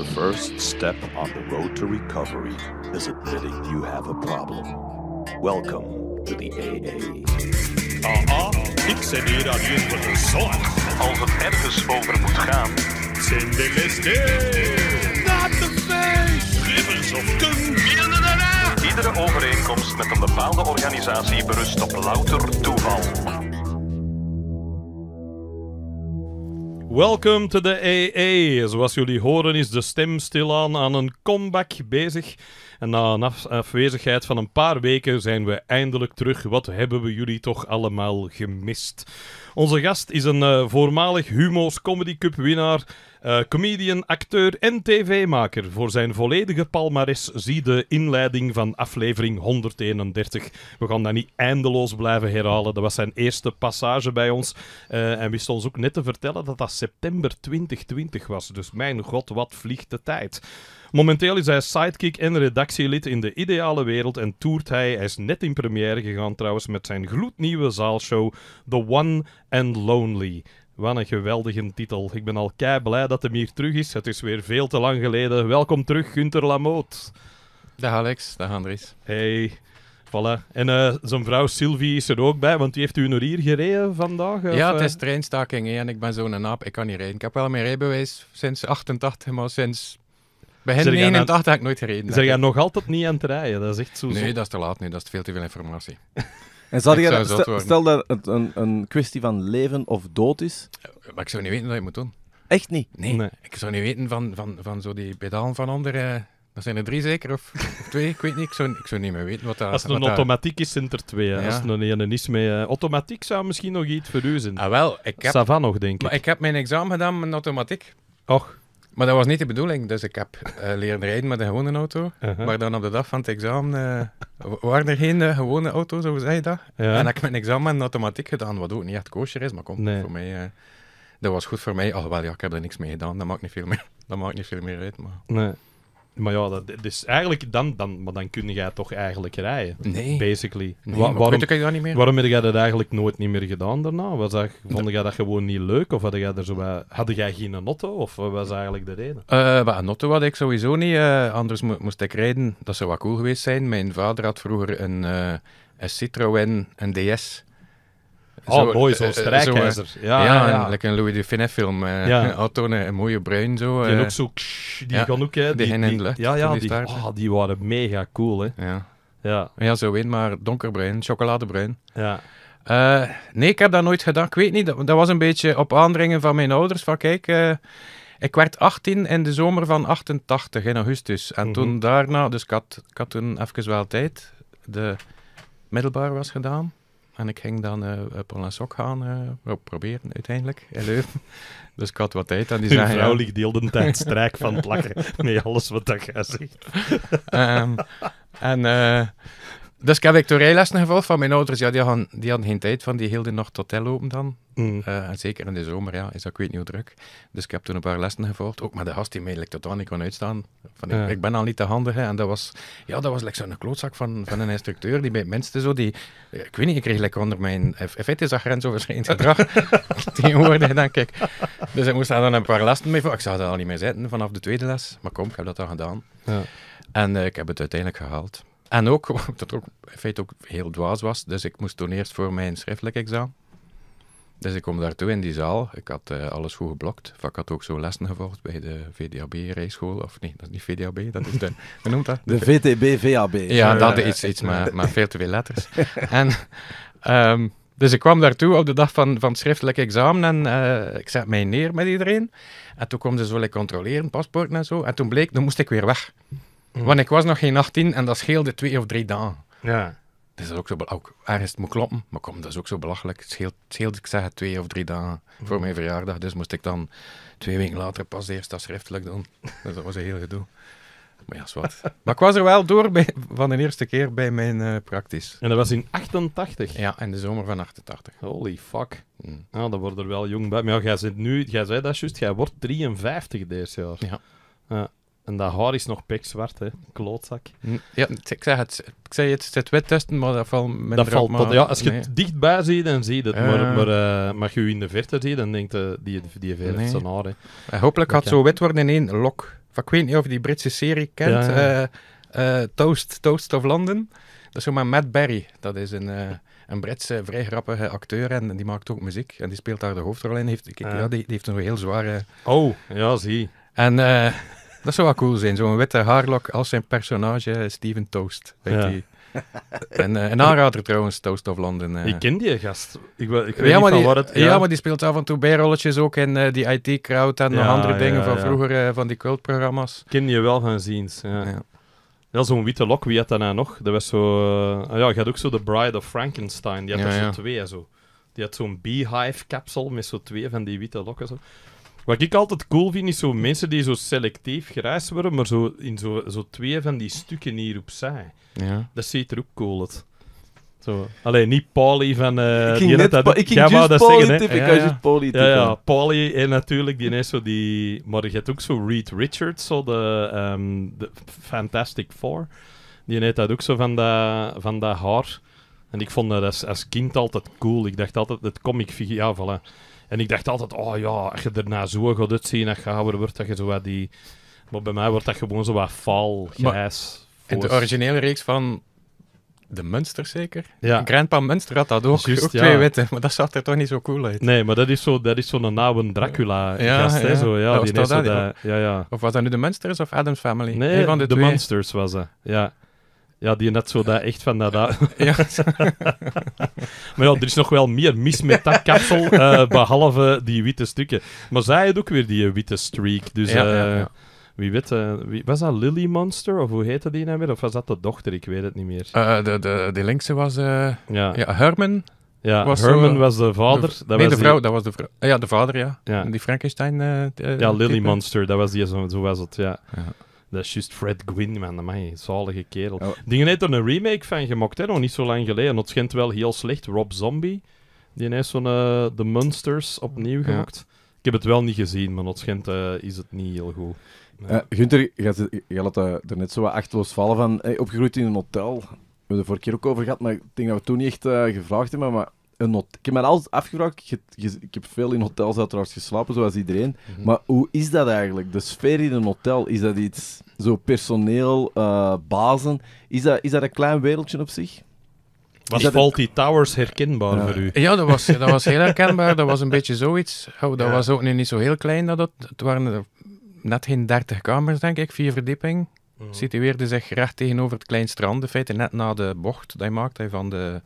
The first step on the road to recovery is admitting you have a problem. Welcome to the AA. Aha, ik zit hier aan voor de zorg. Als het ergens over moet gaan, zin de Not the face! Rivers of Kung, daarna. Iedere overeenkomst met een bepaalde organisatie berust op louter toeval. Welcome to the AA. Zoals jullie horen is de stem stilaan aan een comeback bezig. En na een afwezigheid van een paar weken zijn we eindelijk terug. Wat hebben we jullie toch allemaal gemist? Onze gast is een eh, voormalig Humo's Comedy Cup winnaar. Eh, comedian, acteur en tv-maker. Voor zijn volledige palmares zie de inleiding van aflevering 131. We gaan dat niet eindeloos blijven herhalen. Dat was zijn eerste passage bij ons. Eh, en wist ons ook net te vertellen dat dat september 2020 was. Dus mijn god, wat vliegt de tijd. Momenteel is hij sidekick en redactielid in de ideale wereld en toert hij. Hij is net in première gegaan trouwens met zijn gloednieuwe zaalshow The One and Lonely. Wat een geweldige titel. Ik ben al kei blij dat hem hier terug is. Het is weer veel te lang geleden. Welkom terug, Gunter Lamoot. Dag Alex, dag Andries. Hey. Voilà. En uh, zijn vrouw Sylvie is er ook bij, want die heeft u nog hier gereden vandaag? ja, het eh? is treinstaking hè, en ik ben zo'n naap, ik kan niet rijden. Ik heb wel mijn rijbewijs sinds 88, maar sinds bij hen en 8 nou- had ik nooit gereden. Ze gaan nog altijd niet aan het rijden. Dat is echt zo. Nee, dat is te laat Nee, Dat is veel te veel informatie. En zou je, stel, dat het een, een kwestie van leven of dood is. Maar ik zou niet weten wat je moet doen. Echt niet? Nee. Ik zou niet weten van, van, van zo die pedalen van anderen. Eh, dat zijn er drie zeker, of, twee, ik weet niet. Ik zou, ik zou niet meer weten wat dat... is. Als het een automatiek is, zijn er twee. Als het een is mee... Eh, automatiek zou misschien nog iets voor u zijn. Ah, wel, ik heb... Savan nog, denk ik. Maar ik heb mijn examen gedaan met automatiek. Och. Maar dat was niet de bedoeling. Dus ik heb eh, leren rijden met een gewone auto. Uh-huh. Maar dan op de dag van het examen eh, waren er geen eh, gewone auto's, hoe zei je dat? Ja. En heb ik mijn examen in automatiek gedaan, wat ook niet echt kosher is, maar komt voor mij... dat was goed voor mij. Alhoewel, ja, ik heb er niks mee gedaan. Dat maakt niet veel meer, dat maakt niet veel meer uit, maar... Nee. Maar ja, dat, dus eigenlijk dan, dan, maar dan kun jij toch eigenlijk rijden. Nee. Basically. waarom, je dat niet meer. waarom heb jij dat eigenlijk nooit niet meer gedaan daarna? Was vond jij dat gewoon niet leuk? Of had jij, er zo, had jij geen auto? Of was eigenlijk de reden? Uh, een auto had ik sowieso niet. Eh, anders moest ik rijden. Dat zou wel cool geweest zijn. Mijn vader had vroeger een, eh, een Citroën, een DS. Oh, mooi, zo'n Zo, eh, eh, ja, ja, ja, Like een Louis Finet film. Uh, een mooie bruin zo. Die ook zo... die gaan ook... Hè, die, die, die, ja, ja, die, oh, die, waren mega cool, hè. Ja. Ja. ja, zo in, maar donkerbruin, chocoladebruin. Ja. nee, ik heb dat nooit gedacht. Ik weet niet, dat, was een beetje op aandringen van mijn ouders. Van kijk, ik werd 18 in de zomer van 88, in augustus. En toen mhm. daarna, dus ik had, had toen even wel tijd. De middelbare was gedaan. En ik ging dan uh, eh, op eh, een sok gaan eh, proberen uiteindelijk Dus ik had wat tijd en die zei... vrouw ja, ligt de hele tijd strijk van plakken met alles wat dat gaat zeggen ehm, en dus ik heb ik rijlessen gevolgd van mijn ouders. Ja, die hadden, die hadden geen tijd van, die hielden nog tot tel open dan. Mm. Eh, en zeker in de zomer, ja, is dat ik weet niet hoe druk. Dus ik heb toen een paar lessen gevolgd. Ook met de gast die mij like, totaal niet kon uitstaan. Van, ik, ben al niet te handig En dat was, ja, dat was like, zo'n klootzak van, van een instructeur. Die bij mensen zo, die, eh, ik weet niet, ik kreeg lekker onder mijn... In feite is dat grensoverschrijdend gedrag tegenwoordig, denk ik. Dus ik moest daar dan een paar lessen mee volgen Ik zag dat al niet meer zitten vanaf de tweede les. Maar kom, ik heb dat al gedaan. Ja. En eh, ik heb het uiteindelijk gehaald. En ook, dat ook in feite ook heel dwaas was, dus ik moest toen eerst voor mijn schriftelijk examen. Dus ik kom daartoe in die zaal. Ik had eh, alles goed geblokt. Ik had ook zo lessen gevolgd bij de VDAB-rijschool. Of nee, dat is niet VDAB, dat is de... Hoe noemt dat? De VTB-VAB. Ja, dat is iets, iets maar, maar veel te veel letters. en, ehm, dus ik kwam daartoe op de dag van, van het schriftelijk examen en eh, ik zet mij neer met iedereen. En toen kwam ze zo controleren, paspoort en zo. En toen bleek, dan moest ik weer weg. Mhm. Want ik was nog geen 18 en dat scheelde twee of drie dagen. Ja. Dus dat is ook zo belachelijk. Ergens moet kloppen, maar kom, dat is ook zo belachelijk. Het scheelt, het ik zeg twee of drie dagen mhm. voor mijn verjaardag. Dus moest ik dan twee weken later pas eerst dat schriftelijk doen. Dus dat was een heel gedoe. Maar ja, zwart. maar ik was er wel door bij, van de eerste keer bij mijn eh, praktisch. En dat was in 88? Ja, in de zomer van 88. Holy fuck. Mm. Ah, dat wordt er wel jong bij. Maar jij zit nu, jij zei dat juist, jij wordt 53 deze jaar. Ja. En dat haar is nog pikzwart, hè. Klootzak. Mm, ja, ik zei het, ik zei het, het wit testen, maar dat valt minder dat valt, Ja, als je het dichtbij ziet, dan zie je het. Maar, ah. maar, uh, eh, maar je in de verte ziet, dan denkt eh, die, die verf nee. haar, eh, hopelijk gaat zo wit worden in één lok. Ik weet niet of je die Britse serie kent, Toast, Toast of London. Dat is zomaar Matt Berry. Dat is een een Britse vrij grappige acteur en die maakt ook muziek. En die speelt daar de hoofdrol in. Heeft, ah. die, heeft een heel zware... Oh, ja, zie. En dat zou wel cool zijn, zo'n witte haarlok als zijn personage eh, Steven Toast. Weet En, eh, een aanrader trouwens, Toast of London. Eh. Ik ken die gast. Ik, ik weet ja, niet van het... Ja. maar die speelt af en toe bijrolletjes ook in die IT-crowd en nog andere dingen van vroeger, van die cultprogramma's. Ken je wel van ziens, ja. Ja, zo'n witte lok, wie had dat nou nog? Dat was zo... ja, je had ook zo de Bride of Frankenstein. Die had er zo twee, zo. Die had zo'n beehive-capsule met zo twee van die witte lokken. Zo. Wat ik altijd cool vind, is zo mensen die zo selectief grijs worden, maar zo in zo, zo twee van die stukken hier opzij. Ja. Dat ziet er ook cool uit. Zo. Alleen niet Polly van. Eh, ik ging, die net, ik ging wou dat zeggen, ja, Polly ja, ja. Polly en natuurlijk die net zo die. Maar je hebt ook zo Reed Richards, zo ehm, de, Fantastic Four. Die net dat ook zo van dat, van dat haar. En ik vond dat als, als kind altijd cool. Ik dacht altijd, het comic Ja, voilà en ik dacht altijd, oh ja, als je erna zo gaat uitzien, dat houden, wordt, dat je zo wat die... Maar bij mij wordt dat gewoon zo wat faal, grijs. En de originele reeks van de Munster zeker? Ja. Grandpa Munster had dat ook, Just, ook twee witte, maar dat zag er toch niet zo cool uit. Nee, maar dat is zo'n zo, dat is zo nauwe Dracula-gast, ja, Zo, ja, die dat, dat, ja, ja. Of was dat nu de Munsters of Adam's Family? Nee, van de, de Munsters was dat, ja. Ja, die net zo dat echt van dat... dat. Ja. maar ja, er is nog wel meer mis met dat kapsel, eh, behalve die witte stukken. Maar zij had ook weer die eh, witte streak, dus... Ja, ja, eh, ja. Wie weet, wie, was dat Lily Monster of hoe heette die nou weer? Of was dat de dochter? Ik weet het niet meer. Uh, de, de, de linkse was. ja. Herman. Ja, was Herman was de vader. dat nee, was de vrouw, dat was de vrouw. Ah, ja, de vader, ja. Die Frankenstein. ja, Lily Monster, dat was die, zo, zo was het, ja. ja. Dat is juist Fred Gwynn, man. Amai, zalige kerel. Oh. Dingen heeft er een remake van gemaakt, hè, nog niet zo lang geleden. Dat schijnt wel heel slecht. Rob Zombie, die heeft zo'n uh, The Munsters opnieuw gemaakt. Ik heb het wel niet gezien, maar dat schijnt eh, is het niet heel goed. Uh, Gunther, je had er net zo wat achterloos vallen van hey, opgegroeid in een hotel. We hebben het vorige keer ook over gehad, maar ik denk dat we toen niet echt gevraagd hebben. Maar een hotel. Ik heb me altijd afgevraagd. Ik, ik, heb veel in hotels uiteraard geslapen, zoals iedereen. Mhm. Maar hoe is dat eigenlijk? De sfeer in een hotel, is dat iets zo personeel, eh, bazen? Is dat, is dat een klein wereldje op zich? Was Faulty een... Towers herkenbaar voor u? Ja, dat was, dat was heel herkenbaar. Dat was een beetje zoiets. Oh, dat was ook nu niet zo heel klein. Dat het, het waren net geen 30 kamers, denk ik, vier verdieping. Mhm. Situeerde zich recht tegenover het klein strand. In feite net na de bocht dat maakt hij van de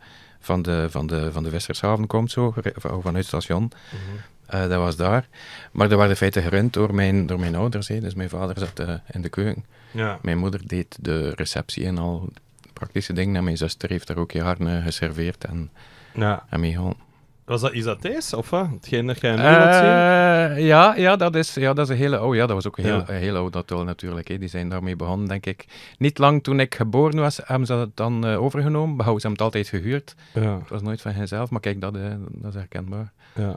van de, van de, van de komt, zo, oh, vanuit het station. Mhm. Eh, dat was daar. Maar dat waren de feite gerund door mijn, door mijn ouders. Dus mijn vader zat eh, in de keuken. Ja. Mijn moeder deed de receptie en al praktische dingen. mijn zuster heeft daar ook jaren uh, geserveerd en, ja. en geholpen. Was dat, is dat deze, of wat? Hetgeen dat jij nu uh, eh, Ja, ja, dat is, ja, dat is een hele oude. Ja, dat was ook een, hele heel, oud heel oud hotel natuurlijk. Hè. Die zijn daarmee begonnen, denk ik. Niet lang toen ik geboren was, hebben ze dat dan eh, overgenomen. Behouden ze hebben het altijd gehuurd. Ja. Het was nooit van henzelf, maar kijk, dat, eh, dat is herkenbaar. Ja.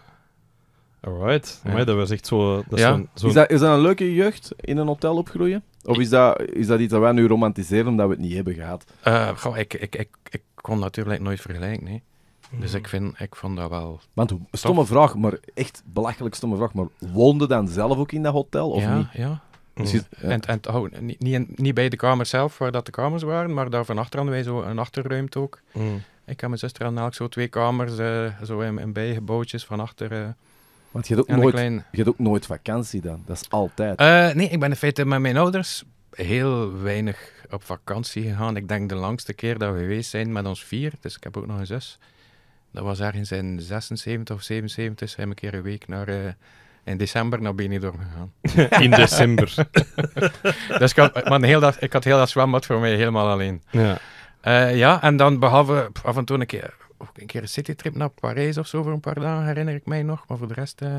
Alright. dat was echt zo... Dat zo... Is, dat, een leuke jeugd, in een hotel opgroeien? Of is dat, is dat iets dat wij nu romantiseren omdat we het niet hebben gehad? goh, ik, ik, ik, ik kon natuurlijk nooit vergelijken, nee. Dus ik, vind, ik vond dat wel. Want stomme vraag, maar echt belachelijk stomme vraag. Maar woonde dan zelf ook in dat hotel? Of ja, niet? ja. Mm. ja. En, en oh, niet, niet, bij de kamer zelf, waar dat de kamers waren, maar daar van achteraan wij zo een achterruimte ook. Mm. Ik en mijn zuster aan elk zo twee kamers, uh, zo in, in bijgebouwtjes van achter. Eh. Want je hebt, ook nooit, je hebt ook nooit vakantie dan? Dat is altijd. Eh, nee, ik ben in feite met mijn ouders heel weinig op vakantie gegaan. Ik denk de langste keer dat we geweest zijn met ons vier, dus ik heb ook nog een zus, dat was ergens in 76 of 77 zijn we een keer een week naar, uh, in december naar Benidorm gegaan. in december. dus ik had, man, heel dat, ik had heel dat zwembad voor mij helemaal alleen. Ja, eh, ja en dan behalve af en toe een keer, een keer een citytrip naar Parijs of zo voor een paar dagen, herinner ik mij nog. Maar voor de rest uh,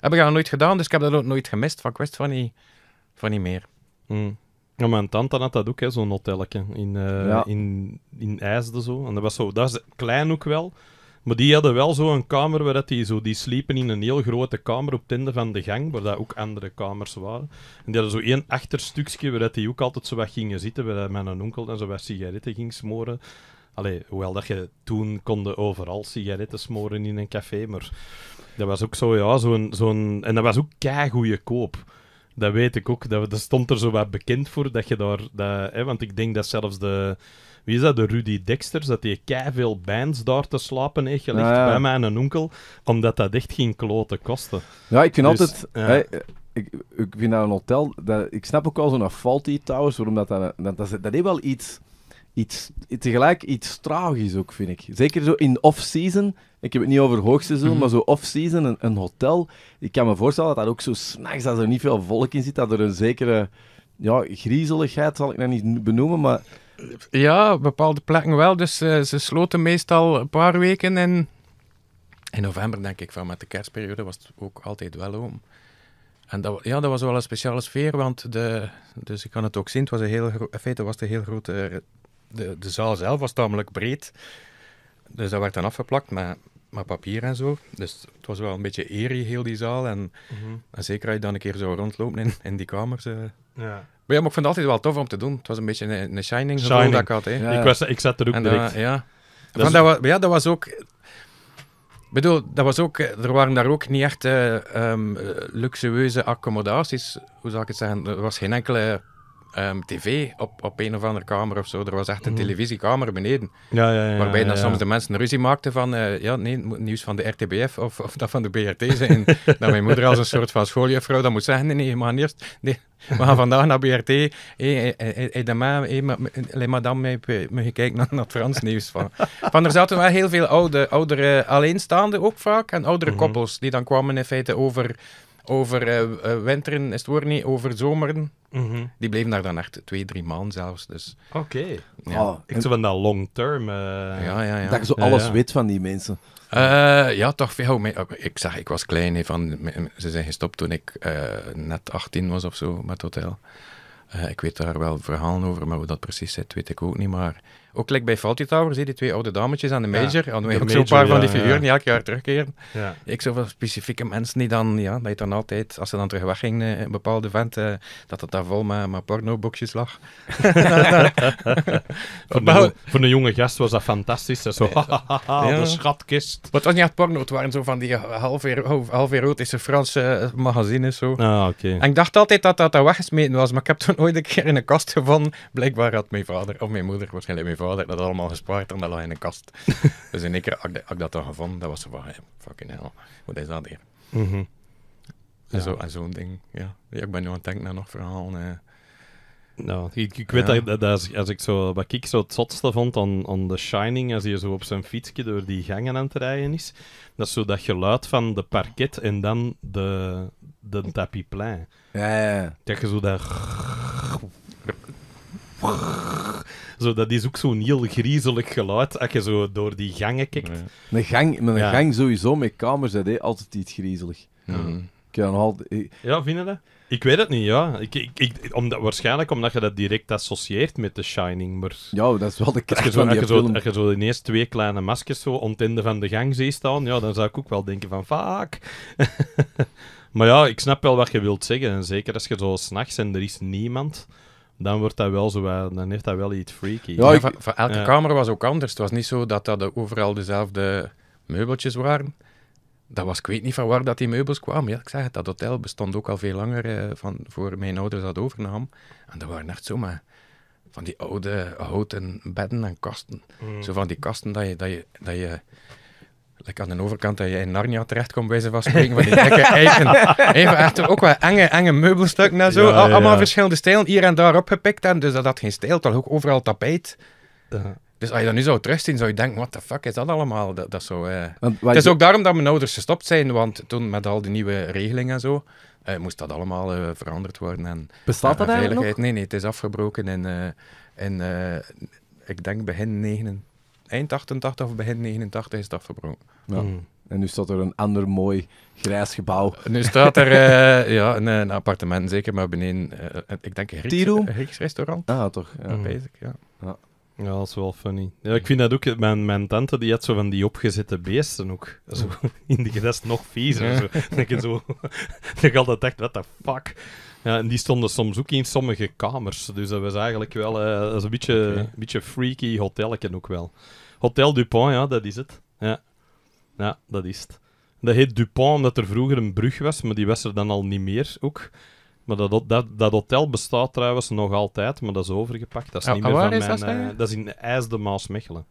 heb ik dat nooit gedaan, dus ik heb dat ook nooit gemist. Van wist van niet, van niet meer. Mm. Ja, mijn tante had dat ook, zo'n hotelletje in, uh, in, in IJsden zo. En dat was zo, dat is klein ook wel. Maar die hadden wel zo'n kamer waar die zo... Die sliepen in een heel grote kamer op het van de gang, waar dat ook andere kamers waren. En die hadden zo één achterstukje waar die ook altijd zo wat gingen zitten, waar mijn onkel dan zo wat sigaretten ging smoren. Allee, hoewel dat je toen konden overal sigaretten smoren in een café, maar dat was ook zo, ja, zo'n... zo'n en dat was ook goede koop. Dat weet ik ook. Dat, dat stond er zo wat bekend voor, dat je daar... Dat, hè, want ik denk dat zelfs de wie is dat, de Rudy Dexters, dat hij kei veel bands daar te slapen heeft gelegd ja, ja. bij mijn onkel, omdat dat echt geen klote kostte. Ja, ik vind dus, altijd... ik, ik vind dat een hotel... Dat, ik snap ook wel zo'n faulty towers, waarom dat, dat, dat, dat, dat heeft wel iets iets, tegelijk iets tragisch ook, vind ik. Zeker zo in off-season. Ik heb het niet over hoogseizoen, mhm. maar zo off-season, een, een, hotel. Ik kan me voorstellen dat dat ook zo s'nachts, als er niet veel volk in zit, dat er een zekere ja, griezeligheid, zal ik dat niet benoemen, maar ja, bepaalde plekken wel. Dus eh, ze sloten meestal een paar weken in, in november, denk ik. Van met de kerstperiode was het ook altijd wel om. En dat, ja, dat was wel een speciale sfeer, want de, dus ik kan het ook zien, het was een heel in feite was het heel grote... De, de zaal zelf was tamelijk breed, dus dat werd dan afgeplakt met, met papier en zo. Dus het was wel een beetje eerie, heel die zaal. En, mhm. en zeker als je dan een keer zou rondlopen in, in die kamers, eh, ja. Maar ja, maar ik vond het altijd wel tof om te doen. Het was een beetje een, Shining, gevoel dat ik had. Hè. Ik, was, ik zat er ook direct. Dat, eh, ja. Dat, dat, was, ja, dat was ook... bedoel, dat was ook, eh, er waren daar ook niet echt eh, ehm, luxueuze accommodaties. Hoe zou ik het zeggen? Er was geen enkele Ehm, tv op, op een of andere kamer of zo. Er was echt een mhm. televisiekamer beneden. Ja, ja, ja, waarbij dan soms de mensen ruzie maakten van, eh, ja, nee, het moet nieuws van de RTBF of, of dat van de BRT zijn. dat mijn moeder als een soort van schooljuffrouw dat moet zeggen, nee, nee, maar eerst... Nee, we gaan vandaag naar BRT. Hé, hey, hey, hey, madame, me gekeken naar, naar het Frans nieuws. Van. van er zaten wel heel veel oude, oudere alleenstaanden ook vaak en oudere mhm. koppels die dan kwamen in feite over over eh, eh, winteren is het woord niet, over zomeren. Mhm. Die bleven daar dan echt twee, drie maanden zelfs. Dus. Oké. Ja. Ah, ik zou van dat long term. Eh, ja, ja, ja. Dat je zo alles ja, weet van die mensen. ja, toch veel. Oh, ik zeg, ik was klein. van, ze zijn gestopt toen ik net 18 was of zo met hotel. ik weet daar wel verhalen over, maar hoe dat precies zit, weet ik ook niet. Maar ook like bij Faulty je die twee oude dametjes aan de major. hadden zo'n paar van die eh, figuren die elk jaar terugkeren. Ik zo van specifieke mensen die dan, ja, dat je dan altijd, als ze dan terug weggingen, eh, een bepaalde vent, uh, dat het daar vol met, met pornoboxjes lag. voor, een, jonge gast was dat fantastisch. Dat zo, de schatkist. Maar het was niet echt porno, het waren zo van die half, erotische Franse magazines. Zo. Ah, oké. En ik dacht altijd dat dat, dat weggesmeten was, maar ik heb toen ooit een keer in een kast gevonden. Blijkbaar had mijn vader, of mijn moeder, waarschijnlijk mijn vader, dat ik dat allemaal gespaard en dat lag in een kast. dus in één keer, had ik dat dan gevonden, dat was zo van, hey, fucking hell, wat is dat hier? Mhm. En zo'n ding, ja. Ik ben nu aan het naar nog verhaal. Eh. Nou, ik, weet dat, als, ik zo, wat ik zo het zotste vond aan, The Shining, als je zo op zijn fietsje door die gangen aan het rijden is, dat is zo dat geluid van de parket en dan de, de Ja, ja, ja. Dat je zo dat... Zo, dat is ook zo'n heel griezelig geluid als je zo door die gangen kijkt. Een gang, met een gang sowieso, met kamers, dat is altijd iets griezelig. Ja. Ik kan ja, vind dat? Ik weet het niet, ja. Ik, ik, omdat, waarschijnlijk omdat je dat direct associeert met The Shining, maar... Ja, dat is wel de kracht als je zo, ineens twee kleine maskers zo ontende van de gang ziet staan, ja, dan zou ik ook wel denken van, fuck. maar ja, ik snap wel wat je wilt zeggen. En zeker als je zo s'nachts en er is niemand dan wordt dat wel zo, eh, dan heeft dat wel iets freaky. Ja, elke kamer was ook anders. Het was niet zo dat dat overal dezelfde meubeltjes waren. Dat was, ik weet niet van waar dat die meubels kwamen. Ja, ik zeg het, dat hotel bestond ook al veel langer eh, van, voor mijn ouders dat overnam. En dat waren echt zomaar van die oude houten bedden en kasten. Mm. Zo van die kasten dat je, dat je, dat je ik aan de overkant dat je in Narnia komt bij ze van spreken, van die dikke eigen. Even echt ook wel enge, enge meubelstukken en zo. allemaal verschillende stijlen hier en daar opgepikt. En dus dat had geen stijl, toch ook overal tapijt. Dus als je dat nu zou terugzien, zou je denken, what the fuck is dat allemaal? Dat, dat zo, eh. het is ook daarom dat mijn ouders gestopt zijn, want toen met al die nieuwe regelingen en zo, eh, moest dat allemaal eh, veranderd worden. En, Bestaat dat eigenlijk nog? Nee, nee, het is afgebroken in, uh, ik denk begin 99 eind 88 of begin 89 is dat verbroken. Ja. Mm. En nu staat er een ander mooi grijs gebouw. Nu staat er eh, ja, een, appartement, zeker maar beneden. Eh, eh, ik denk een Grieks, restaurant. Ah, toch? Ja. Basic, ja. ja. Ja, dat is wel funny. Ja, ik vind dat ook, mijn, mijn tante die had zo van die opgezette beesten ook. Zo, in de rest nog viezer. Ja. Zo. ik zo, dat ik altijd echt what the fuck. Ja, en die stonden soms ook in sommige kamers. Dus dat was eigenlijk wel eh, een beetje, beetje freaky hotelken ook wel. Hotel Dupont, ja, dat is het. Ja, ja dat is het. Dat heet Dupont omdat er vroeger een brug was, maar die was er dan al niet meer ook. Maar dat, dat, dat hotel bestaat trouwens nog altijd, maar dat is overgepakt. Dat is niet meer van mijn... Dat, eh, dat, is in de Maas Mechelen.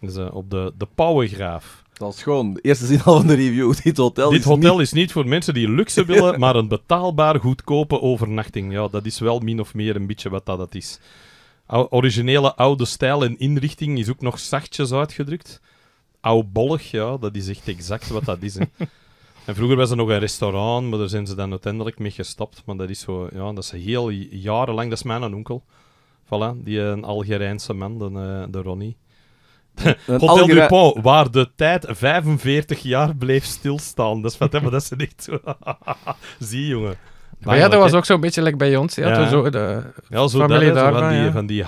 Dus uh, eh, op de, de Pauwengraaf. Dat is gewoon eerste zin al van de review. Dit hotel, Dit is, hotel niet... is niet voor mensen die luxe willen, maar een betaalbaar goedkope overnachting. Ja, dat is wel min of meer een beetje wat dat, dat is. originele oude stijl en inrichting is ook nog zachtjes uitgedrukt. Oudbollig, ja, dat is echt exact wat dat is. En vroeger was er nog een restaurant, maar daar zijn ze dan uiteindelijk mee gestopt. Maar dat is zo, ja, dat is heel jarenlang, dat is mijn onkel. Voilà, die een Algerijnse man, de, eh, de Ronnie. Hotel Dupont, waar de tijd 45 jaar bleef stilstaan. Dat is wat, hè, maar dat is niet zo. Zie, jongen. Maar ja, dat was ook zo'n beetje like bij ons. Ja, Zo, de ja, zo familie daar, van, die, van die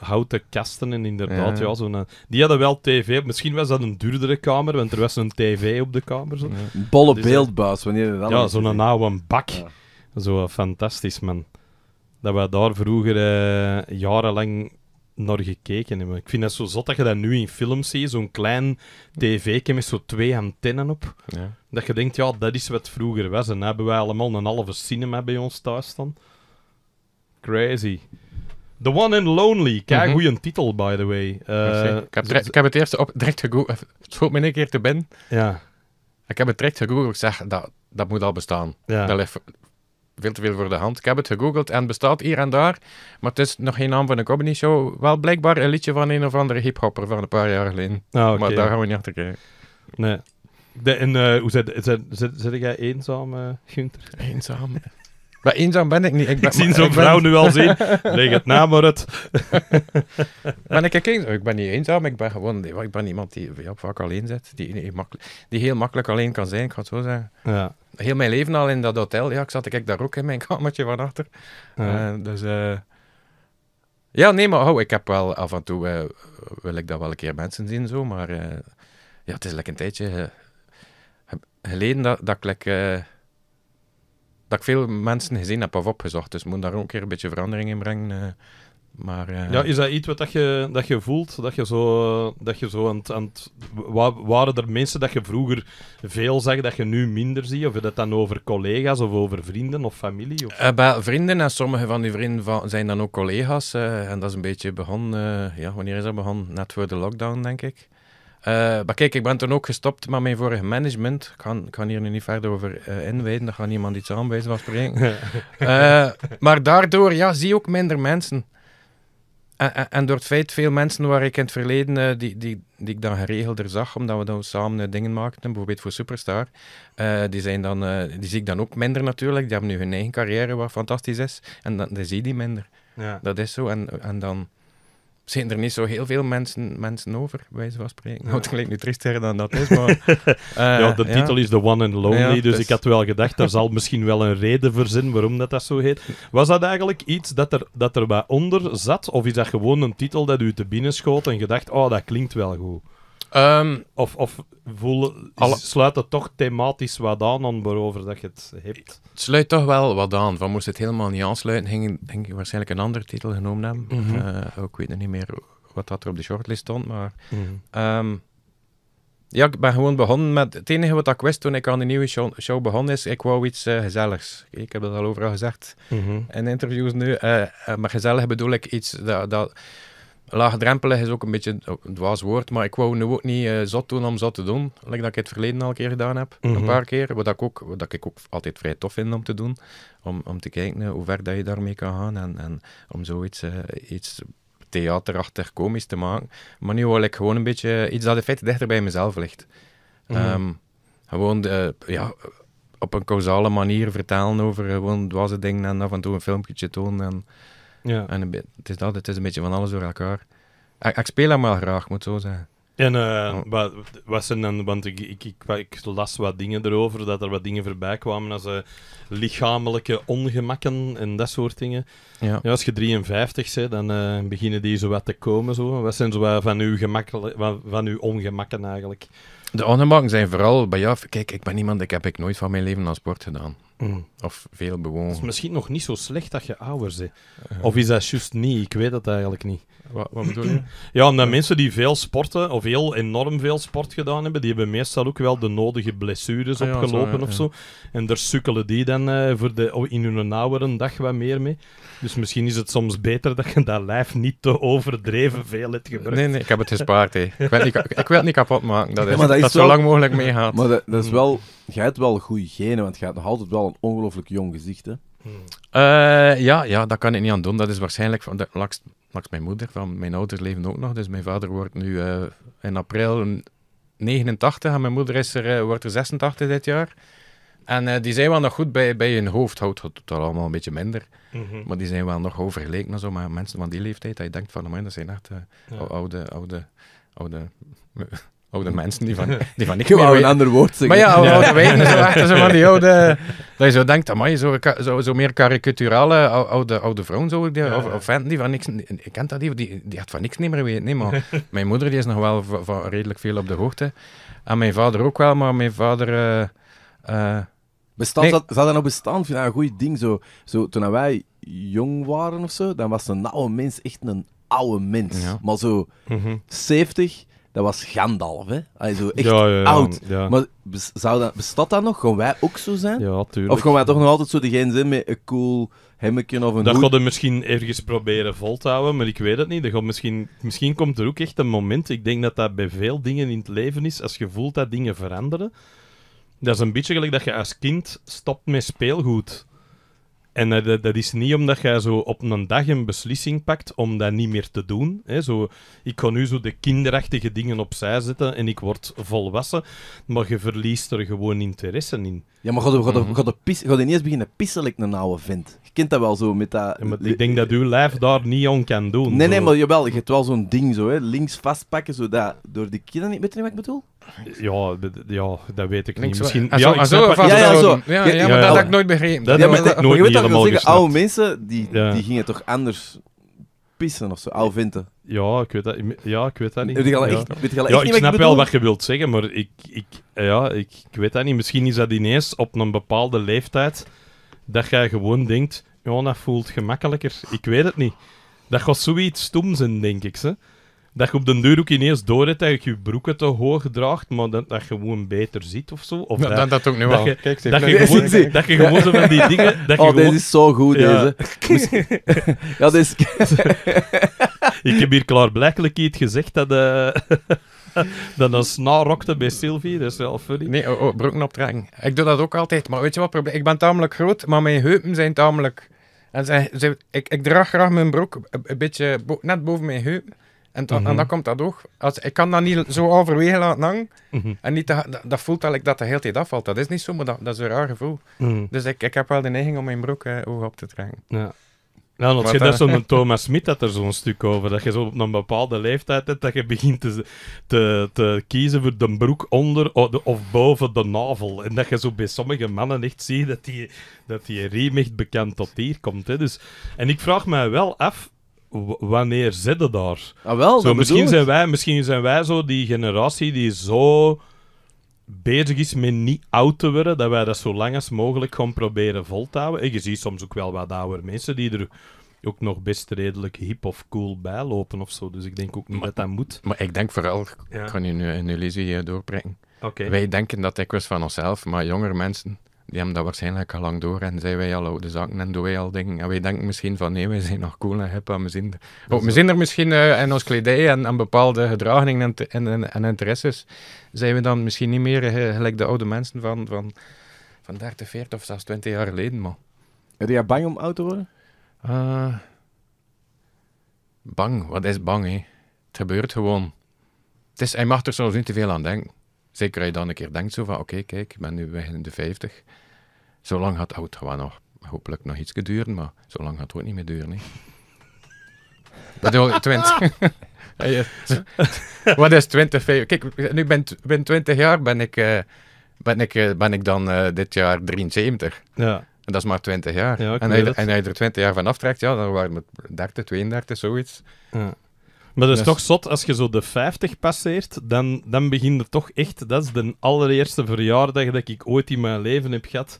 houten kasten en inderdaad. Ja. Eh, die hadden wel tv. Misschien was dat een duurdere kamer, want er was een tv op de kamer. Zo. Bolle dus eh, beeldbuis, wanneer dat Ja, zo'n oude bak. Zo eh, fantastisch, man. Dat we daar vroeger jarenlang nog gekeken hebben. Ik vind dat zo zot dat je dat nu in films ziet. Zo'n klein tv met zo twee antennen op. Ja. Dat je denkt, ja, dat is wat vroeger was. En hebben wij allemaal een halve cinema bij ons thuis dan? Crazy. The One and Lonely. Kijk, mm goeie titel, by the way. ik, eh, heb het eerst op, direct gegoogeld. Het schoot me een keer te ben. Ja. Ik heb het direct gegoogeld. Ik zeg, dat, dat moet al bestaan. Ja. Dat ligt veel te veel voor de hand. Ik heb het gegoogeld en bestaat hier en daar. Maar het is nog geen naam van een comedy show. Wel blijkbaar een liedje van een of andere hiphopper van een paar jaar geleden. Ah, maar daar gaan we niet achter kijken. Nee. De, en eh, hoe zit, zit, zit, zit jij eenzaam, uh, Eenzaam. Maar eenzaam ben ik niet. Ik, zie zo'n vrouw nu al zien. Leg het na maar het. ben ik eenzaam? Ik ben niet eenzaam. Ik ben gewoon ik ben iemand die ja, vaak alleen zit. Die, die, heel makkelijk alleen kan zijn, ik ga het zo zeggen. Ja. Heel mijn leven al in dat hotel. Ja, ik zat ik daar ook in mijn kamertje van achter. Ja. Eh, dus... Uh... Ja, nee, maar oh, ik heb wel af en toe eh, wil ik dat wel een keer mensen zien zo, maar uh, ja, het is lekker een tijdje geleden dat, dat ik dat ik veel mensen gezien heb of opgezocht. Dus moet daar ook een keer een beetje verandering in brengen. Eh. Maar, eh, Ja, is dat iets wat dat je, dat je voelt? Dat je zo, dat je zo aan, aan Waren er mensen dat je vroeger veel zag, dat je nu minder ziet? Of je dat dan over collega's of over vrienden of familie? Of... Eh, bij vrienden en sommige van die vrienden van, zijn dan ook collega's. en dat is een beetje begonnen... ja, wanneer is dat begonnen? Net voor de lockdown, denk ik. Eh, maar kijk, ik ben toen ook gestopt met mijn vorige management. Ik kan, hier nu niet verder over uh, inwijden, daar gaat niemand iets aanwijzen van spreken. Eh, maar daardoor ja, zie je ook minder mensen. En, en, door het feit, veel mensen waar ik in het verleden, die, die, die ik dan geregelder zag, omdat we dan samen dingen maakten, bijvoorbeeld voor Superstar, die, zijn dan, die zie ik dan ook minder natuurlijk. Die hebben nu hun eigen carrière, wat fantastisch is. En dan, dan zie je die minder. Ja. Dat is zo. En, en dan zijn er niet zo heel veel mensen, mensen over, bij wijze van spreken. Nou, het klinkt nu triester dan dat is, maar... Eh, ja, de titel is The One and Lonely, dus, dus, ik had wel gedacht, er zal misschien wel een reden voor zijn waarom dat, dat zo heet. Was dat eigenlijk iets dat er, dat er bij onder zat, of is dat gewoon een titel dat u te binnen schoot en gedacht, oh, dat klinkt wel goed? Ehm, of of sluit het toch thematisch wat aan, aan waarover dat je het hebt? Het sluit toch wel wat aan. Van moest het helemaal niet aansluiten, ging, ging waarschijnlijk een andere titel genomen hebben. Mm -hmm. Eh, ik weet niet meer wat dat er op de shortlist stond, maar... Mhm. Ehm, ja, ik ben gewoon begonnen met... Het enige wat ik wist toen ik aan de nieuwe show, begon is, ik wou iets eh, gezelligs. Ik heb dat al overal gezegd mhm. in interviews nu. Uh, maar gezellig bedoel ik iets dat, dat laagdrempelig is ook een beetje een dwaas woord, maar ik wou nu ook niet uh, eh, zot doen om zot te doen. Like dat ik het verleden al een keer gedaan heb, een mhm. paar keer. Wat ik, ook, wat ik ook altijd vrij tof vind om te doen. Om, om te kijken eh, hoe ver dat je daarmee kan gaan en, en om zoiets uh, iets theaterachtig komisch te maken. Maar nu wil ik gewoon een beetje iets dat in feite dichter bij mezelf ligt. Mhm. Ehm, gewoon, ja op een causale manier vertalen over gewoon dwaze dingen en af en toe een filmpje tonen. En ja. En het is, dat, het is een beetje van alles door elkaar. Ik, ik speel hem wel graag, moet zo zijn. En eh, oh. wat, zijn dan, want ik, ik, ik, ik, las wat dingen erover, dat er wat dingen voorbij kwamen als eh, lichamelijke ongemakken en dat soort dingen. Ja. ja als je 53 bent, dan eh, beginnen die zo wat te komen. Zo. Wat zijn zo wat van, uw gemakken, van uw ongemakken eigenlijk? De ongemakken zijn vooral bij jou, kijk, ik ben iemand, ik heb ik nooit van mijn leven aan sport gedaan. Mm. Of veel bewoners. Het is misschien nog niet zo slecht dat je ouder bent. Of is dat juist niet? Ik weet dat eigenlijk niet. Wat, wat bedoel je? Ja, omdat mensen die veel sporten, of heel enorm veel sport gedaan hebben, die hebben meestal ook wel de nodige blessures ah opgelopen of zo. En daar sukkelen die dan eh, voor de, oh, in hun oudere dag wat meer mee. Dus misschien is het soms beter dat je dat lijf niet te overdreven veel hebt gebruikt. Nee, nee, ik heb het gespaard. He. Ik, weet niet, het niet kapot maken. Dat is, maar dat, is zo lang mogelijk meegaat. Maar dat is mm. wel jij hebt wel goede genen, want je hebt nog altijd wel een ongelooflijk jong gezicht, hè? Eh, ja, ja, dat kan ik niet aan doen. Dat is waarschijnlijk van de, langs, mijn moeder. Van, mijn ouders leven ook nog. Dus mijn vader wordt nu eh, in april 89 en mijn moeder is er, eh, wordt er 86 dit jaar. En die zijn wel nog goed bij, bij hun hoofd. Houdt het al allemaal een beetje minder. Mhm. Maar die zijn wel nog overgeleken en zo. Maar mensen van die leeftijd, dat je denkt van, man, dat zijn echt oude, oude, oude oude mensen die van, die van ik meer een ander woord zeggen. Maar ja, oude, oude weten, zo dus achter zo van die oude... Dat je zo denkt, amai, zo, zo, zo meer karikaturale oude, oude vrouwen, zo, die, ja. of, of venten die van niks... Ik ken dat die, die, die had van niks niet meer weten. Nee, maar mijn moeder die is nog wel van, redelijk veel op de hoogte. En mijn vader ook wel, maar mijn vader... Uh, uh, zat, zat dat nog bestaan? Vind dat een goed ding? Zo, zo, toen wij jong waren of zo, dan was een oude mens echt een oude mens. Maar zo mm dat was Gandalf, hè? zo echt oud. Maar zou dat, bestaat dat nog? Gaan wij ook zo zijn? Ja, tuurlijk. Of gaan wij toch nog altijd zo degene zijn met een cool hemmetje of een Dat hoed? misschien ergens proberen vol te houden, maar ik weet het niet. Dat misschien, misschien komt er ook echt een moment, ik denk dat dat bij veel dingen in het leven is, als je voelt dat dingen veranderen, dat is een beetje gelijk dat je als kind stopt met speelgoed. En eh, dat, dat, is niet omdat jij zo op een dag een beslissing pakt om dat niet meer te doen. Hè? Zo, ik ga nu zo de kinderachtige dingen opzij zetten en ik word volwassen. Maar je verliest er gewoon interesse in. Ja, maar ga je, gaat mhm. niet ineens beginnen pisselijk een oude vent. Je kent dat wel zo met dat... ik denk dat uw lijf daar niet aan kan doen. Nee, nee, maar jawel. Je hebt wel zo'n ding zo, hè. Links vastpakken, zodat door die kinderen... Weet je niet wat ik bedoel? Ja, ja, dat weet ik niet. Misschien, ah, ja, ik zo, ja, ja, zo. Ja, ja, maar dat had ik nooit begrepen. Dat ja, maar, ik nooit je helemaal zeggen, oude mensen, die, die gingen toch anders pissen of zo, oude vinten. Ja, ik weet dat, ja, ik weet dat niet. ja. ik snap wel wat je wilt zeggen, maar ik, ik, ja, ik, weet dat niet. Misschien is dat ineens op een bepaalde leeftijd dat jij gewoon denkt, ja, dat voelt gemakkelijker. Ik weet het niet. Dat gaat zoiets stom zijn, denk ik. Ze dat je op de deur ook ineens door hebt dat je je broeken te hoog draagt, maar dat, dat je gewoon beter ziet of zo. Of dat, dat ook nu wel. Je, Kijk, dat, je gewoon, dat je gewoon zo van die dingen... Dat oh, je gewoon... deze is zo goed, deze. ja, deze... Ik heb hier klaarblijkelijk iets gezegd dat... Eh, dat een snaar rokte bij Sylvie, dat is wel funny. Nee, oh, oh, broeken optrekken. Ik doe dat ook altijd, maar weet je wat Ik ben tamelijk groot, maar mijn heupen zijn tamelijk... En ze, ik, ik draag graag mijn broek een beetje net boven mijn heupen. En, en dan mhm. komt dat ook. Als, ik kan dat niet zo overwegen laten hangen. Mm En niet dat, dat, voelt dat ik dat de hele tijd afvalt. Dat is niet zo, maar dat, is een raar gevoel. Mhm. Dus ik, ik heb wel de neiging om mijn broek eh, op te trekken. Ja. Nou, zo'n Thomas Smit had er zo'n stuk over. Dat je zo op een bepaalde leeftijd hebt dat je begint te, te, te kiezen voor de broek onder of, boven de navel. En dat je zo bij sommige mannen echt ziet dat die, dat die riem echt bekend tot hier komt. Hè. Dus, en ik vraag mij wel af, wanneer zitten daar? Ah, wel, zo, misschien, zijn wij, misschien zijn wij zo die generatie die zo bezig is met niet oud te worden, dat wij dat zo lang als mogelijk gaan proberen vol te houden. En je ziet soms ook wel wat ouder mensen die er ook nog best redelijk hip of cool bijlopen of zo. Dus ik denk ook niet dat dat moet. Maar ik denk vooral, ja. ik ga nu een illusie hier doorbrengen. Wij denken dat ik was van onszelf, maar jongere mensen die hebben dat waarschijnlijk al lang door en zijn wij al oude zaken en doen wij al dingen. En wij denken misschien van nee, wij zijn nog cool en hip en we zien, oh, we zien er misschien uh, in ons kledij en, en bepaalde gedragingen en, en, en, interesses. Zijn we dan misschien niet meer eh, gelijk de oude mensen van, van, van 30, 40 of zelfs 20 jaar geleden? Maar... Ben jij bang om oud te worden? Eh, bang, wat is bang Het gebeurt gewoon. Het is, hij mag er soms niet te veel aan denken. Zeker als je dan een keer denkt zo van, oké, kijk, ik ben nu weg in de 50. Zo lang gaat oh, het gewoon nog, hopelijk nog iets geduren, maar zo lang gaat het ook niet meer duren. Hè. Dat is 20. Wat is 20? Kijk, nu ben, ben 20 jaar, ben ik, uh, ben ik, eh, ben ik dan uh, dit jaar 73. Ja. En dat is maar 20 jaar. en, als je er 20 jaar van aftrekt, ja, dan waren we 30, 32, zoiets. Ja. Maar dat is dus- toch zot, als je zo de 50 passeert, dan, dan begint er toch echt... Dat is de allereerste verjaardag dat ik ooit in mijn leven heb gehad.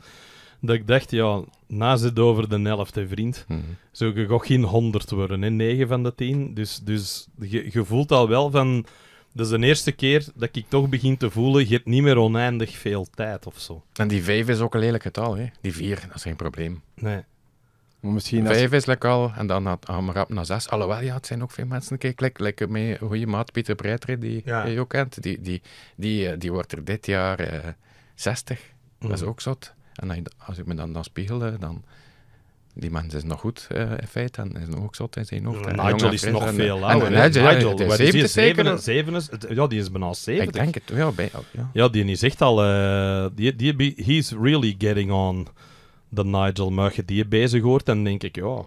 Dat ik dacht, ja, na zit over de helft, e vriend. Mm -hmm. Zo, je geen 100 worden, hè, 9 van de 10. Dus, dus je, voelt al wel van... Dat is de eerste keer dat ik toch begin te voelen, je hebt niet meer oneindig veel tijd of zo. En die 5 is ook een lelijk getal, hè? Die vier, dat is geen probleem. Nee misschien Vijf is lekker al, en dan had we rap naar zes. Alhoewel, ja, het zijn ook veel mensen. Kijk, lekker mee, goeie maat Pieter Breitre, die je ook kent, die, die, die, eh, die wordt er dit jaar eh, 60. Dat is mm. ook zot. En als ik me dan, dan spiegelde, dan... Die man is nog goed eh, in feite en is nog ook zot in zijn hoofd. Nigel is nog veel ouder. Nigel, ja, Nigel is 70 eh, zeven, is, ja, die is bijna 70. Ik denk het, ja. Bij, ja. ja die is echt al... Uh, die, die, he's really getting on de Nigel Mugge die je bezig hoort, dan denk ik, ja,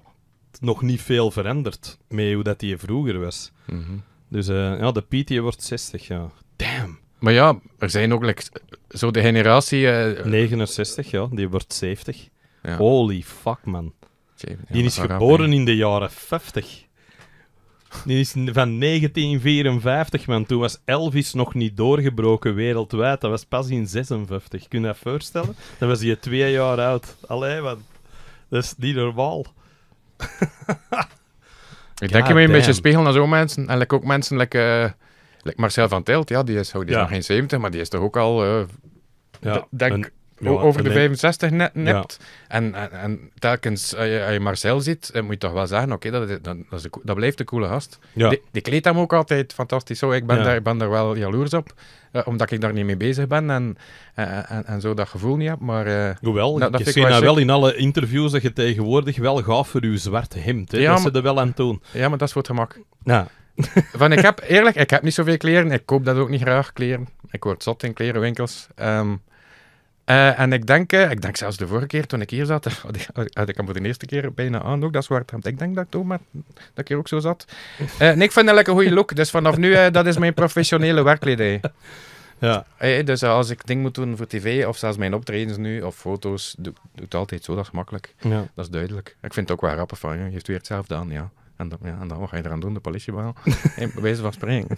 nog niet veel veranderd met hoe dat hij vroeger was. Mhm. Dus eh, ja, de Piet die wordt 60, ja. Damn. Maar ja, er zijn ook like, zo de generatie... 69, eh, ja, die wordt 70. Holy fuck, man. die is geboren in de jaren 50. Die is van 1954, want toen was Elvis nog niet doorgebroken wereldwijd. Dat was pas in 56. Kun je dat voorstellen? Dan was hij twee jaar oud. Allee, wat... Dat is niet normaal. Ik denk je een beetje spiegel naar zo'n mensen. En ook mensen like, eh, Marcel van Tilt ja, die is, die is nog geen 70, maar die is toch ook al... Uh, ja, denk, over de 65 net, En, en, en, telkens eh, als je, Marcel ziet, eh, moet je toch wel zeggen, oké, dat, dat, dat, blijft de coole gast. Die, kleedt hem ook altijd fantastisch zo. Ik ben, daar, ben daar wel jaloers op, eh, omdat ik daar niet mee bezig ben en, en, en, zo dat gevoel niet heb. Maar, uh, Hoewel, dat, je ziet nou wel in alle interviews dat je tegenwoordig wel gaaf voor je zwart hemd. Hè? dat ze er wel aan doen. Ja, maar dat is voor het gemak. Ja. Van, ik heb, eerlijk, ik heb niet zoveel kleren. Ik koop dat ook niet graag, kleren. Ik word zot in klerenwinkels. Ehm, eh, en ik denk, eh, ik denk zelfs de vorige keer toen ik hier zat, had ik, had ik hem voor de eerste keer bijna aan ook, dat soort Ik denk dat ik maar dat ik hier ook zo zat. Uh, nee, ik vind dat lekker goede look, dus vanaf nu, dat is mijn professionele werkleden. Ja. dus als ik ding moet doen voor tv, of zelfs mijn optredens nu, of foto's, doe, het altijd zo, dat is makkelijk. Ja. Dat is duidelijk. Ik vind het ook wel grappig van, je heeft weer hetzelfde aan, ja. En, dan, ja, en dan, wat ga je eraan doen? De politiebel? hey, wees van spreken.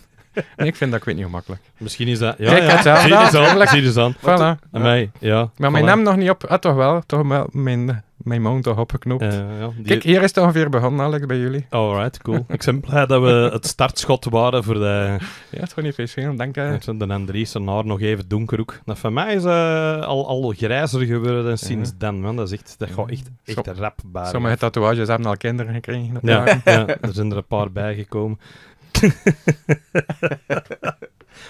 Nee, ik vind dat, ik weet niet gemakkelijk. Misschien is dat... Ja, Kijk, ja. ja. Zie je dan. aan. Zie je aan. mij, ja. Maar mijn naam nog niet op. Ah, toch wel. Toch wel mijn mijn mount toch opgeknopt. Eh, ja, Kijk, hier is het ongeveer begonnen, Alex, bij jullie. Alright, cool. ik ben blij dat we het startschot waren voor de... Ja, het is gewoon niet veel scherm, dank je. Ja, de Andries en haar nog even donker ook. Dat van mij is uh, al, al grijzer geworden sinds dan, man. Dat is echt, dat gaat echt, echt Sommige tatoeages hebben al kinderen gekregen. Ja, er zijn er een paar bijgekomen.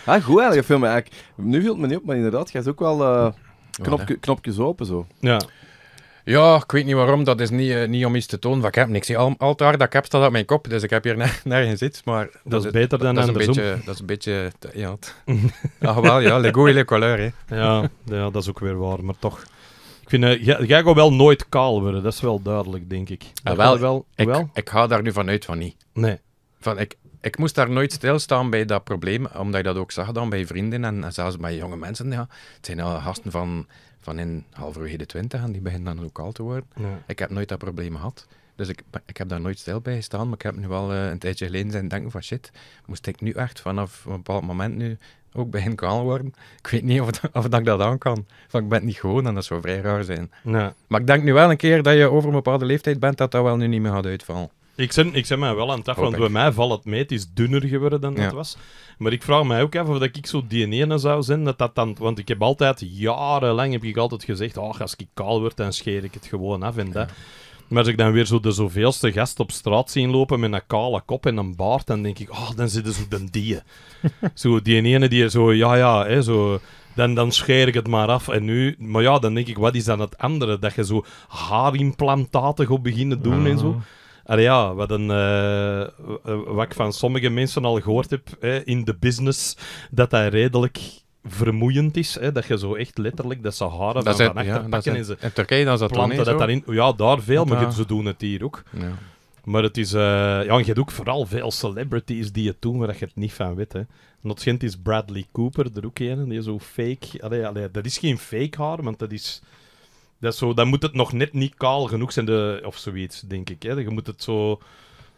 ah, goed eigenlijk, film eigenlijk. Nu viel het me niet op, maar inderdaad, ga is ook wel eh, knopjes open zo. Ja. Ja, ik weet niet waarom. Dat is niet, eh, niet om iets te tonen. Ik heb niks. Al, hard dat ik staat op mijn kop. Dus ik heb hier nergens iets. Maar dat, is beter dan dat andersom. Is een beetje, dat is een beetje... Ja, Ach, ah, wel, ja. Le goût hè. Ja, ja, dat is ook weer waar. Maar toch... Ik vind... Uh, jij, jij gaat wel nooit kaal worden. Dat is wel duidelijk, denk ik. Ah, wel, wel, ik, wel? ik ga daar nu vanuit van niet. Nee. Van, ik, ik moest daar nooit stilstaan bij dat probleem, omdat je dat ook zag dan bij vrienden en, zelfs bij jonge mensen. Ja. Het zijn al gasten van van in halverwege de twintig en die begint dan ook al te worden. Ik heb nooit dat probleem gehad. Dus ik, ik heb daar nooit stil bij gestaan, maar ik heb nu wel eh, een tijdje geleden zijn denken van shit, moest ik nu echt vanaf een bepaald moment nu ook begin kaal worden? Ik weet niet of, of dat ik dat aan kan. Van ik ben niet gewoon en dat zou vrij raar zijn. Ja. Maar ik denk nu wel een keer dat je over een bepaalde leeftijd bent, dat dat wel nu niet meer gaat uitvallen. Ik zit, ik mij wel aan het af, want bij mij valt het mee. Het is dunner geworden dan dat was. Maar ik vraag me ook even of dat ik zo die zou zijn. Dat dat dan, want ik heb altijd, jarenlang heb ik altijd gezegd, oh, als ik kaal word, dan scheer ik het gewoon af en dat. Maar als ik dan weer zo de zoveelste gast op straat zie lopen met een kale kop en een baard, dan denk ik, oh, dan zitten zo de die. zo die ene die zo, ja, ja, hè, zo... Dan, dan scheer ik het maar af. En nu, maar ja, dan denk ik, wat is dan het andere? Dat je zo haarimplantaten gaat beginnen doen en zo. Ah. Allee, ja, wat, een, eh, wat ik van sommige mensen al gehoord heb in de business, dat dat redelijk vermoeiend is. dat je zo echt letterlijk de Sahara dat van, van achter ja, pakken. en, ze in Turkije dan is dat planten dat Ja, daar veel, maar ze doen het hier ook. Ja. Maar het is... Eh, ja, en je hebt ook vooral veel celebrities die het doen, waar je het niet van weet. is Bradley Cooper er ook een, die zo fake... Allee, allee, dat is geen fake haar, want dat is... Dat zo, dan moet het nog net niet kaal genoeg zijn, de, of zoiets, denk ik. Hè. Je moet het zo...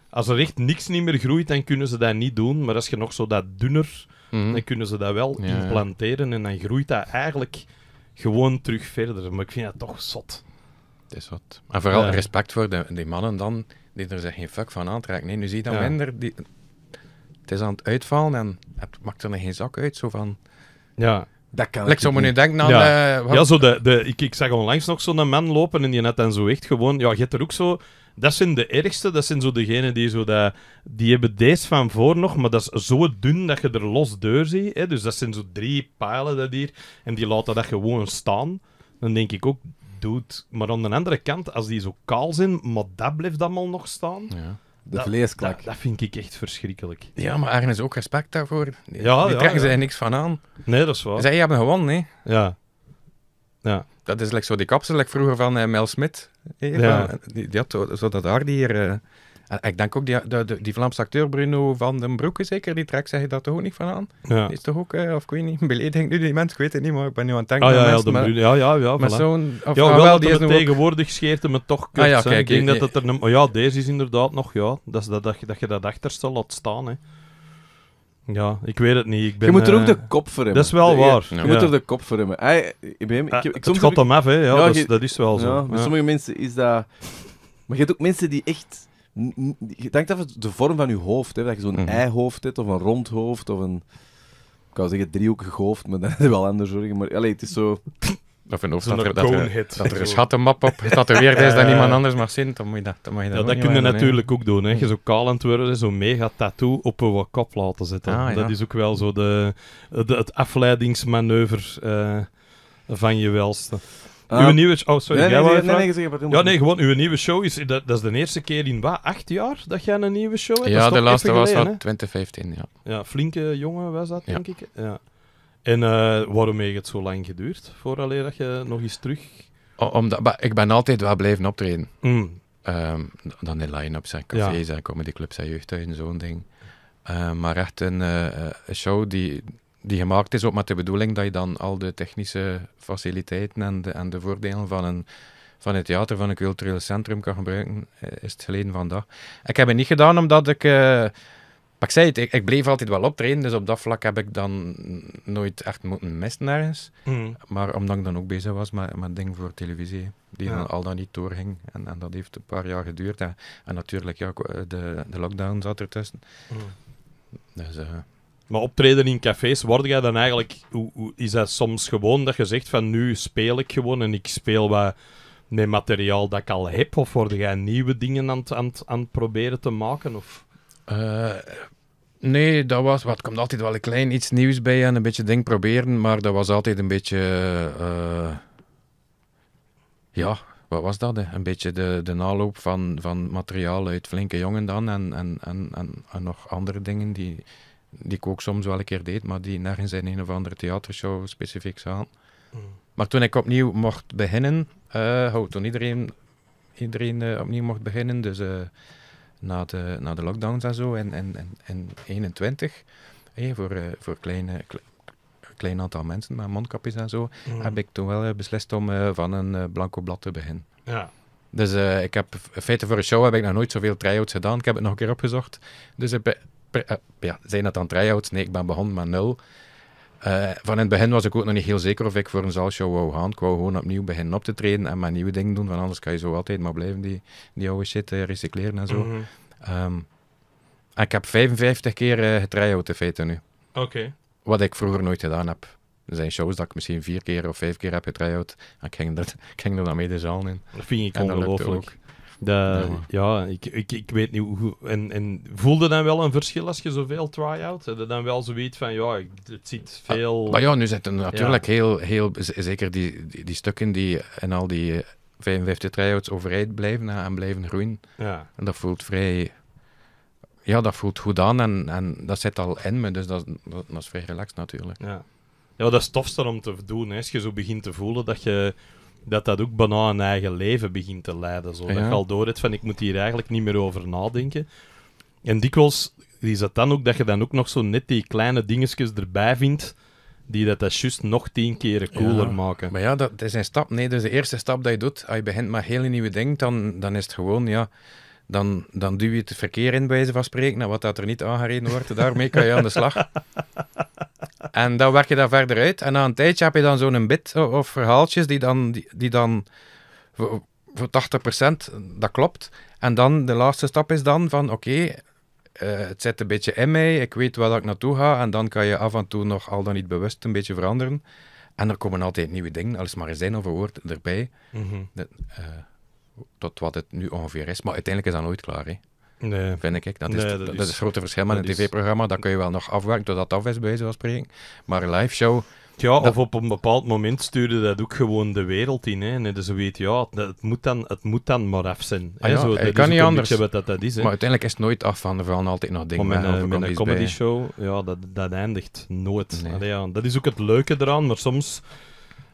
Als er echt niks niet meer groeit, dan kunnen ze dat niet doen. Maar als je nog zo dat dunner, mhm. dan kunnen ze dat wel implanteren. En dan groeit dat eigenlijk gewoon terug verder. Maar ik vind dat toch zot. Het is wat. En vooral respect voor de, die mannen dan, die er zich geen fuck van aantrekken. Nee, nu zie je dat minder... Die, het is aan het uitvallen en het maakt er nog geen zak uit, zo van... Ja, dat kan ik zo moet nu denken aan... Eh, ja, zo de, de, ik, ik zag onlangs nog zo'n man lopen en die net en zo echt gewoon... Ja, je hebt er ook zo... Dat zijn de ergste, dat zijn zo degenen die zo dat... Die hebben deze van voor nog, maar dat is zo dun dat je er los deur ziet. Hè? Dus dat zijn zo drie pijlen dat hier. En die laten dat gewoon staan. Dan denk ik ook, doet. Maar aan de andere kant, als die zo kaal zijn, maar dat blijft allemaal nog staan... Ja dat, vleesklak. Dat, dat, vind ik echt verschrikkelijk. Ja, maar Arne is ook respect daarvoor. Die, ja, trekken ze er niks van aan. Nee, dat is waar. Zij hebben gewonnen, hè? Ja. ja. Dat is like, zo die kapsel, like, vroeger van eh, Mel Smit. ja. die, had zo, dat haar die hier... Eh, eh, ik denk ook die, die Vlaamse acteur Bruno van den Broeke, zeker, die trekt je daar toch ook niet van aan? is toch ook, eh, of ik weet niet, nu die mensen, ik weet het niet, maar ik ben nu aan het denken ah, ja, ja, ja, ja, ah, ah, ja, maar zo'n... Ja, wel, die is tegenwoordig scheert hem toch kut, Ik denk nee. dat het er... Oh ja, deze is inderdaad nog, ja, dat, dat, dat, je, dat je dat laat staan, hè. Ja, ik weet het niet. Ik ben, je moet er ook eh, de kop voor hebben. Dat is wel waar. Je moet er de kop voor hebben. Hey, ik ik, soms hem af, hè. Ja, dat, is, wel zo. Maar sommige mensen is dat... Maar je hebt ook mensen die echt denk even de vorm van je hoofd, hè, dat je zo'n mm hoofd hebt, of een rond hoofd, of een... Ik zeggen driehoekig hoofd, maar dat is wel anders, zorgen. Maar allez, het is zo... Of een hoofd dat, er, dat, er, dat er een schattenmap op getatoeëerd is dat niemand anders mag zien, dan moet dat, dan moet dat, dat kun je natuurlijk ook doen. Hè. Je mhm. zo kaal worden, zo'n mega tattoo op een wat kop laten zetten. Ah, dat is ook wel zo de, het afleidingsmanoeuvre eh, van je welste. Ah. uw nieuwe... Oh, sorry. Nee, nee, nee, zeg ja, nee, gewoon, uw nieuwe show is... Dat, dat is de eerste keer in, wat, acht jaar dat jij een nieuwe show hebt? Ja, de laatste was dat 2015, ja. Ja, flinke jongen was dat, denk ik. Ja. En eh, waarom heeft het zo lang geduurd, Vooral dat je nog eens terug... omdat, ik ben altijd wel blijven optreden. Mm. Ehm, dan in line-ups en cafés ja. en comedyclubs en jeugd en zo'n ding. Ehm, maar echt een eh, eh, show die die gemaakt is ook met de bedoeling dat je dan al de technische faciliteiten en de, en de voordelen van een van het theater, van een cultureel centrum kan gebruiken, eh, is het geleden vandaag. Ik heb het niet gedaan omdat ik... Eh, ik zei het, ik, ik, bleef altijd wel optreden, dus op dat vlak heb ik dan nooit echt moeten missen nergens. Hmm. Maar omdat ik dan ook bezig was met, met dingen voor televisie, die dan al dan niet doorging. En, en, dat heeft een paar jaar geduurd. En, en natuurlijk, ja, eh, de, de lockdown zat ertussen. Mm. Dus... Maar optreden in cafés, word jij dan eigenlijk... Hoe, hoe, is dat soms gewoon dat je zegt van nu speel ik gewoon en ik speel wat met materiaal dat ik al heb? Of word jij nieuwe dingen aan het, aan aan proberen te maken? Of... Eh, nee, dat was... Wat komt altijd wel een klein iets nieuws bij en een beetje ding proberen, maar dat was altijd een beetje... Eh, ja, wat was dat? Een beetje de, de naloop van, van materiaal uit Flinke Jongen dan en, en, en, en nog andere dingen die die ik ook soms wel een keer deed, maar die nergens in een of andere theatershow specifiek zaten. Mm. Maar toen ik opnieuw mocht beginnen, uh, toen iedereen, iedereen eh, opnieuw mocht beginnen, dus eh, na, de, na de lockdowns en zo, in, en en 21, voor, voor kleine, kle, klein aantal mensen met mondkapjes en zo, mm. heb ik toen wel beslist om van een blanco blad te beginnen. Ja. Dus ik heb, in feite voor een show heb ik nog nooit zoveel try-outs gedaan. Ik heb het nog een keer opgezocht. Dus ik, eh, ja, zijn dat dan tryouts? Nee, ik ben begonnen met nul. Eh, van in het begin was ik ook nog niet heel zeker of ik voor een zaalshow wou gaan. Ik wou gewoon opnieuw beginnen op te treden en mijn nieuwe dingen doen. Want anders kan je zo altijd maar blijven die, die oude shit eh, recycleren en zo. Mhm. en ehm, ik heb 55 keer uh, getry-out in feite nu. Oké. Wat ik vroeger nooit gedaan heb. Er zijn shows dat ik misschien vier keer of vijf keer heb getry-out. En ik ging er, ik ging dan mee de zaal in. Dat vind ik ongelooflijk ja, ik, ik, ik weet niet hoe. En, en voelde dan wel een verschil als je zoveel try-out? Heb dan wel zoiets van, ja, het ziet ah, veel. maar ja, nu zit natuurlijk heel, heel. Zeker die, die, stukken die, en al die 55 eh, try-outs overeind blijven en blijven groeien. Ja. En dat voelt vrij. Ja, dat voelt goed aan en, en dat zit al in me, dus dat, dat, is vrij relaxed natuurlijk. Ja. ja, dat is tofst tofste om te doen. Hè. Als je zo begint te voelen dat je dat dat ook bijna een eigen leven begint te leiden. Zo. Dat je al door van ik moet hier eigenlijk niet meer over nadenken. En dikwijls is dat dan ook dat je dan ook nog zo net die kleine dingetjes erbij vindt die dat, dat juist nog tien keren cooler maken. Maar ja, dat, is een stap. Nee, dus de eerste stap dat je doet, als je begint met hele nieuwe dingen, dan, dan is het gewoon, ja, dan, dan duw je het verkeer in, bij wijze van spreken, wat dat er niet aangereden wordt, daarmee kan je aan de slag. En dan werk je dat verder uit. En na een tijdje heb je dan zo'n bit of verhaaltjes die dan, die, dan voor, voor 80% dat klopt. En dan de laatste stap is dan van oké, eh, het zit een beetje in mij, ik weet waar ik naartoe ga. En dan kan je af en toe nog al dan niet bewust een beetje veranderen. En er komen altijd nieuwe dingen, alles maar een zijn of een woord erbij. Mm tot wat het nu ongeveer is. Maar uiteindelijk is dat nooit klaar, hè? Nee. Vind ik. Dat is, dat, is, het grote verschil met een tv-programma. Dat kun je wel nog afwerken totdat dat af is, bij zo'n van spreken. Maar een live show. Ja, of op een bepaald moment stuurde dat ook gewoon de wereld in. Hè. En dus weet ja, het moet dan, het moet dan maar af zijn. Hè. Ah Zo, dat kan niet anders. Wat dat, dat is, hè. Maar uiteindelijk is het nooit af van, er vallen altijd nog dingen Maar met, een comedy show, ja, dat, dat eindigt nooit. ja, dat is ook het leuke eraan, maar soms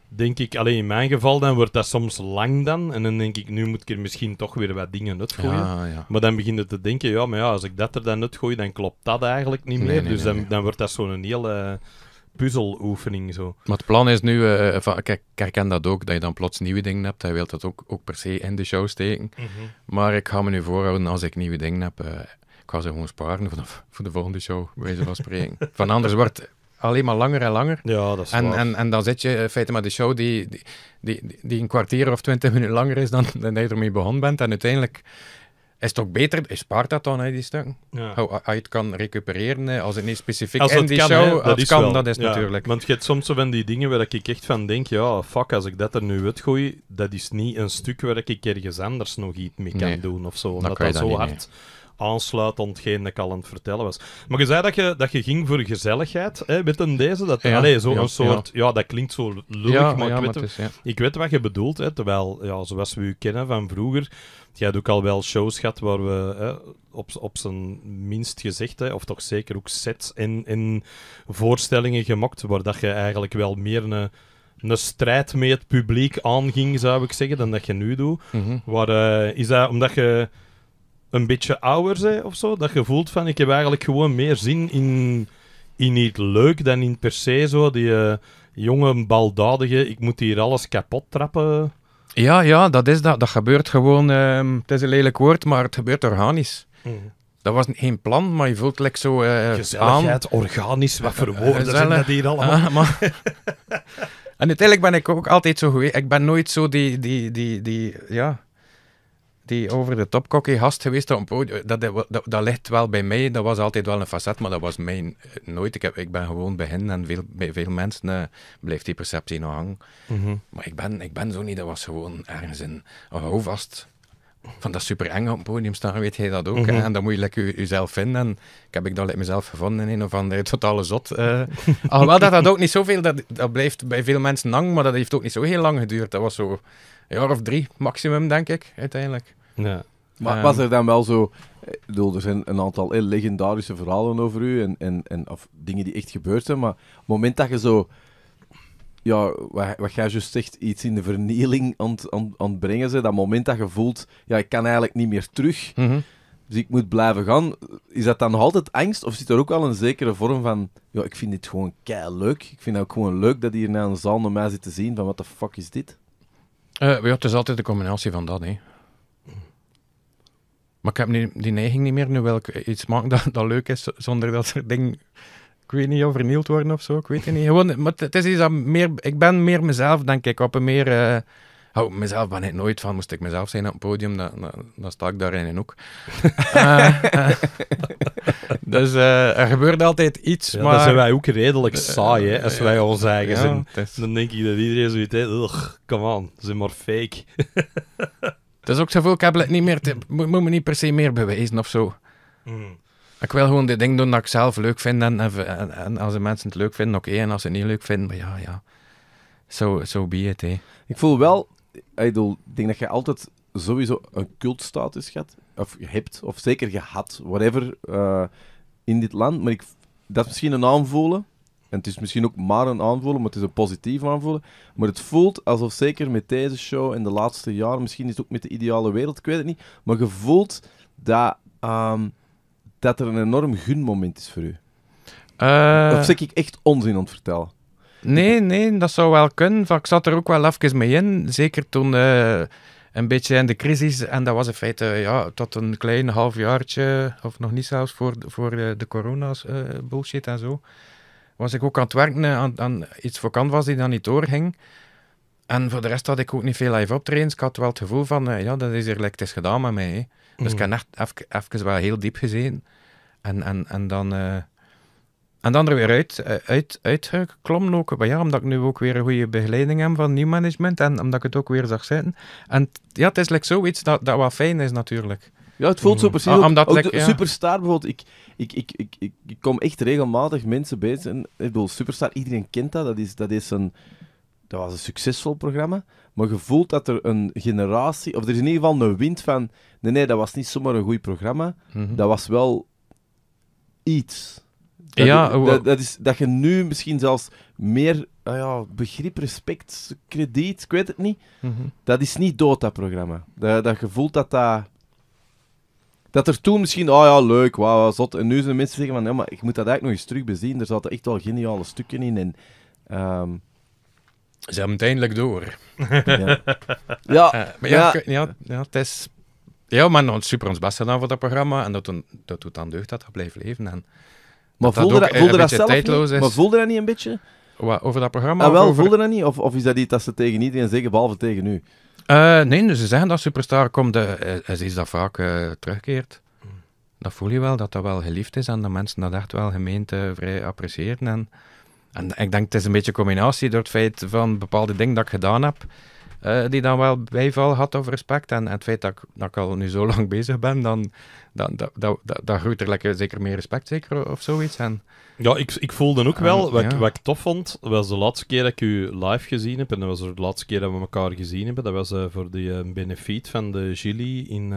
denk ik, alleen in mijn geval, dan wordt dat soms lang dan. En dan denk ik, nu moet ik er misschien toch weer wat dingen uitgooien. Maar dan begin je te denken, ja, maar ja, als ik dat er dan uitgooi, dan klopt dat eigenlijk niet meer. dus dan, dan wordt dat zo'n hele puzzeloefening. Zo. Maar het plan is nu, eh, eh, van, kijk, ik herken dat ook, dat je dan plots nieuwe dingen hebt. Hij wil dat ook, ook per se in de show steken. Mhm. Maar ik ga me nu voorhouden, als ik nieuwe dingen heb, eh, ik ga ze gewoon sparen voor de, volgende show, bij wijze van spreken. van anders wordt alleen maar langer en langer. Ja, dat is en, en, en, dan zit je in eh, feite met de show die, die, die, een kwartier of twintig minuten langer is dan, dan je ermee begonnen bent. En uiteindelijk is het ook beter, je spaart dat dan, hè, die stukken. Ja. je het kan recupereren, als het niet specifiek als in die show, dat is kan, dat is natuurlijk. Want je hebt soms zo van die dingen waar ik echt van denk, ja, fuck, als ik dat er nu uitgooi, dat is niet een stuk waar ik ergens anders nog iets mee kan doen of zo. dat, dat, zo hard aansluit aan hetgeen ik al aan het vertellen was. Maar je zei dat je, dat je ging voor gezelligheid, hè, met een deze. Dat, ja, zo een soort, ja. dat klinkt zo lullig, maar, ik, weet, ik weet wat je bedoelt. Hè, terwijl, ja, zoals we u kennen van vroeger, jij hebt ook al wel shows gehad waar we hè, op, op zijn minst gezegd, hè, of toch zeker ook sets en, en voorstellingen gemokt, waar dat je eigenlijk wel meer een een strijd met het publiek aanging, zou ik zeggen, dan dat je nu doet. Mhm. waar, eh, is dat omdat je een beetje ouder bent of zo, dat je voelt van ik heb eigenlijk gewoon meer zin in, in iets leuk dan in per se zo die eh, jonge baldadige, ik moet hier alles kapot trappen. Ja, ja, dat is dat. Dat gebeurt gewoon, ehm, het is een lelijk woord, maar het gebeurt organisch. Mhm. Dat was geen plan, maar je voelt lekker zo uh, Gezelligheid, organisch, wat voor eh, woorden zijn dat hier allemaal. Ah, en uiteindelijk ben ik ook altijd zo geweest. Ik ben nooit zo die, die, die, die ja die over de topcocky gast geweest op podium. Dat, dat, dat, ligt wel bij mij. Dat was altijd wel een facet, maar dat was mijn eh, nooit. Ik, ben gewoon bij en veel, bij veel mensen eh, blijft die perceptie nog hangen. Mhm. Maar ik ben, ik ben zo niet. Dat was gewoon ergens in. Hou vast van dat super eng op het podium staan, weet jij dat ook. Mhm. En dan moet je lekker jezelf vinden. En ik heb ik dat mezelf gevonden in een of andere totale zot. Uh, alhoewel dat dat ook niet zoveel, dat, dat blijft bij veel mensen hangen, maar dat heeft ook niet zo heel lang geduurd. Dat was zo een jaar of drie maximum, denk ik, uiteindelijk. Maar ehm. was er dan wel zo... Eh, ik bedoel, er zijn een aantal heel eh, legendarische verhalen over u en, en, en of dingen die echt gebeurd zijn, maar op het moment dat je zo... Ja, wat, gij jij juist zegt, iets in de vernieling aan, aan, brengen dat moment dat je voelt, ja, ik kan eigenlijk niet meer terug, mhm. dus ik moet blijven gaan. Is dat dan nog altijd angst, of zit er ook wel een zekere vorm van, ja, ik vind dit gewoon kei leuk, ik vind het ook gewoon leuk dat hier naar een zaal naar mij zit te zien, van wat de fuck is dit? Uh, ja, het is altijd de combinatie van dat. Hè. Maar ik heb nu die neiging niet meer, nu wil ik iets maken dat, dat leuk is, zonder dat er dingen, ik weet niet, of vernield worden of zo, ik weet het niet. Gewoon, maar het is iets dat meer, ik ben meer mezelf, denk ik, op een meer... Uh, mezelf ben ik nooit van. Moest ik mezelf zijn op het podium, dan, sta ik daar in een hoek. Eh, eh, dus er gebeurt altijd iets. maar... Dan zijn wij ook redelijk saai, hè, als wij ons eigen zijn. Dan denk ik dat iedereen zoiets heeft. Ugh, come on, zijn maar fake. Dus is ook zoveel, ik heb het niet meer, te, mm. moet, me niet per se meer bewijzen of zo. Mm. Ik wil gewoon dit ding doen dat ik zelf leuk vind en, en, als de mensen het leuk vinden, oké, en als ze het niet leuk vinden, ja, ja. zo so be it, Ik voel wel, ik denk dat je altijd sowieso een cultstatus hebt. of hebt, of zeker gehad, whatever, eh, in dit land. Maar ik, dat is misschien een aanvoelen en het is misschien ook maar een aanvoelen, maar het is een positief aanvoelen. Maar het voelt alsof zeker met deze show in de laatste jaren, misschien is het ook met de ideale wereld, ik weet het niet. Maar je voelt dat, ehm, dat er een enorm gunmoment is voor u. Uh... Of zeg ik echt onzin aan het vertellen? Nee, nee, dat zou wel kunnen. Ik zat er ook wel even mee in. Zeker toen eh, een beetje in de crisis. En dat was in feite ja, tot een klein halfjaartje, of nog niet zelfs, voor, voor eh, de corona's bullshit en zo was ik ook aan het werken eh, aan, iets voor Canvas die dan niet doorging. En voor de rest had ik ook niet veel live optredens. Ik had wel het gevoel van, eh, ja, dat is er like, is gedaan met mij. Dus ik mhm. heb echt even, even, heel diep gezien En, en, en, dan, eh, en dan er weer uit, uit, uitgeklommen ook. ja, omdat ik nu ook weer een goede begeleiding heb van nieuw management. En omdat ik het ook weer zag zitten. En ja, het is like, zoiets dat, dat wel fijn is natuurlijk. Ja, het voelt zo mhm. precies. Ah, ook, de Superstar bijvoorbeeld. Ik, ik, ik, ik, ik, kom echt regelmatig mensen bezig. ik bedoel, Superstar, iedereen kent dat. Dat, is, dat, is een, dat was een succesvol programma. Maar je voelt dat er een generatie. Of er is in ieder geval een wind van. Nee, nee, dat was niet zomaar een goed programma. Mhm. Dat was wel iets. Dat, ja, dat, is, dat je nu misschien zelfs meer ah ja, begrip, respect, krediet, ik weet het niet. Mhm. Dat is niet dood, dat programma. Dat, dat je voelt dat dat dat er toen misschien, oh ja, leuk, wat zot. En nu zijn mensen zeggen van, ja, maar ik moet dat eigenlijk nog eens terug bezien. Er zaten echt wel geniale stukken in. En, um... Ze hebben het eindelijk door. Ja. ja. Eh, maar ja, ja, ja, ja, het is... Ja, maar nog super ons best gedaan voor dat programma. En dat, doet, dat doet dan deugd dat dat blijft leven. En maar voelde dat, voelde dat zelf niet? Maar voelde dat niet een beetje? Wat, over dat programma? Ah, wel, voelde dat niet? Of, of is dat iets dat ze tegen iedereen zeggen, behalve tegen u? Uh, nee, dus ze zeggen dat Superstar komt. Uh, is iets dat vaak uh, terugkeert. Hmm. Dat voel je wel, dat dat wel geliefd is en dat mensen dat echt wel gemeente vrij appreciëren. En, en ik denk, het is een beetje een combinatie door het feit van bepaalde dingen dat ik gedaan heb. Eh, die dan wel bijval had of respect. En, en het feit dat ik, dat al nu zo lang bezig ben, dan, dan, dat, dat, groeit er lekker, zeker meer respect zeker, of zoiets. En, ja, ik, ik voelde ook wel, wat, ik, wat, ik tof vond, was de laatste keer dat ik u live gezien heb, en dat was de laatste keer dat we elkaar gezien hebben, dat was eh, voor de benefit eh, benefiet van de Gili in,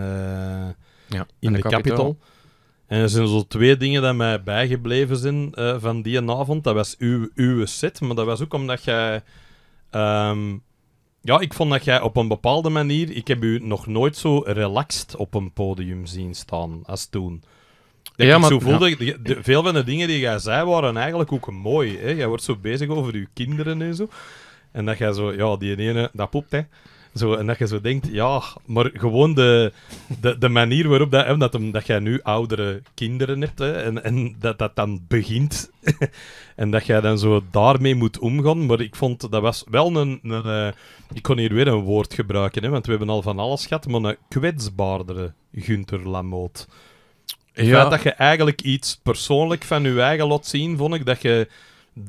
ja, in de, de capital. En er zijn zo twee dingen die mij bijgebleven zijn van die avond. Dat was uw, uw set, maar dat was ook omdat jij ehm, ja, ik vond dat jij op een bepaalde manier... Ik heb u nog nooit zo relaxed op een podium zien staan als toen. Dat ja, maar, zo veel van de dingen die jij zei waren eigenlijk ook mooi. Hè? Jij wordt zo bezig over je kinderen en zo. En dat jij zo, ja, die ene, dat poept, hè. Zo, en dat je zo denkt, ja, maar gewoon de, de, de manier waarop dat, hè, omdat, jij nu oudere kinderen hebt en, en dat dat dan begint en dat jij dan zo daarmee moet omgaan. Maar ik vond dat was wel een. een, eh, ik kon hier weer een woord gebruiken, hè, want we hebben al van alles gehad, maar een kwetsbaardere Gunter Lamoot. Het ja. feit dat je eigenlijk iets persoonlijk van je eigen lot zien, vond ik dat je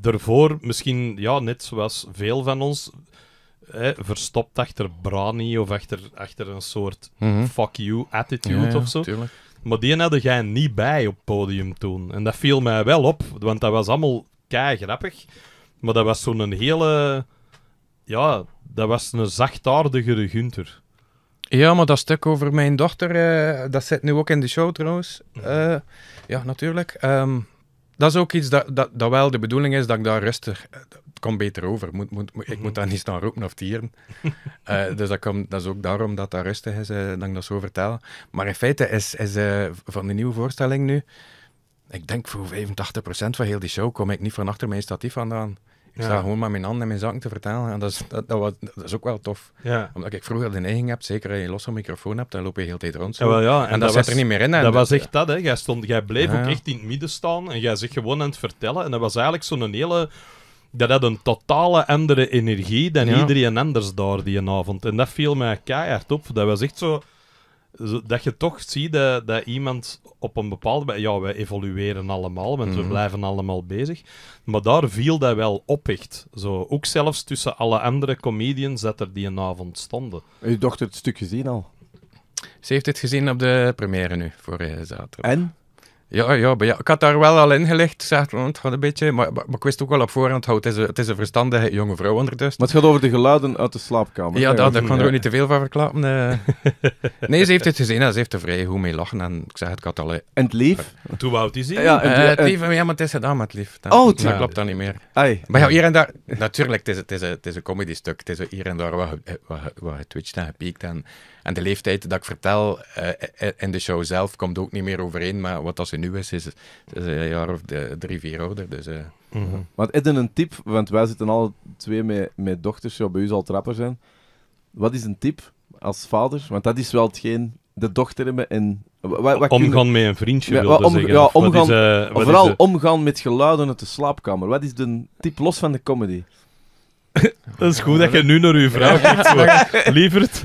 ervoor misschien, ja, net zoals veel van ons, eh, verstopt achter Brani of achter, achter een soort mhm. fuck you attitude ja, of zo. Maar die hadden jij niet bij op podium toen. En dat viel mij wel op, want dat was allemaal kei grappig. Maar dat was zo'n hele. Ja, dat was een zachtaardigere Gunter. Ja, maar dat stuk over mijn dochter, eh, dat zit nu ook in de show trouwens. Mhm. Eh, ja, natuurlijk. Ehm, dat is ook iets dat, dat, dat wel de bedoeling is dat ik daar rustig eh, kom beter over. ik moet daar niet staan roepen of tieren. Eh, dus dat, komt, dat is ook daarom dat dat rustig is, uh, dat ik dat zo vertel. Maar in feite is, is eh, van de nieuwe voorstelling nu, ik denk voor 85% van heel die show kom ik niet van achter mijn statief vandaan. Ik sta gewoon met mijn handen en mijn zakken te vertellen. En dat is, dat, was, dat is ook wel tof. Ja. Omdat ik vroeger de neiging heb, zeker als je een losse microfoon hebt, dan loop je heel tijd rond. Ja, En, dat, zit er niet meer in. dat was echt dat, hè. Jij, stond, jij bleef ook echt in het midden staan en jij zegt gewoon aan het vertellen. En dat was eigenlijk zo'n hele dat had een totale andere energie dan iedereen anders daar die avond. En dat viel mij keihard op. Dat was echt zo... Dat je toch ziet dat, dat iemand op een bepaalde... Ja, wij evolueren allemaal, want we mhm. blijven allemaal bezig. Maar daar viel dat wel op echt. Zo, ook zelfs tussen alle andere comedians dat er die avond stonden. Je dochter het stuk gezien al? Ze heeft het gezien op de première nu, voor eh, zaterdag. En? Ja, ja, ik had daar wel al in gelegd, zegt een beetje, maar, maar, ik wist ook wel op voorhand, het is, een, het is verstandige jonge vrouw ondertussen. Maar het gaat over de geluiden uit de slaapkamer. Ja, dat, ik kan er ook niet te veel van verklappen. Eh. nee, ze heeft het gezien en ze heeft er vrij goed mee lachen en ik zeg het, ik had eh. En het lief? Toen wou het zien. Ja, eh, het lief, ja, maar het is gedaan met het lief. Dan, oh, dat klopt dan niet meer. Maar ja, hier en daar, natuurlijk, het is, het is, het is een comedy stuk, het is hier en daar wat, wat, wat getwitcht en gepiekt en... En de leeftijd dat ik vertel eh, eh, in de show zelf komt ook niet meer overeen. Maar wat als ze nu is, is, is een jaar of de, drie, vier ouder. Dus, uh, Want is een tip, want wij zitten alle twee met, met dochters, zo bij u zal trapper zijn. Wat is een tip als vader? Want dat is wel hetgeen de dochter hebben en... Wat, wat omgaan met een vriendje, ja, zeggen. Ja, is, vooral omgaan met geluiden uit de slaapkamer. Wat is de tip, los van de comedy? Dat is goed dat je nu naar uw vraag hebt, lieverd.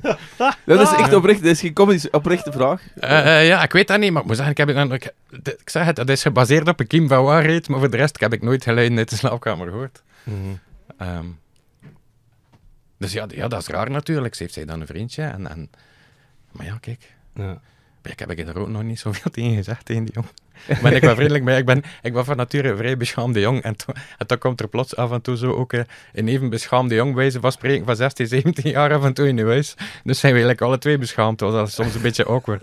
Dat is echt oprecht, dat is geen comedy, oprechte vraag. Eh, eh, ja, ik weet dat niet, maar ik moet zeggen, ik, heb, ik, ik zeg het, dat is gebaseerd op een Kim van waarheid, maar voor de rest heb ik nooit geleden in de slaapkamer gehoord. Mhm. Ehm, dus ja, ja, dat is raar natuurlijk. Ze heeft zij dan een vriendje en... en maar ja, kijk. Ja. Ik heb ik er ook nog niet zoveel tegen gezegd tegen die jongen. Maar ik wel vriendelijk maar Ik ben, ik ben van nature een vrij beschaamde jong. En, to, en dan komt er plots af en toe zo ook eh, een even beschaamde jong wijze van spreken van 16, 17 jaar af en toe in de huis. Dus zijn we eigenlijk alle twee beschaamd. want dat is soms een beetje awkward.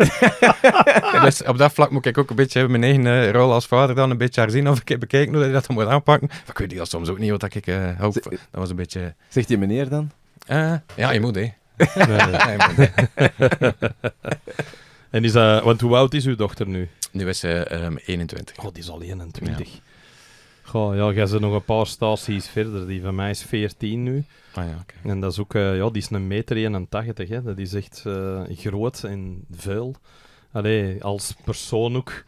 dus op dat vlak moet ik ook een beetje mijn eigen eh, rol als vader dan een beetje herzien of ik bekijken hoe ik dat moet aanpakken. Maar ik weet dat soms ook niet, wat ik uh, hoop. Dat was een beetje... Zegt die meneer dan? ja, je moet, hè. Nee, nee. En is dat, want hoe oud is uw dochter nu? Nu is ze um, ehm, 21. Oh, die is al 21. Ja. Goh, ja, jij nog een paar staties verder. Die van mij is 14 nu. Ah ja, oké. En dat is ook, uh, ja, die is een meter 81, hè. Dat is echt uh, groot en vuil. Allee, als persoon ook.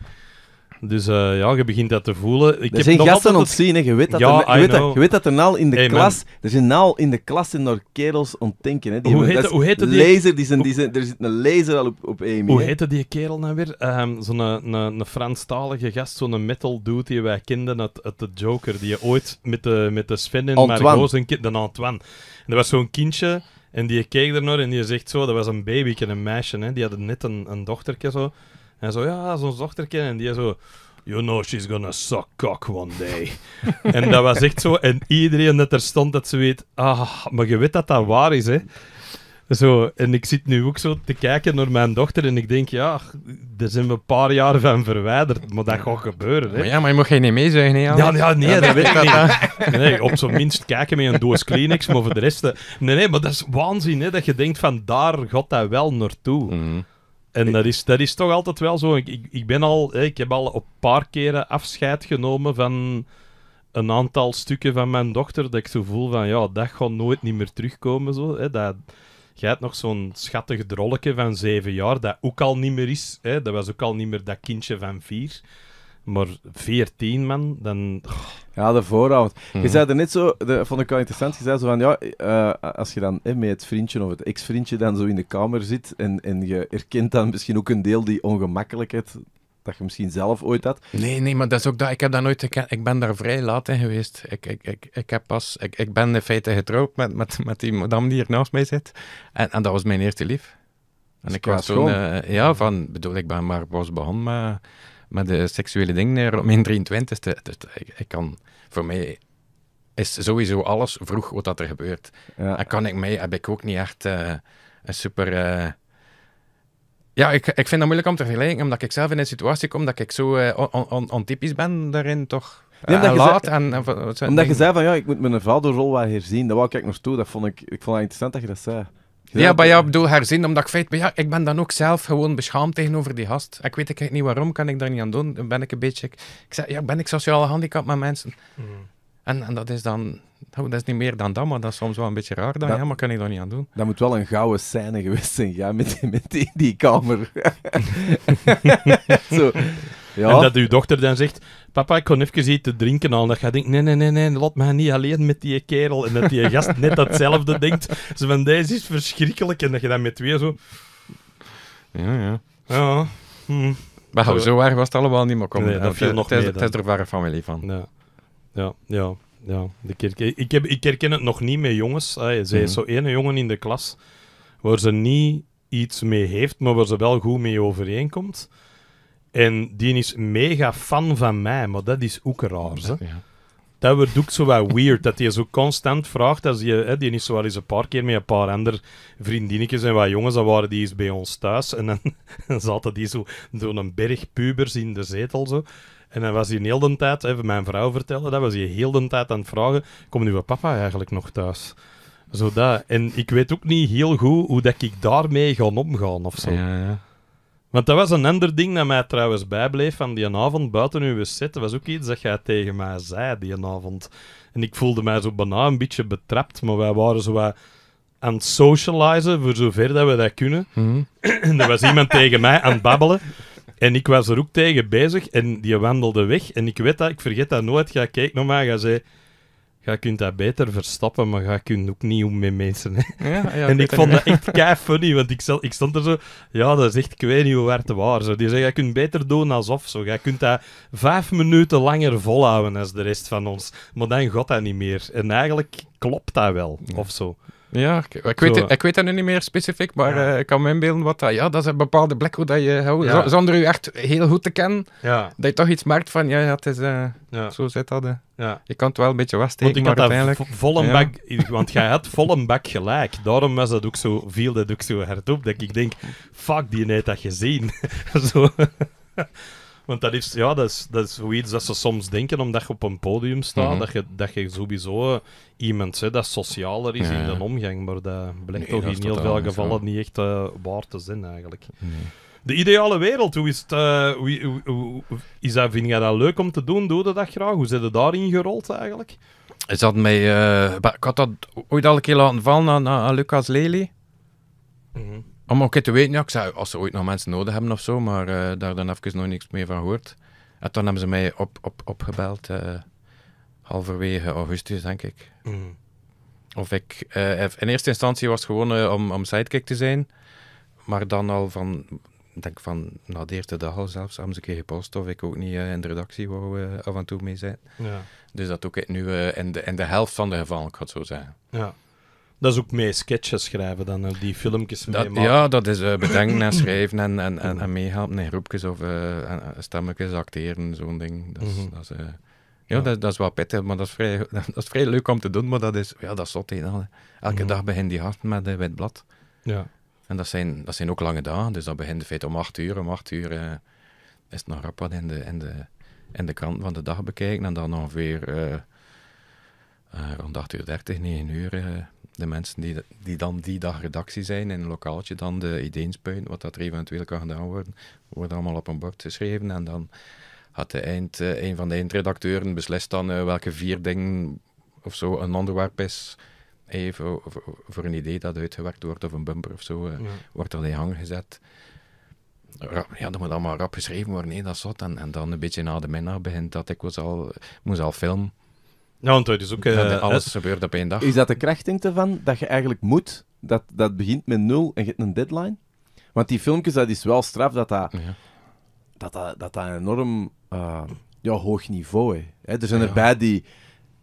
Dus eh, ja, je begint dat te voelen. Ik er heb zijn gasten ontzien, hè. Je weet dat, er, je weet dat, je weet dat er al in de klas... Er zijn naal in de klas in door kerels ontdenken. Hè. Die hoe, heet, hoe die? Laser, die zijn, die er zit een laser al op, op Amy. Hoe heette die kerel nou weer? Ehm, zo'n eh, een, een, Franstalige gast, zo'n metal dude die wij kenden uit, uit, de Joker, die je ooit met de, met de Sven en Margot... en De Antoine. En dat was zo'n kindje... En die keek er naar en die zegt zo, dat was een baby, een meisje, hè? die had net een, een dochtertje zo. En zo, ja, zo'n dochtertje. En die zo... You know she's gonna suck cock one day. en dat was echt zo. En iedereen dat er stond, dat ze weet... Ah, maar je weet dat dat waar is, hè. Zo, en ik zit nu ook zo te kijken naar mijn dochter en ik denk, ja, daar zijn we een paar jaar van verwijderd, maar dat gaat gebeuren. Hè. Maar ja, maar je mag geen niet meezeggen, hè? Ja, ja, nee, dat, weet ik niet. Nee, op zijn minst kijken met een doos Kleenex, maar voor de rest... Eh, nee, nee, maar dat is waanzin, hè, dat je denkt van daar gaat dat wel naartoe. Mm en dat is, dat is toch altijd wel zo. Ik, ik, ben al, ik heb al een paar keren afscheid genomen van een aantal stukken van mijn dochter. Dat ik zo voel van ja, dat gaat nooit niet meer terugkomen. Zo, hè. Dat, jij hebt nog zo'n schattig drolletje van zeven jaar, dat ook al niet meer is. Hè. Dat was ook al niet meer dat kindje van vier maar 14 man, dan... Ja, de voorhoud. Je mhm. zei er net zo, dat vond ik wel interessant, je zei zo van, ja, eh, als je dan met het vriendje of het ex-vriendje dan zo in de kamer zit en, en je herkent dan misschien ook een deel die ongemakkelijkheid dat je misschien zelf ooit had. Nee, nee, maar dat is ook dat. Ik heb dat nooit gekend. Ik ben daar vrij laat in geweest. Ik, ik, ik, ik heb pas. Ik, ik ben in feite getrouwd met, met, met die madame die hier naast mij zit. En, en dat was mijn eerste lief. En dus ik was toen. Eh, ja, van. Bedoel, ik ben maar pas begonnen maar de seksuele dingen op mijn 23 e ik, ik kan voor mij is sowieso alles vroeg wat dat er gebeurt. Ja. En kan ik mij, heb ik ook niet echt eh, een super. Eh, ja, ik, ik vind dat moeilijk om te vergelijken, omdat ik zelf in een situatie kom dat ik zo eh, on, on, ontypisch ben daarin toch. omdat en laat en, omdat je zei van ja, ik moet mijn vaderrol wel herzien. Dat wou ik nog toe. Dat vond ik, ik vond het interessant dat je dat zei. Ja, bij jou bedoel, herzien, omdat ik feit ben, ja, ik ben dan ook zelf gewoon beschaamd tegenover die gast. Ik weet ik niet waarom, kan ik daar niet aan doen. Ben ik een beetje... Ik zeg, ja, ben ik sociaal handicap met mensen? Mm. En, en dat is dan... Oh, dat is niet meer dan dat, maar dat is soms wel een beetje raar. Dan, dat, ja, maar kan ik daar niet aan doen. Dat moet wel een gouden scène geweest zijn, ja, met, met die, die kamer. Zo. Ja. En dat uw dochter dan zegt: papa, ik kon even iets te drinken al Dat je denkt, nee, nee, nee, nee, laat mij niet alleen met die kerel. En dat die gast net datzelfde denkt. Ze van, deze is verschrikkelijk. En dat je dan met twee zo... Ja, ja. Ja. Hm. Maar zo, erg was het allemaal niet meer komen. dat viel nog meer. Het is er waar familie van. Ja, ja, ja. ja. De kerk. Ik, heb, ik herken het nog niet met jongens. Ay, zij is mhm. zo ene jongen in de klas waar ze niet iets mee heeft, maar waar ze wel goed mee overeenkomt. En die is mega fan van mij, maar dat is ook raar. Hè? Dat wordt ook zo wat weird, dat hij zo constant vraagt. Als je, hè, die is zo wel eens een paar keer met een paar andere vriendinnetjes en wat jongens, dan waren die eens bij ons thuis. En dan, zaten die zo door een berg pubers in de zetel zo. En dan was hij heel de tijd, even mijn vrouw vertellen, dat was hij heel de tijd aan het vragen, komt uw papa eigenlijk nog thuis? Zo dat. En ik weet ook niet heel goed hoe dat ik daarmee ga omgaan of zo. Ja, ja. Want dat was een ander ding dat mij trouwens bijbleef van die avond buiten uw set. Dat was ook iets dat jij tegen mij zei die avond. En ik voelde mij zo bijna een beetje betrapt, maar wij waren zo wat aan het socializen, voor zover dat we dat kunnen. Mm en er was iemand tegen mij aan het babbelen. En ik was er ook tegen bezig en die wandelde weg. En ik weet dat, ik vergeet dat nooit. Ga kijken naar mij, ga zeggen je kunt dat beter verstappen, maar je kunt ook niet om met mensen. Ja, ja, en ik vond dat echt kei funny, want ik, stond, ik stond er zo... Ja, dat is echt, ik niet hoe waar te waar. Zo. Die zei, je kunt beter doen alsof. Zo. Jij kunt dat vijf minuten langer volhouden als de rest van ons. Maar dan gaat dat niet meer. En eigenlijk klopt dat wel, ja. of zo. Ja, ik, weet, ik weet dat nu niet meer specifiek, maar eh, ik kan me inbeelden wat dat... Ja, dat is een bepaalde plek hoe dat je... Zonder je echt heel goed te kennen, ja. dat je toch iets merkt van... Ja, het is... Uh, zo zit dat. Eh. ja. Je kan het wel een beetje wegsteken, want ik had uiteindelijk... Volle bak, want jij had volle bak gelijk. Daarom was dat ook zo, viel dat ook zo hard op, dat ik denk... Fuck, die heeft dat gezien. zo... Want dat is, ja, dat is, dat is zoiets dat ze soms denken, omdat je op een podium staat, mhm. dat, je, dat je sowieso eh, iemand hè, dat socialer is in de omgang. Maar dat blijkt toch in heel veel gevallen niet echt eh, waar te zijn, eigenlijk. De ideale wereld, hoe is het... Eh, is dat, vind jij dat leuk om te doen? Doe je dat graag? Hoe zit je daarin gerold, eigenlijk? Is dat mij... Uh, ik had dat ooit al een keer laten vallen aan, Lucas Lely. Mm om ah, ook te weten, ja. Ik zei, als ze ooit nog mensen nodig hebben of zo, maar eh, daar dan even nog niks meer van gehoord. En toen hebben ze mij op, op, opgebeld, uh, halverwege augustus, denk ik. Mm. Of ik, uh, in eerste instantie was het gewoon om, om sidekick te zijn, maar dan al van, denk van, na de eerste dag al zelfs, hebben ze een keer gepost of ik ook niet in de redactie we af en toe mee zijn. Ja. Dus dat ook nu in, de, in de helft van de gevallen, ik had zo zeggen. Ja. Dat is ook mee sketches schrijven dan, die filmpjes mee dat, Ja, dat is eh, bedenken en schrijven en, en, en, meehelpen in groepjes of uh, stemmetjes acteren, zo'n ding. Dat is, mhm. dat is, ja, Dat, dat, is wel pittig, maar dat is, vrij, dat is vrij leuk om te doen, maar dat is, ja, dat is zot. elke mhm. dag begint die hard met een wit blad. Ja. En dat zijn, dat zijn ook lange dagen, dus dat begint in om acht uur. Om acht uur is het nog rap wat in de, in, de, in de krant van de dag bekijken en dan ongeveer rond 8 uur 30, 9 uur de mensen die, die dan die dag redactie zijn in een lokaaltje, dan de ideeën wat dat er eventueel kan gedaan worden, wordt allemaal op een bord geschreven en dan had de eind, eh, een van de eindredacteuren beslist dan eh, welke vier dingen of zo een onderwerp is. Even voor, een idee dat uitgewerkt wordt of een bumper of zo, eh, wordt er in hangen gezet. Ja, dat moet allemaal rap geschreven worden, nee, dat is En, en dan een beetje na de middag begint dat ik was al, moest al filmen. Ja, want dat is eh, alles gebeurt op één dag. Is dat de kracht, ervan, dat je eigenlijk moet, dat, dat begint met nul en je hebt een deadline? Want die filmpjes, dat is wel straf dat dat, dat, dat, een enorm eh, ja, hoog niveau is. Er zijn er erbij die,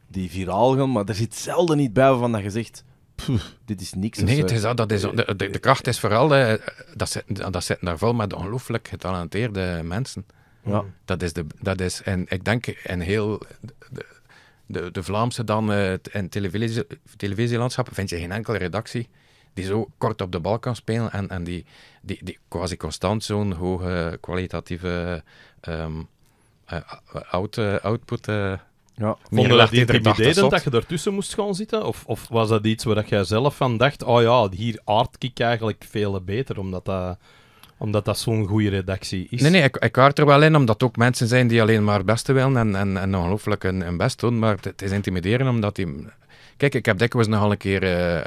die viraal gaan, maar er zit zelden niet bij waarvan dat je zegt... dit is niks. Nee, het is, dat is, de, kracht is vooral, dat, zit, dat daar vol met ongelooflijk getalenteerde mensen. Ja. Dat is de, dat is, en ik denk, en heel, de, de, de Vlaamse dan uh, en televisie, televisielandschap vind je geen enkele redactie die zo kort op de bal kan spelen en, en die, die, die quasi constant zo'n hoge kwalitatieve ehm, eh, eh, output ja, vond je dat intimiderend dat je daartussen moest gaan zitten? Of, of was dat iets waar jij zelf van dacht, oh ja, hier aard ik eigenlijk veel beter, omdat dat omdat dat zo'n goede redactie is. Nee, nee, ik, ik er wel in, omdat ook mensen zijn die alleen maar het beste willen en, en, en ongelooflijk hun, best doen. Maar het, is intimideren, omdat die... Kijk, ik heb dikwijls nogal een keer eh,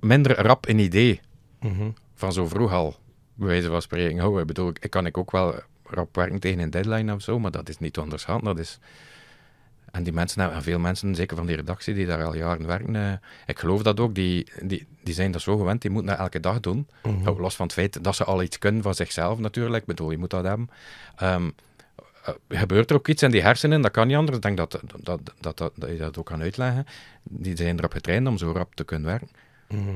minder rap een idee mhm. van zo vroeg al, bij wijze van spreken. Oh, ik bedoel, ik kan ik ook wel rap werken tegen een deadline of zo, maar dat is niet anders Dat is... En die mensen, en veel mensen, zeker van die redactie, die daar al jaren werken, eh, ik geloof dat ook, die, die, die zijn dat zo gewend, die moeten dat elke dag doen. Mhm. Nou, los van het feit dat ze al iets kunnen van zichzelf natuurlijk, ik bedoel, je moet dat hebben. Ehm, eh, gebeurt er ook iets in die hersenen, dat kan niet anders. Ik denk dat, dat, dat, dat, dat je dat ook kan uitleggen. Die zijn erop getraind om zo rap te kunnen werken. Mhm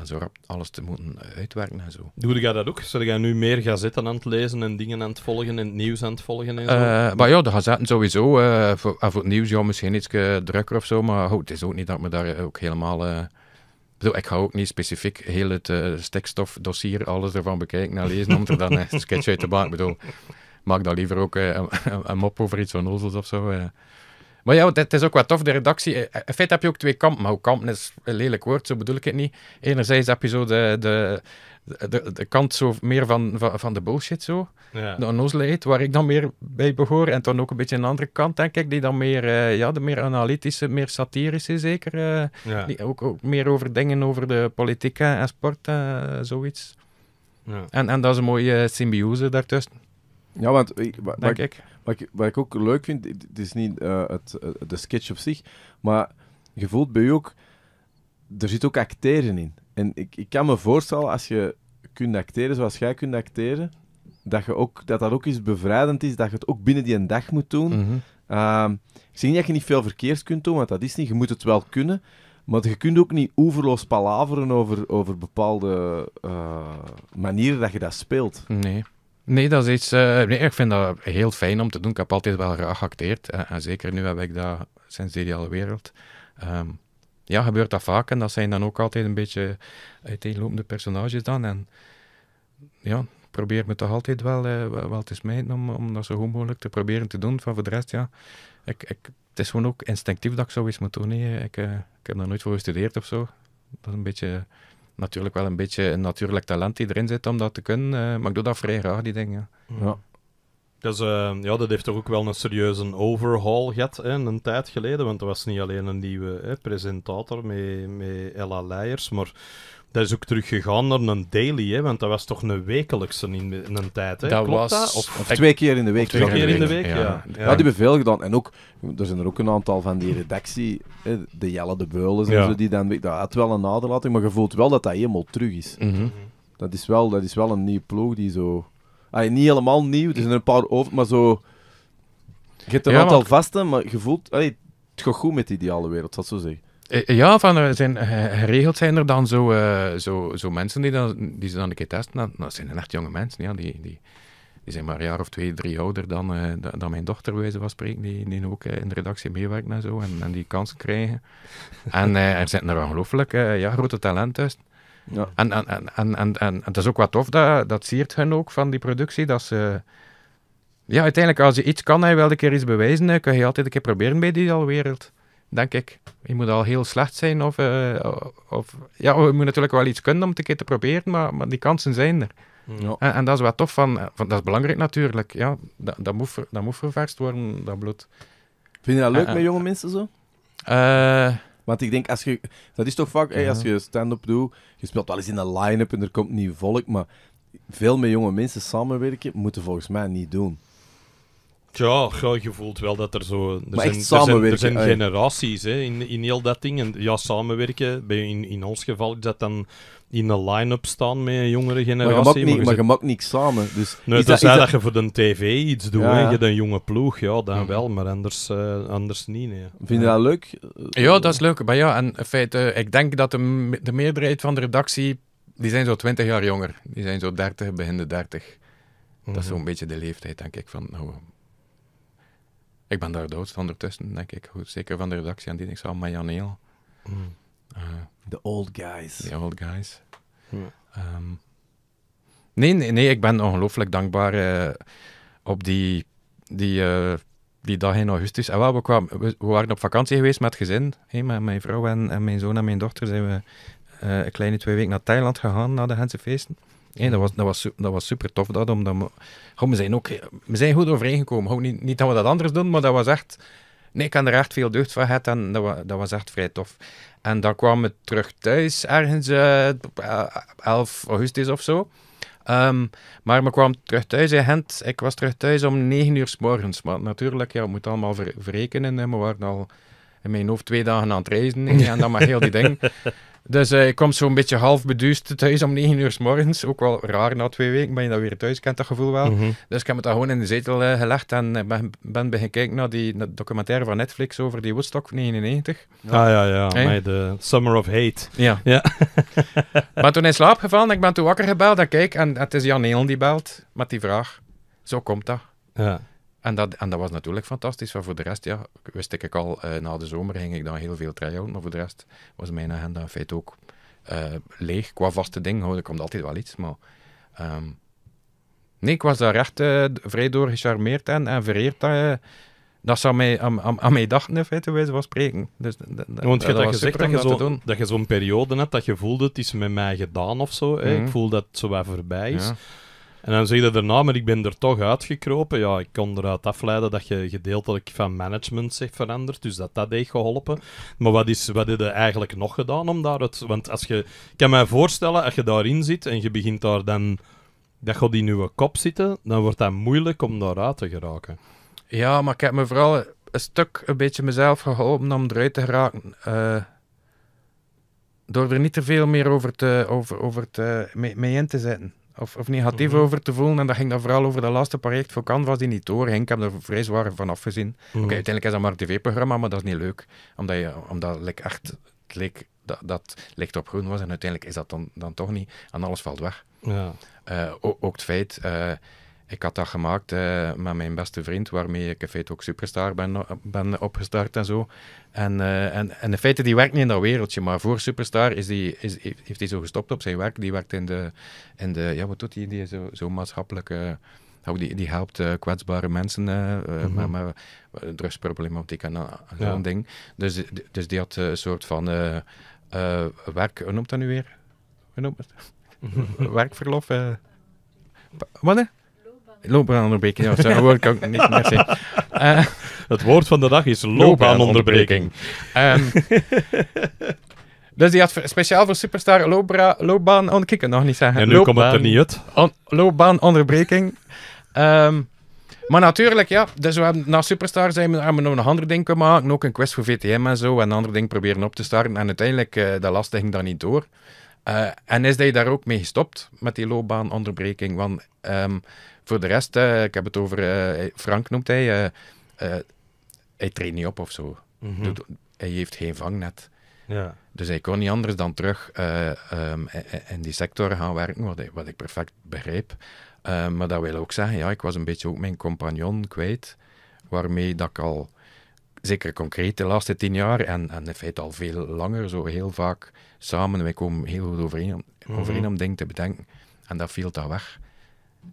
en zo rap alles te moeten uitwerken en zo. Doe jij dat ook? Zullen jij nu meer gazetten aan het lezen en dingen aan het volgen en het nieuws aan het volgen en zo? Uh, maar ja, de gazetten sowieso. Uh, voor, het nieuws ja, misschien iets eh, drukker of zo, maar oh, het is ook niet dat me daar ook helemaal... Bedoel, ik ga ook niet specifiek heel het stikstofdossier, alles ervan bekijken en lezen, om er dan een sketch uit te maken. Ik bedoel, maak dan liever ook een, mop over iets van ozels of zo. Maar ja, het is ook wat tof, de redactie. Eh, eh, in feite heb je ook twee kampen, maar kampen is een lelijk woord, zo bedoel ik het niet. Enerzijds heb je zo de, de, de, de kant zo meer van, van, de bullshit, zo. Ja. de onnozelheid, waar ik dan meer bij behoor. En dan ook een beetje een andere kant, denk ik, die dan meer, eh, ja, de meer analytische, meer satirische zeker. die ook, ook, meer over dingen, over de politiek en sport, en zoiets. Ja. En, en dat is een mooie symbiose daartussen. Ja, want ik, ik, wat ik, ik ook leuk vind, het is niet eh, het, eh, de sketch op zich, maar je voelt bij je ook, er zit ook acteren in. En ik, ik kan me voorstellen, als je kunt acteren zoals jij kunt acteren, dat, je ook, dat dat ook iets bevrijdend is, dat je het ook binnen die een dag moet doen. Mm ik zeg niet dat je niet veel verkeerd kunt doen, want dat is niet. Je moet het wel kunnen. Maar je kunt ook niet oeverloos palaveren over, over bepaalde eh, manieren dat je dat speelt. Nee. Nee, dat is iets. Eh, ik vind dat heel fijn om te doen. Ik heb altijd wel geacteerd. Eh, en, zeker nu heb ik dat sinds de ideale wereld. Ehm, ja, gebeurt dat vaak. En dat zijn dan ook altijd een beetje uiteenlopende personages dan. En ja, probeer me toch altijd wel, uh, wel te smijten om, dat zo goed mogelijk te proberen te doen. Van voor de rest, ja. Ik, ik, het is gewoon ook instinctief dat ik zoiets moet doen. ik, ik heb daar nooit voor gestudeerd of zo. Dat is een beetje natuurlijk wel een beetje een natuurlijk talent die erin zit om dat te kunnen. Eh, maar ik doe dat vrij graag, die dingen. Ja. Dat, eh, ja, dat heeft toch ook wel een serieuze overhaul gehad hè, een tijd geleden. Want er was niet alleen een nieuwe hè, presentator met, met Ella Leijers, maar dat is ook teruggegaan naar een daily, hè, want dat was toch een wekelijkse in een tijd. Hè? Dat Klopt was... dat? Of, twee keer in de week. Twee keer in de week, ja. Ja, ja. hebben veel gedaan. En ook, er zijn er ook een aantal van die redactie, hè, de Jelle de Beulens en zo, die dan... Dat had wel een naderlating, maar je voelt wel dat dat helemaal terug is. Mhm. dat, is wel, dat is wel een nieuwe ploeg die zo Allee, niet helemaal nieuw, er zijn een paar over, maar zo... Je hebt een aantal maar... vaste, maar je voelt... het gaat goed met die ideale wereld, dat zo zeggen. Eh, eh, ja, van, eh, zijn, geregeld zijn er dan zo, zo, zo mensen die, dan, die ze dan een keer testen. Dat, zijn echt jonge mensen, ja, die, die, die zijn maar een jaar of twee, drie ouder dan, dan mijn dochter, wijze van spreken, die, die ook in de redactie meewerkt en zo, en, die kansen krijgen. En er zitten er ongelooflijk ja, grote talenten ja. En, en, en, en, en, en, het is ook wat tof, dat, dat siert hun ook van die productie, dat ze... Ja, uiteindelijk, als je iets kan en je wel een keer iets bewijzen, kun je altijd een keer proberen bij die wereld denk ik. Je moet al heel slecht zijn of... Eh, of ja, je moet natuurlijk wel iets kunnen om het een keer te proberen, maar, maar die kansen zijn er. Ja. En, dat is wel tof, van, van, dat is belangrijk natuurlijk. Ja, dat, dat, moet, dat moet ververst worden, dat bloed. Vind je dat leuk eh, met eh. jonge mensen zo? Uh, want ik denk, als je, dat is toch vaak, als je stand-up doet, je speelt wel eens in een line-up en er komt nieuw volk, maar veel met jonge mensen samenwerken, moeten volgens mij niet doen. Ja, je voelt wel dat er zo. Er zijn, generaties hè, in, in heel dat ding. En ja, samenwerken. Bij, in, in ons geval is dat dan in een line-up staan met een jongere generatie. Maar je mag, niet, maar niks samen. Dus is dat, is dat, je voor de tv iets doet. Ja. Je hebt een jonge ploeg, ja, dan wel, maar anders, eh, anders niet. Nee. Vind je dat leuk? Ja, dat is leuk. Maar ja, en in feite, ik denk dat de, de meerderheid van de redactie. die zijn zo 20 jaar jonger. Die zijn zo 30, begin de 30. Dat is mhm. zo'n beetje de leeftijd, denk ik, van nou, ik ben daar de oudste ondertussen, denk ik. zeker van de redactie aan die ik zou: Majaneel. Jan mm. eh, the old guys. The old guys. Ehm, nee, nee, nee, ik ben ongelooflijk dankbaar eh, op die, die, eh, die dag in augustus. En we, we, waren op vakantie geweest met gezin. Hey, met mijn vrouw en, en, mijn zoon en mijn dochter zijn we een kleine twee weken naar Thailand gegaan na de Hense ja dat, was, dat, was, dat was super tof. Dat, omdat we, zijn ook, we zijn goed overeengekomen. niet, niet dat we dat anders doen, maar dat was echt. Nee, ik had er echt veel deugd van gehad en dat, was dat was echt vrij tof. En dan kwamen we terug thuis, ergens uh, eh, 11 augustus of zo. Ehm, maar we kwamen terug thuis in Ik was terug thuis om 9 uur s morgens. Maar natuurlijk, ja, moet allemaal verrekenen. Hè. We waren al in mijn hoofd twee dagen aan het reizen. En dan maar heel die ding. Dus eh, ik kom zo'n beetje half beduust thuis om 9 uur s morgens. Ook wel raar na twee weken ben je dat weer thuis, kent dat gevoel wel. Mhm. Dus ik heb het dan gewoon in de zetel uh, gelegd en eh, ben, ben beginnen kijken naar die documentaire van Netflix over die Woodstock 99. Ah ja, ja, de Summer of Hate. Ja. ja. maar toen in slaap gevallen, ik ben toen wakker gebeld en kijk, en, het is Jan Neel die belt met die vraag. Zo komt dat. Ja. En dat, en dat was natuurlijk fantastisch. Maar voor de rest, ja, wist ik al, eh, na de zomer ging ik dan heel veel try Maar voor de rest was mijn agenda in feite ook eh, leeg. Qua vaste dingen hoorde komt altijd wel iets. Maar ehm, nee, ik was daar echt uh, vrij door gecharmeerd en, en vereerd. dat dat ze aan, mij, aan, aan, aan dachten in feite wijze spreken. Dus, Want je hebt dat gezegd dat je, zo, dat, je zo'n periode hebt, dat je voelde het is met mij gedaan of zo. Mhm. Ik voel dat het zo voorbij is. En dan zeg je daarna, maar ik ben er toch uitgekropen. Ja, ik kon eruit afleiden dat je gedeeltelijk van management zich veranderd. Dus dat, dat heeft geholpen. Maar wat is wat heb je eigenlijk nog gedaan om het? Want als je... Ik kan mij voorstellen, als je daarin zit en je begint daar dan... Dat gaat in je kop zitten, dan wordt dat moeilijk om daaruit te geraken. Ja, maar ik heb me vooral een stuk een beetje mezelf geholpen om eruit te geraken. Eh, door er niet te veel meer over, te, over, over te, mee, mee in te zetten of, of negatief mm over te voelen. En dat ging dan vooral over dat laatste project voor Canvas die niet doorging. Ik heb er vrij zwaar van afgezien. Mhm. uiteindelijk is dat maar een tv-programma, maar dat is niet leuk. Omdat, je, omdat like, echt, het leek dat, dat licht op groen was. En uiteindelijk is dat dan, dan toch niet. En alles valt weg. Ja. Eh, ook, het feit... Eh, ik had dat gemaakt eh, met mijn beste vriend, waarmee ik in feite ook Superstar ben, eh, ben opgestart en zo. En, uh, en, en in feite, die werkt niet in dat wereldje, maar voor Superstar is is, heeft hij zo gestopt op zijn werk. Die werkt in de, in de ja, wat doet hij? Die, zo, zo maatschappelijke... Nou, die, die helpt kwetsbare mensen uh, mm -hmm. met, met, drugsproblematiek en zo'n ding. Dus, dus die had een soort van werk, hoe noemt dat nu weer? Hoe noemt het? Mhm. Werkverlof? wat? loopbaanonderbreking. Ja, zo'n woord kan ik niet meer zeggen. Eh, het woord van de dag is loopbaanonderbreking. Um, dus die had speciaal voor Superstar loopbra, loopbaan... On, oh, ik nog niet zeggen. En nu komt het er niet uit. loopbaanonderbreking. Ehm, maar natuurlijk, ja. Dus we hebben, na Superstar zijn we, hebben we nog een ander ding kunnen maken. Ook een quest voor VTM en zo. En een ander ding proberen op te starten. En uiteindelijk, uh, dat lastig ging daar niet door. Eh, en is hij daar ook mee gestopt met die loopbaanonderbreking? Want um, voor de rest, eh, ik heb het over eh, Frank noemt hij, hij treedt niet op of zo. Mhm. hij heeft geen vangnet. Ja. Dus hij kon niet anders dan terug ehm, in die sector gaan werken, wat, wat ik perfect begreep. Ehm, maar dat wil ook zeggen, ja, ik was een beetje ook mijn compagnon kwijt, waarmee dat ik al, zeker concreet de laatste tien jaar en, en in feite al veel langer, zo heel vaak samen, wij komen heel goed overeen om, mhm. overeen om dingen te bedenken. En dat viel dan weg.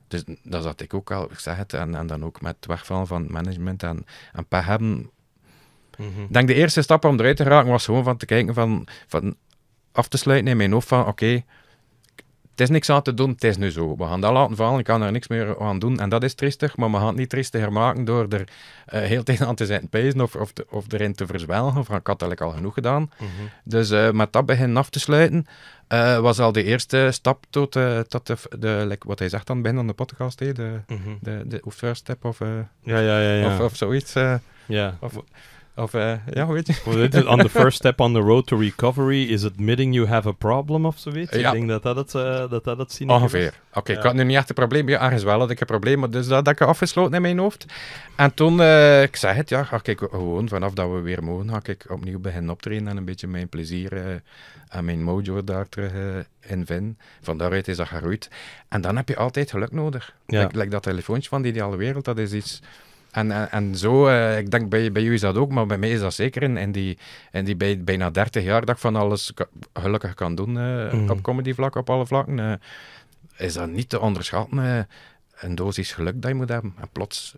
Dus dat zat ik ook al, ik zeg het, en, dan ook met het wegvallen van management en, en pech hebben. Mhm. Ik denk de eerste stap om eruit te raken was gewoon van te kijken van, van af te sluiten in mijn hoofd van oké, het is niks aan te doen, het is nu zo. We gaan dat laten vallen, ik kan er niks meer aan doen. En dat is tristig, maar we gaan het niet tristiger maken door er eh, heel tegen aan te zijn pezen of, of, of erin te verzwelgen. Van, ik had eigenlijk al genoeg gedaan. Mhm. Dus eh, met dat begin af te sluiten, eh, was al de eerste stap tot, tot de, de wat hij zegt dan binnen de podcast, de, mm de, de, first step of, ja, ja, ja, ja. of, of zoiets. ja. Of, of eh, ja, hoe weet je? on the first step on the road to recovery is admitting you have a problem of zoiets. Ja. Ik denk dat dat het, uh, dat dat het Ongeveer. Oké, ik had nu niet echt een probleem. Ja, ergens wel had ik een probleem, maar dus dat, dat ik afgesloten in mijn hoofd. En toen, eh, ik zei het, ja, ga ik gewoon vanaf dat we weer mogen, ga ik opnieuw beginnen optreden en een beetje mijn plezier en mijn mojo daar terug in vinden. Van daaruit is dat geroeid. En dan heb je altijd geluk nodig. Ja. Like, dat telefoontje van die ideale wereld, dat is iets en, en, zo, eh, ik denk bij, bij jou is dat ook, maar bij mij is dat zeker in, die, in die bij, bijna 30 jaar dat ik van alles gelukkig kan doen eh, mm. op comedy vlak, op alle vlakken. Eh, is dat niet te onderschatten, een dosis geluk dat je moet hebben. En plots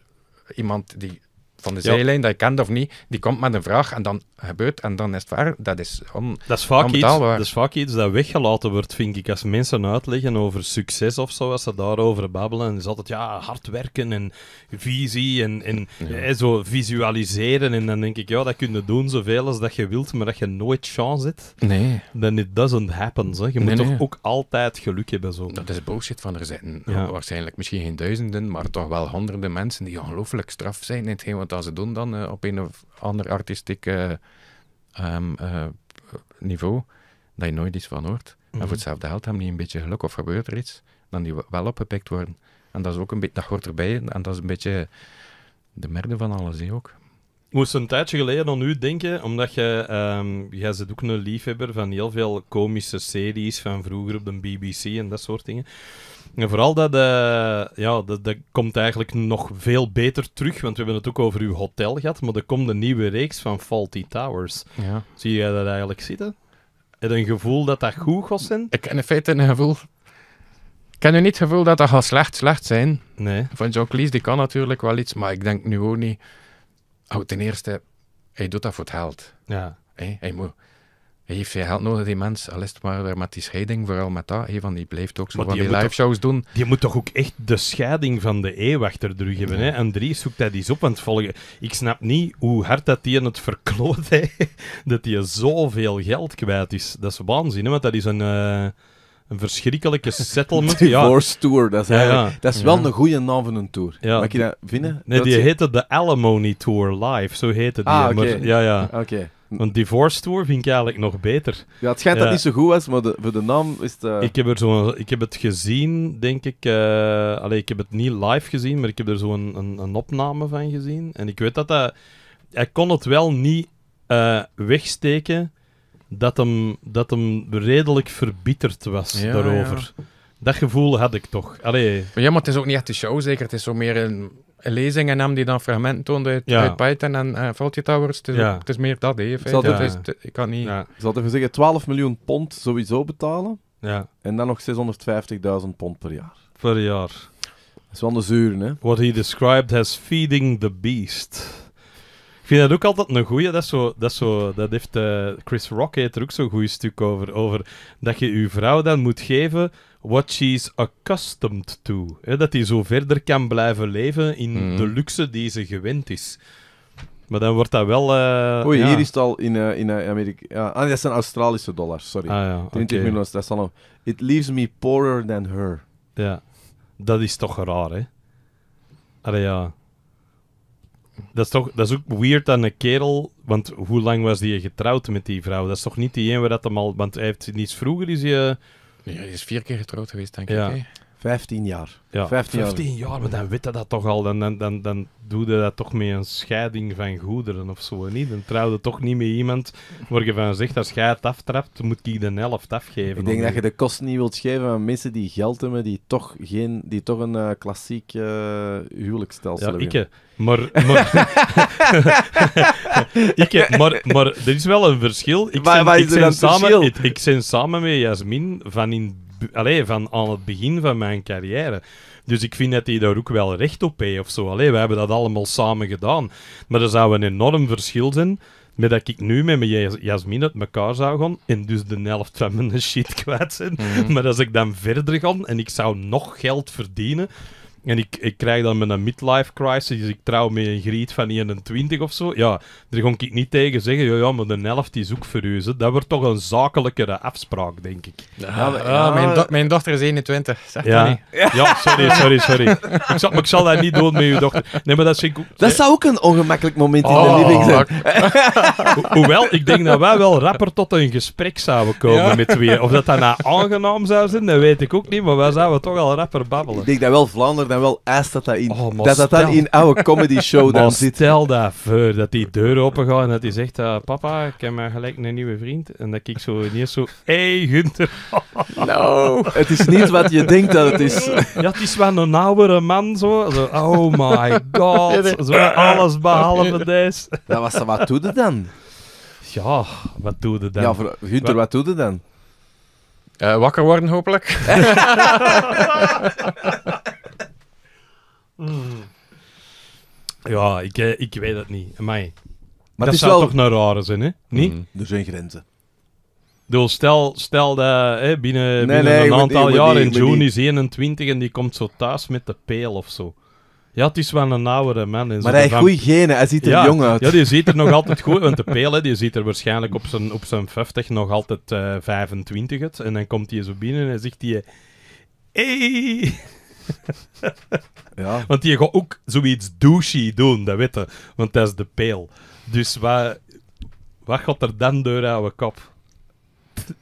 iemand die van de zijlijn, dat je kent of niet, die komt met een vraag en dan gebeurt en dan is het waar. Dat is, on, dat is vaak Iets, dat is vaak iets dat weggelaten wordt, vind ik. Als mensen uitleggen over succes of zo, als ze daarover babbelen, is altijd ja, hard werken en visie en, en eh, zo visualiseren. En dan denk ik, ja, dat kun je doen zoveel als dat je wilt, maar dat je nooit chance hebt, nee. dan it doesn't happen. Zo. Je moet toch ook altijd geluk hebben. Zo. Dat is bullshit van er zitten waarschijnlijk misschien geen duizenden, maar toch wel honderden mensen die ongelooflijk straf zijn in hetgeen wat wat dat ze doen dan eh, op een of ander artistiek eh, ehm, eh, niveau, dat je nooit iets van hoort. Mm En voor mhm. hetzelfde geld hebben die een beetje geluk of gebeurt er iets, dan die wel opgepikt worden. En dat is ook een beetje, dat hoort erbij en dat is een beetje de merde van alles, ook. moest een tijdje geleden aan u denken, omdat je, um, jij bent ook een liefhebber van heel veel komische series van vroeger op de BBC en dat soort dingen. En vooral dat, eh, ja, dat, dat, komt eigenlijk nog veel beter terug, want we hebben het ook over uw hotel gehad, maar er komt een nieuwe reeks van Faulty Towers. Ja. Zie jij dat eigenlijk zitten? Heb je een gevoel dat dat goed gaat zijn? Ik heb in feite een gevoel... Ik heb nu niet het gevoel dat dat gaat slecht, slecht zijn. Nee. Van John Cleese, die kan natuurlijk wel iets, maar ik denk nu ook niet... Oh, ten eerste, hij doet dat voor het geld. Ja. hij moet heeft hij geld nodig, die mens. Al is het maar met die scheiding, vooral met dat. Hey, van die blijft ook zo maar van die, live shows doen. Je moet toch ook echt de scheiding van de eeuw achter hebben. Ja. Hè? Andries zoekt dat eens op aan het volgen. Ik snap niet hoe hard dat hij het verkloot heeft. dat hij zoveel geld kwijt is. Dat is waanzin, hè? want dat is een... Eh, een verschrikkelijke settlement. Divorce ja. Tour, dat is, Dat wel een goede naam van een tour. Mag je dat vinden? Nee, die je... heette de Alimony Tour Live, zo heette die. Ah, ja, ja. Oké. Een divorce tour vind ik eigenlijk nog beter. Ja, het schijnt dat niet zo goed was, maar de, voor de naam is het... Eh, ik, heb er zo ik heb het gezien, denk ik... Uh, allee, ik heb het niet live gezien, maar ik heb er zo een, een, een opname van gezien. En ik weet dat hij... Hij kon het wel niet eh, wegsteken dat hem, dat hem redelijk verbitterd was daarover. Dat gevoel had ik toch. Allee. ja, maar het is ook niet echt de show, zeker. Het is zo meer een lezingen nam die dan fragmenten toonde uit, ja. Python en uh, eh, Faulty Towers. Het is, het is meer dat, hè. ik kan niet... Ze hadden gezegd 12 eh, miljoen pond sowieso betalen. Ja. En dan nog 650.000 pond per jaar. Per jaar. Dat is wel een zuur. hè. What he described as feeding the beast. Ik vind dat ook altijd een goeie. Dat, is zo, dat, is zo, dat heeft eh, Chris Rock heeft er ook zo'n goed stuk over. Over dat je je vrouw dan moet geven what she's accustomed to. dat hij zo verder kan blijven leven in mhm. de luxe die ze gewend is. Maar dan wordt dat wel. Eh, Oei, hier is het al in, eh, in eh, Amerika. Ja, ah, dat zijn Australische dollars, sorry. Ah, ja, 20 okay. dat is al. It leaves me poorer than her. Ja, dat is toch raar, hè? Allee, ja. Dat is, toch, dat is ook weird aan een kerel. Want hoe lang was die getrouwd met die vrouw? Dat is toch niet die een waar dat hem al. Want hij heeft niets vroeger is hij hij is vier keer getrouwd geweest, denk ik. 15 jaar. Ja, 15, jaar. maar dan weet dat toch al. Dan, dan, dan, dan doe je dat toch met een scheiding van goederen of zo. Niet? Dan trouwde toch niet met iemand waar je van zegt, als jij het aftrapt, moet ik de helft afgeven. Ik denk dat je de kosten niet wilt geven aan mensen die geld hebben, die toch, geen, die toch een uh, klassiek uh, huwelijksstelsel ja, hebben. Ik, maar, maar, ik, maar, maar er is wel een verschil. Ik ben samen, samen met Jasmin van in allee, van aan het begin van mijn carrière. Dus ik vind dat hij daar ook wel recht op heeft of zo. Allee, we hebben dat allemaal samen gedaan. Maar er zou een enorm verschil zijn met dat ik nu met mijn Jasmin uit elkaar zou gaan en dus de helft van mijn shit kwijt zijn. Mhm. Maar als ik dan verder ga en ik zou nog geld verdienen, en ik, ik krijg dan met een midlife crisis, dus ik trouw met een griet van 21 of zo. Ja, daar kon ik niet tegen zeggen, ja, ja maar de helft is ook Dat wordt toch een zakelijkere afspraak, denk ik. Ja, mijn, mijn, dochter is 21, zeg ja. niet. Ja, sorry, sorry, sorry. ik, zal, maar ik zal dat niet doen met uw dochter. Nee, maar dat, is ook, dat zou ook een ongemakkelijk moment in de oh, living zijn. hoewel, ik denk dat wij wel rapper tot een gesprek zouden komen met wie Of dat daarna nou aangenaam zou zijn, dat weet ik ook niet, maar wij zouden toch al rapper babbelen. Ik denk dat wel Vlaanderen wel eist dat dat in, oh, dat, dat dan in oude comedy show dan zit. stel dat voor, dat die deur open gaat en dat hij zegt, uh, papa, ik heb maar gelijk een nieuwe vriend. En dat ik zo neer zo, hey Gunther. no. Het is niet wat je denkt dat het is. ja, het is wel een oudere man zo. zo. oh my god. Zo, alles behalve deze. dat was, wat doe dan? Ja, wat doe je dan? Ja, Gunther, wat, doe je dan? Eh, wakker worden, hopelijk. Mm. Ja, ik, eh, ik weet het niet. Maar dat het is zou wel... toch naar rare zijn, hè? Niet? Mm, er zijn grenzen. dus stel, stel dat hè, binnen, binnen een aantal jaar, in June is 21 en die komt zo thuis met de peel of zo. Ja, het is wel een oudere man. maar hij heeft goede genen, hij ziet er jong uit. Ja, die ziet er nog altijd goed Want de peel, hè, die ziet er waarschijnlijk op zijn, op zijn 50 nog altijd uh, eh, 25 uit. En dan komt hij zo binnen en zegt hij... Hey. ja. Want die gaat ook zoiets douchey doen, dat weet Want dat is de peel. Dus wat, wat gaat er dan door oude kop?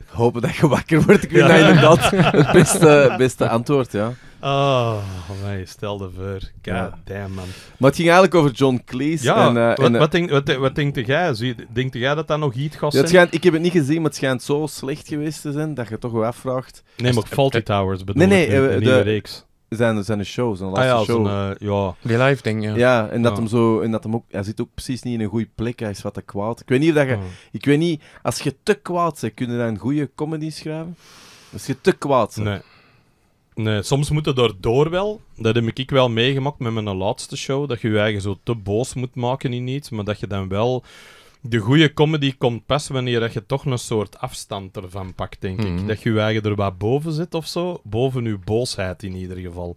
Hopen dat je wakker wordt. Ik vind ja. inderdaad het beste, beste antwoord, ja. Oh, mij stel voor. God damn, man. Maar het ging eigenlijk over John Cleese. Ja, en, eh, wat, en, eh, wat, denk, wat, wat denkt jij? Denkt jij dat dat nog iets gaat ja, schijnt, ik heb het niet gezien, maar het schijnt zo slecht geweest te zijn dat je toch wel afvraagt... Nee, maar Faulty Towers bedoel Nee, nee, eh, de, de, reeks zijn, zijn de ah show, zijn laatste show. ja. Die live ding, ja. Ja, en dat, Hem zo, en dat hem ook... Hij zit ook precies niet in een goede plek, hij is wat te kwaad. Ik weet niet dat je... Ik weet niet, als je te kwaad bent, kun je dan een goede comedy schrijven? Als je te kwaad bent. Nee. Nee, soms moet je daardoor wel. Dat heb ik wel meegemaakt met mijn laatste show. Dat je je eigen zo te boos moet maken in iets, maar dat je dan wel de goede comedy komt pas wanneer je toch een soort afstand ervan pakt, denk ik. Mhm. Dat je je eigen er wat boven zit of zo. Boven je boosheid in ieder geval.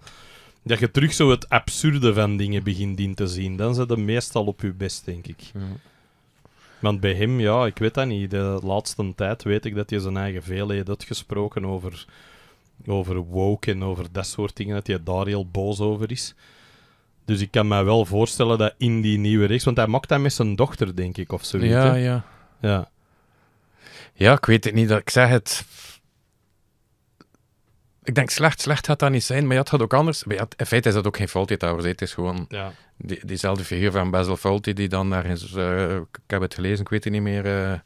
Dat je terug zo het absurde van dingen begint in te zien. Dan zit het meestal op je best, denk ik. Want bij hem, ja, ik weet dat niet. De laatste tijd weet ik dat hij zijn eigen veel heeft gesproken over, over woke en over dat soort dingen. Dat hij daar heel boos over is. Dus ik kan me wel voorstellen dat in die nieuwe reeks... Want hij maakt dat met zijn dochter, denk ik, of zoiets. Ja, ja. Ja. Ja, ik weet het niet. Ik zeg het... Ik denk, slecht, slecht gaat dat niet zijn, maar ja, het gaat ook anders... in feite is dat ook geen Fawlty Towers, het is gewoon diezelfde figuur van Basil Fawlty die dan naar Uh, eh, ik heb het gelezen, ik weet het niet meer... Eh,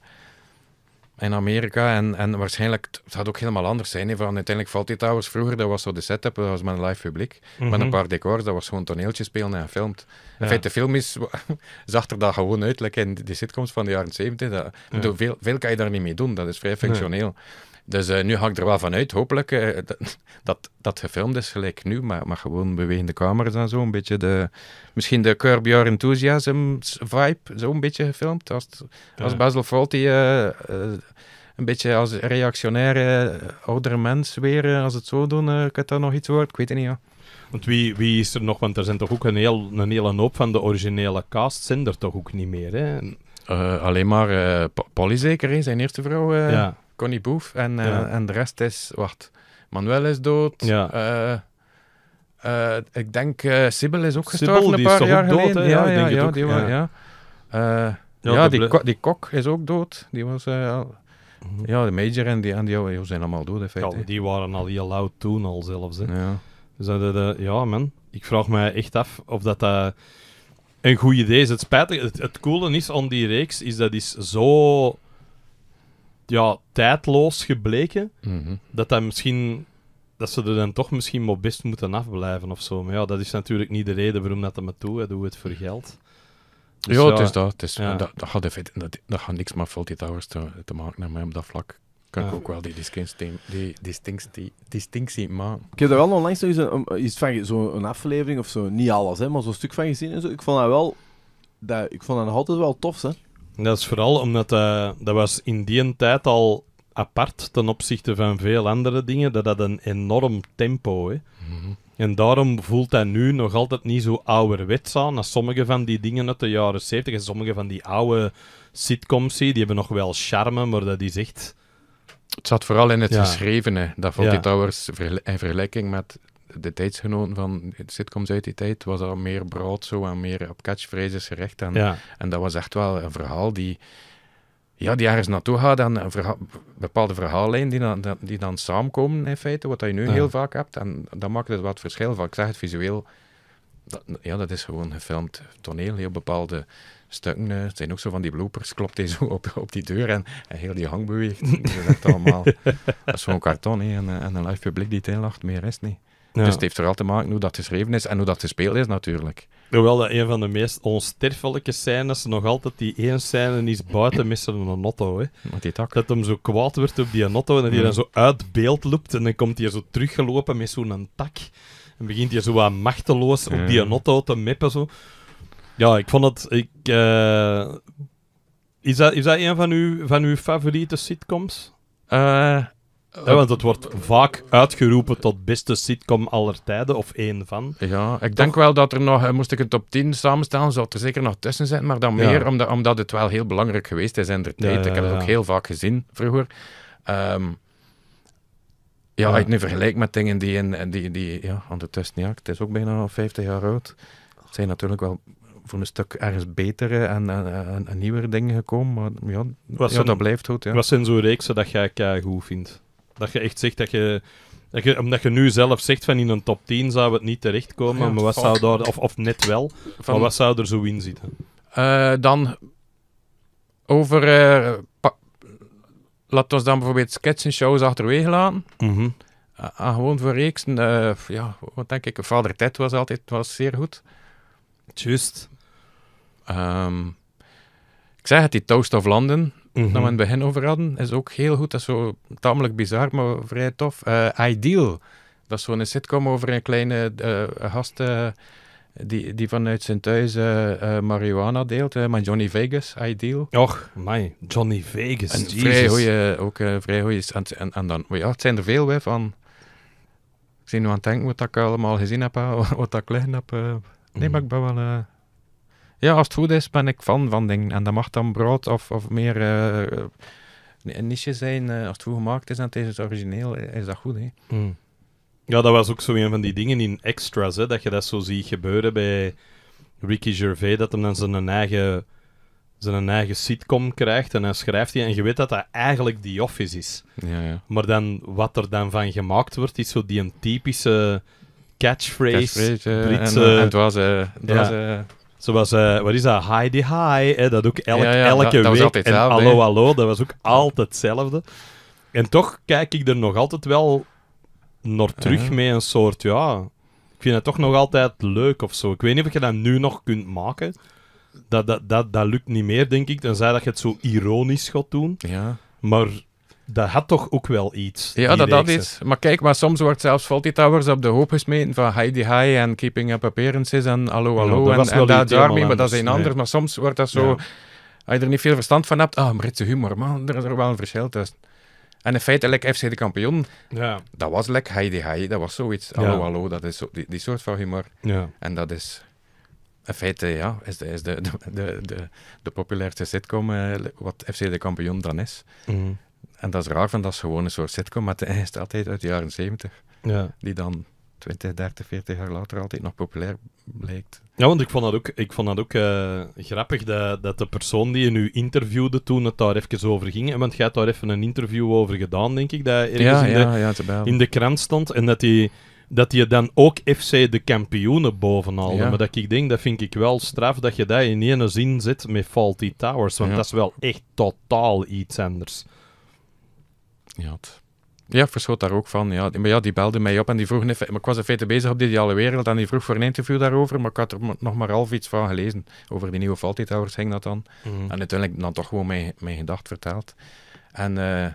in Amerika. En, en waarschijnlijk het gaat ook helemaal anders zijn. Uiteindelijk van uiteindelijk die Towers vroeger, dat was zo de setup, dat was mijn live publiek. Met mhm. een paar decors, dat was gewoon toneeltje spelen en filmt. Ja. In feite, de film is, zag er dat gewoon uit, in de sitcoms van de jaren zeventig. Dat, veel, veel kan je daar niet mee doen, dat is vrij functioneel. Dus eh, nu hang ik er wel van uit, hopelijk, eh, dat, dat, gefilmd is gelijk nu, maar, maar gewoon bewegende camera's en zo, een beetje de, misschien de Curb Your Enthusiasm vibe, zo een beetje gefilmd, als, als Basil Fawlty eh, een beetje als reactionaire oudere mens weer, als het zo doen, uh, kan dat nog iets worden, ik weet het niet, ja. Want wie, wie is er nog, want er zijn toch ook een, heel, een hele hoop van de originele cast, zijn er toch ook niet meer, hè? alleen maar Polly zeker, zijn eerste vrouw. ja. Connie Boef en, eh, en de rest is, wacht, Manuel is dood. Ja. Eh, eh, ik denk Sibyl is ook gestorven een paar jaar geleden. Ja, ja, ja, die, ja. die, die, kok is ook dood. Die was... Ja, de major en die, en die zijn allemaal dood, in feite. Ja, die waren al heel oud toen al zelfs. Ja. Dus ja, man. Ik vraag me echt af of dat, dat een goed idee is. Het spijtige, het, het coole is aan die reeks, is dat is zo ja, tijdloos gebleken. Mhm. Dat dat misschien... Dat ze er dan toch misschien mobist best moeten afblijven of zo. Maar ja, dat is natuurlijk niet de reden waarom dat dat me toe. Hè. hoe het voor geld. Dus ja, het is dat. Het is, dat, dat, gaat even, dat, dat gaat niks met Faulty Towers te, te maken naar mij op dat vlak. Kan ik ook wel die distinctie, die distinctie, distinctie maken. Ik heb er wel nog eens iets van zo'n aflevering of zo. Niet alles, hè, maar zo'n stuk van gezien en zo. Ik vond dat wel... Dat, ik vond dat nog altijd wel tof, hè. Dat is vooral omdat eh, dat was in die tijd al apart ten opzichte van veel andere dingen, dat had een enorm tempo. Hè. Mhm. En daarom voelt dat nu nog altijd niet zo ouderwets aan als sommige van die dingen uit de jaren 70. En sommige van die oude sitcoms, die hebben nog wel charme, maar dat is echt... Het zat vooral in het ja. geschrevene. Dat vond ja. ik trouwens in vergelijking met de tijdsgenoten van sitcoms uit die tijd, was al meer brood zo en meer op catchphrases gericht. En, en dat was echt wel een verhaal die, ja, die ergens naartoe gaat en een bepaalde verhaallijnen die dan, die dan samenkomen in feite, wat je nu heel vaak hebt. En dat maakt het wat verschil van. Ik zeg het visueel, dat, ja, dat is gewoon gefilmd toneel, heel bepaalde stukken. Eh, het zijn ook zo van die bloopers, klopt hij zo op, op die deur en, en heel die hang beweegt. Dat is echt allemaal, dat is gewoon karton en, eh, en een live publiek die het inlacht, meer is niet. Dus het heeft vooral te maken hoe dat geschreven is en hoe dat gespeeld is natuurlijk. Hoewel dat een van de meest onsterfelijke scènes nog altijd die één scène is buiten missen een auto. Hè. Dat hem zo kwaad wordt op die notto. en dat hij dan zo uit beeld loopt en dan komt hij zo teruggelopen met zo'n tak. En begint hij zo aan machteloos op die notto te meppen. Zo. Ja, ik vond het... Ik, eh, Is dat, is dat een van uw, van uw favoriete sitcoms? Uh, ja, want het wordt vaak uitgeroepen tot beste sitcom aller tijden, of één van. Ja, ik denk wel dat er nog, eh, moest ik een top 10 samenstellen, zou er zeker nog tussen zijn, maar dan meer omdat, omdat het wel heel belangrijk geweest is in de tijd. ik heb het ook heel vaak gezien vroeger. Ehm, ja, als ik nu vergelijk met dingen die, in, die, die ja, ondertussen, ja, het is ook bijna 50 jaar oud, het zijn natuurlijk wel voor een stuk ergens betere en, en, nieuwere dingen gekomen, maar ja, ja dat blijft goed. Ja. Wat zijn zo'n reeksen dat jij goed vindt? Dat je echt zegt dat je, dat je. omdat je nu zelf zegt van in een top 10 zou het niet terechtkomen, ja, maar wat zou daar, of, of net wel, maar wat zou er zo in zitten? Eh, dan over. Uh, laat ons dan bijvoorbeeld en shows achterwege laten. Mm gewoon voor reeks eh, ja, wat denk ik? Vader Ted was altijd was zeer goed. Juist. Um, ik zeg het, die Toast of London, mm dat we mhm. in het begin over hadden, is ook heel goed. Dat is zo tamelijk bizar, maar vrij tof. Eh, Ideal, dat is zo'n sitcom over een kleine eh, gast eh, die, die vanuit zijn thuis marihuana deelt. maar Johnny Vegas, Ideal. Och, my, Johnny Vegas, vrij goeie, ook vrij goeie. En, en, dan, ja, het zijn er veel wij van... Ik zie nu aan het denken wat ik allemaal gezien heb, wat ik liggen heb. Nee, maar ik ben wel ja, als het goed is ben ik fan van dingen. En dat mag dan brood of, of meer uh, een niche zijn. Eh, als het goed gemaakt is en het is het dus origineel, is dat goed. Hè? Hmm. Ja, dat was ook zo een van die dingen in extras. Hè, dat je dat zo ziet gebeuren bij Ricky Gervais. Dat hem dan zijn eigen, zijn eigen sitcom krijgt. En dan schrijft hij. En je weet dat dat eigenlijk The Office is. Ja, ja. Maar dan, wat er dan van gemaakt wordt, is zo die een typische catchphrase. catchphrase Britse, en, het was, het was Zoals, uh, eh, wat is dat, Heidi High, hè? dat ook elk, elke dat, week. Dat en zelf, Allo Allo, dat was ook altijd hetzelfde. En toch kijk ik er nog altijd wel naar terug mee een soort, ja... Ik vind het toch nog altijd leuk of zo. Ik weet niet of je dat nu nog kunt maken. Dat, dat, dat, dat lukt niet meer, denk ik. Tenzij dat je het zo ironisch gaat doen. Ja. Maar dat had toch ook wel iets. Ja, dat had iets. Maar kijk, maar soms wordt zelfs Faulty Towers op de hoop gesmeten van Heidi High en Keeping Up Appearances en Allo Allo dat en, en daarmee, maar dat is een ander. Maar soms wordt dat zo, als je er niet veel verstand van hebt, ah, oh, maar het is humor, man, er is er wel een verschil tussen. En in feite, FC de kampioen, ja. dat was lekker Heidi High, dat was zoiets. Allo Allo, dat is die, die, soort van humor. En dat is... In feite, ja, is de, is de, de, de, de, populairste sitcom eh, wat FC de kampioen dan is. Mhm. En dat is raar, want dat is gewoon een soort sitcom, maar het is altijd uit de jaren zeventig. Ja. Die dan 20, 30, 40 jaar later altijd nog populair blijkt. Ja, want ik vond dat ook, ik vond dat ook eh, grappig dat, dat de persoon die je nu interviewde toen het daar even over ging, want jij had daar even een interview over gedaan, denk ik, dat ergens ja, in, ja, de, ja, in de krant stond en dat die dat je dan ook FC de kampioenen bovenal. Maar dat ik denk, dat vind ik wel straf dat je dat in ene zin zit met Faulty Towers. Want dat is wel echt totaal iets anders ja Ja, verschoot daar ook van. Ja. Maar ja, die belde mij op en die vroegen... Even, maar ik was in feite bezig op die ideale wereld en die vroeg voor een interview daarover, maar ik had er nog maar half iets van gelezen. Over die nieuwe Faulty-towers ging dat dan. Mhm. En uiteindelijk dan toch gewoon mijn, mijn gedacht verteld. En... Eh,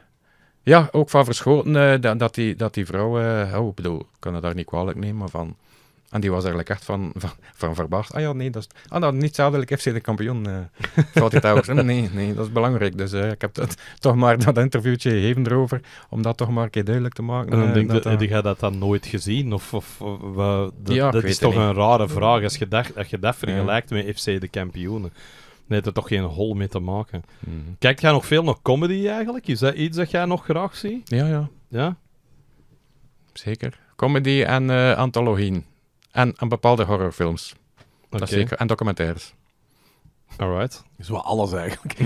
ja, ook van verschoten eh, dat, die, dat die vrouw, uh, eh, oh, ik bedoel, ik kan het daar niet kwalijk nemen, maar van en die was eigenlijk echt van, van, van verbaasd. Ah ja, nee, dat is ah, nou, niet zadelijk FC de kampioen. valt eh, hij Nee, nee, dat is belangrijk. Dus eh, ik heb dat, toch maar dat interviewtje gegeven erover, om dat toch maar een keer duidelijk te maken. En dan eh, denk dat, dat dan nooit gezien? Of, of, dat, dat is toch een rare vraag, als je dat, je dat vergelijkt met FC de kampioenen. Nee, dat heeft toch geen hol mee te maken. Mhm. Kijk, -hmm. Kijkt jij nog veel naar comedy eigenlijk? Is dat iets dat jij nog graag ziet? Ja, ja. Ja? Zeker. Comedy en antologieën. En, en bepaalde horrorfilms. Dat zeker. En documentaires. Alright. Dat alles eigenlijk.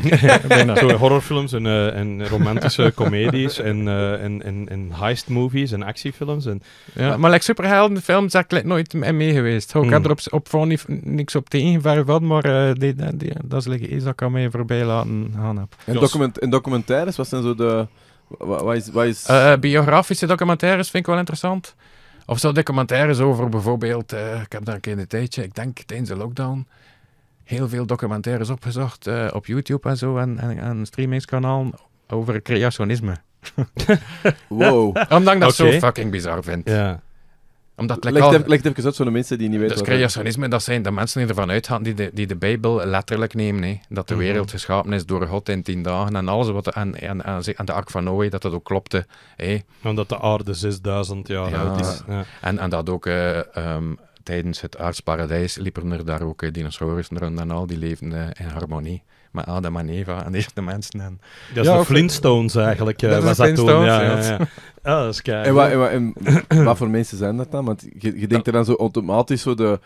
Zo, horrorfilms en, eh, en romantische comedies en, uh, en, heist movies en actiefilms. En... Ja, maar, maar superheldenfilms, daar ik nooit mee geweest. Ik heb er op, voor niks op tegengevallen, maar eh, die, dat is like, iets dat ik aan mij voorbij laten gaan heb. En, document, en documentaires, wat zijn zo de... Wat, is, wat is... biografische documentaires vind ik wel interessant. Of zo documentaires over bijvoorbeeld, eh, ik heb daar een keer een tijdje, ik denk tijdens de lockdown, heel veel documentaires opgezocht eh, op YouTube en zo en, en, en streamingskanalen over creationisme. wow. Omdat ik dat zo fucking bizar vindt. Ja omdat Leg het even, voor de mensen die niet weten. Dus creationisme, dat zijn de mensen die ervan uitgaan die de, die de Bijbel letterlijk nemen. Hè. Dat de mhm. wereld geschapen is door God in tien dagen en alles wat aan, aan, aan, de Ark van Noé, dat dat ook klopte. Hè. Omdat de aarde 6000 jaar oud is. Ja. En, en dat ook. Eh, ehm, tijdens het aardsparadijs liepen er daar ook eh, dinosaurussen rond en al, die leefden in harmonie maar Adam en Eva en de eerste mensen. En... Dat is ja, de Flintstones eigenlijk. Eh, was dat toen. Ja, ja, ja. Ah, dat is kei. En, wat, voor mensen zijn dat dan? Want je, je denkt er dan zo automatisch zo de,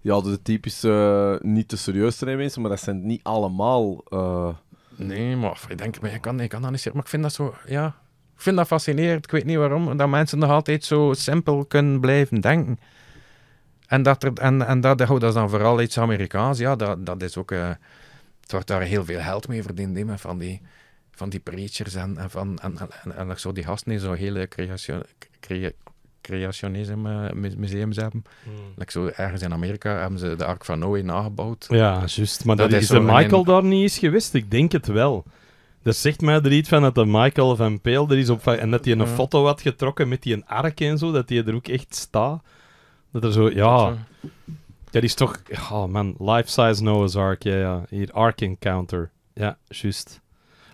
ja, de typische niet te serieus zijn mensen, maar dat zijn niet allemaal. Eh, nee, maar ik denk, maar je kan, ik kan dat niet zeggen. Maar ik vind dat zo, ja, ik vind dat fascinerend. Ik weet niet waarom, dat mensen nog altijd zo simpel kunnen blijven denken. En dat, er, en, en dat, oh, dat is dan vooral iets Amerikaans. Ja, dat, dat is ook. Eh, het wordt daar heel veel geld mee verdiend, hè, van die, van die preachers en, van, en, en, zo die gasten die zo'n hele creationisme museums hebben. Hmm. zo, ergens in Amerika hebben ze de Ark van Noé nagebouwd. Ja, juist. Maar dat, is, de Michael daar niet eens geweest? Ik denk het wel. Dat zegt mij er iets van dat de Michael van Peel er is op... En dat hij een foto had getrokken met die een ark en zo, dat hij er ook echt staat. Dat er zo... Ja... Dat is toch... Oh man, life-size Noah's Ark. Ja, ja. Hier, Ark Encounter. Ja, juist.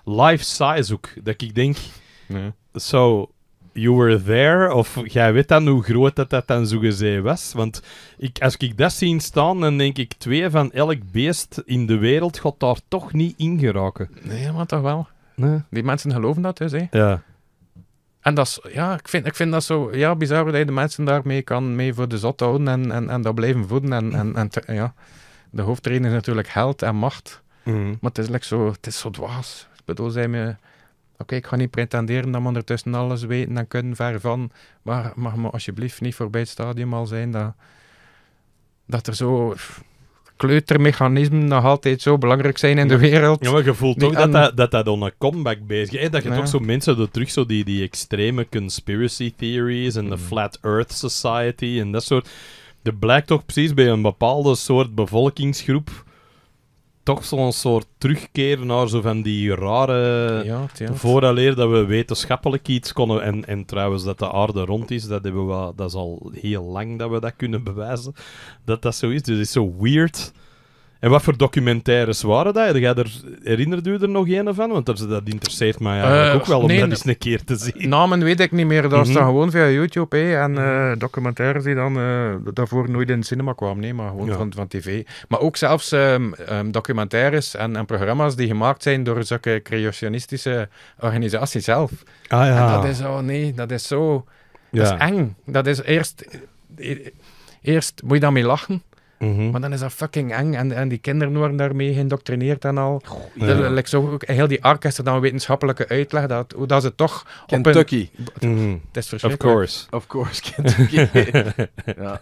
Life-size ook. Dat ik denk... Nee. So, you were there? Of jij weet dan hoe groot dat, dat dan zogezegd was? Want ik, als ik dat zie staan, dan denk ik... Twee van elk beest in de wereld gaat daar toch niet in geraken. Nee, maar toch wel. Nee. Die mensen geloven dat dus, hè? Ja. En dat is, ja, ik vind, ik vind dat zo ja, bizar dat je de mensen daarmee kan mee voor de zot houden en, en, en dat blijven voeden. En, en, en ja, de hoofdtrainer is natuurlijk held en macht. Mhm. Maar het is like zo, het is zo dwaas. Ik bedoel, zij me. Oké, ik ga niet pretenderen dat we ondertussen alles weten en kunnen ver van. Maar mag me alsjeblieft niet voorbij het stadium al zijn dat, dat er zo kleutermechanismen nog altijd zo belangrijk zijn in de wereld. Ja, maar je voelt ook dat, dat, dat dat dan een comeback bezig is. dat je toch zo mensen er terug zo die, die extreme conspiracy theories en de mm. Flat Earth Society en dat soort. Dat blijkt toch precies bij een bepaalde soort bevolkingsgroep toch zo'n soort terugkeer naar zo van die rare... Ja, vooraleer dat we wetenschappelijk iets konden... En, en trouwens, dat de aarde rond is, dat, hebben we, dat is al heel lang dat we dat kunnen bewijzen. Dat dat zo is. Dus het is zo weird en wat voor documentaires waren dat? Jij er, herinnert u er nog een van? Want dat interesseert mij eigenlijk eh, ook wel om dat eens een keer te zien. Namen weet ik niet meer. Dat mm dan gewoon via YouTube. Hé. En eh, documentaires die dan uh, daarvoor nooit in het cinema kwamen. Nee, maar gewoon van, van tv. Maar ook zelfs ehm, ehm, documentaires en, en, programma's die gemaakt zijn door zulke creationistische organisaties zelf. Ah, ja. En dat is zo nee, dat is zo... Dat is eng. Dat is eerst... Eerst moet je daarmee lachen. Mhm. Maar dan is dat fucking eng. En, en die kinderen worden daarmee geïndoctrineerd en al. Ja. zo, ook, heel die orkest dan wetenschappelijke uitleg dat, dat ze toch... Kentucky. Op Of mhm. course. Of course, Kentucky. ja.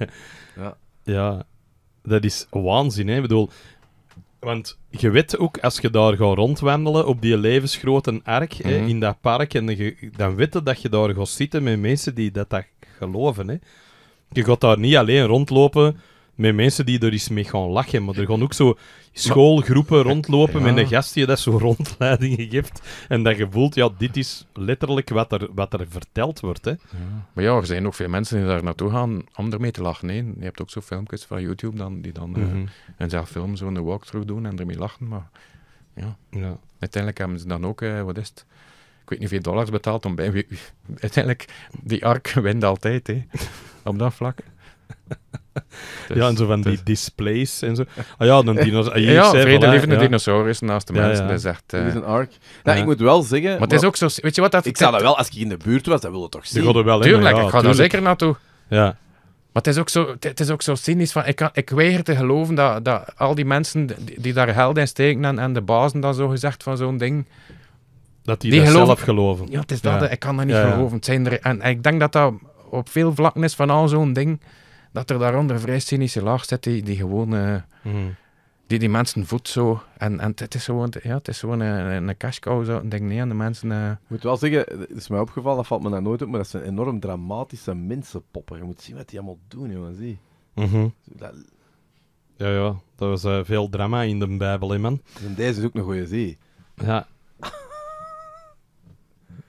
ja. Ja. Dat is waanzin, hè. Ik bedoel... Want je weet ook, als je daar gaat rondwandelen op die levensgrote ark hè, mhm. in dat park, en dan weet je dat je daar gaat zitten met mensen die dat, dat geloven. Hè. Je gaat daar niet alleen rondlopen met mensen die er eens mee gaan lachen. Maar er gaan ook zo schoolgroepen rondlopen met een gast die dat zo rondleidingen geeft. En dat je voelt, ja, dit is letterlijk wat er, wat er verteld wordt. Hè. Maar ja, er zijn ook veel mensen die daar naartoe gaan om ermee te lachen. Nee, je hebt ook zo filmpjes van YouTube dan, die dan mm -hmm. uh, zo zelf walkthrough doen en ermee lachen. Maar ja. ja. uiteindelijk hebben ze dan ook, eh, wat is het? ik weet niet hoeveel dollars betaald om bij Uiteindelijk, die ARK wint altijd, hè, op dat vlak. ja, en zo van die dus- displays en zo. Ah ja, dan dinosaurus. Ah, ja, vredelievende dinosaurus naast de mensen. Dat is echt... Eh, een ark. Nou, ik moet wel zeggen... Maar, het is ook zo... Weet je wat dat... Ik zou dat wel, als ik in de buurt was, dat wilde toch zien. Je wel Tuurlijk, ik ga er zeker naartoe. Ja. Maar het is ook zo, het is ook zo cynisch van... Ik, kan, ik weiger te geloven dat, dat al die mensen die, daar helden in steken en, de bazen dan zo gezegd van zo'n ding... Dat die, dat zelf geloven. Ja, het is dat. Ik kan dat niet geloven. Het zijn er, en, en ik denk dat dat op veel vlakken is van al zo'n ding dat er daaronder vrij cynische laag zit die, die gewoon... Eh, hmm. Die die mensen voedt zo. En, en het is gewoon ja, het is gewoon eh, een, een cash cow, Ik denk nee aan de mensen... Eh. moet wel zeggen, het is mij opgevallen, dat valt me dat nooit op, maar dat zijn enorm dramatische poppen. Je moet zien wat die allemaal doen, jongen. Zie. Mm dat... Ja, ja. Dat was veel drama in de Bijbel, hè, man. En dus deze is ook een goede zie. Ja,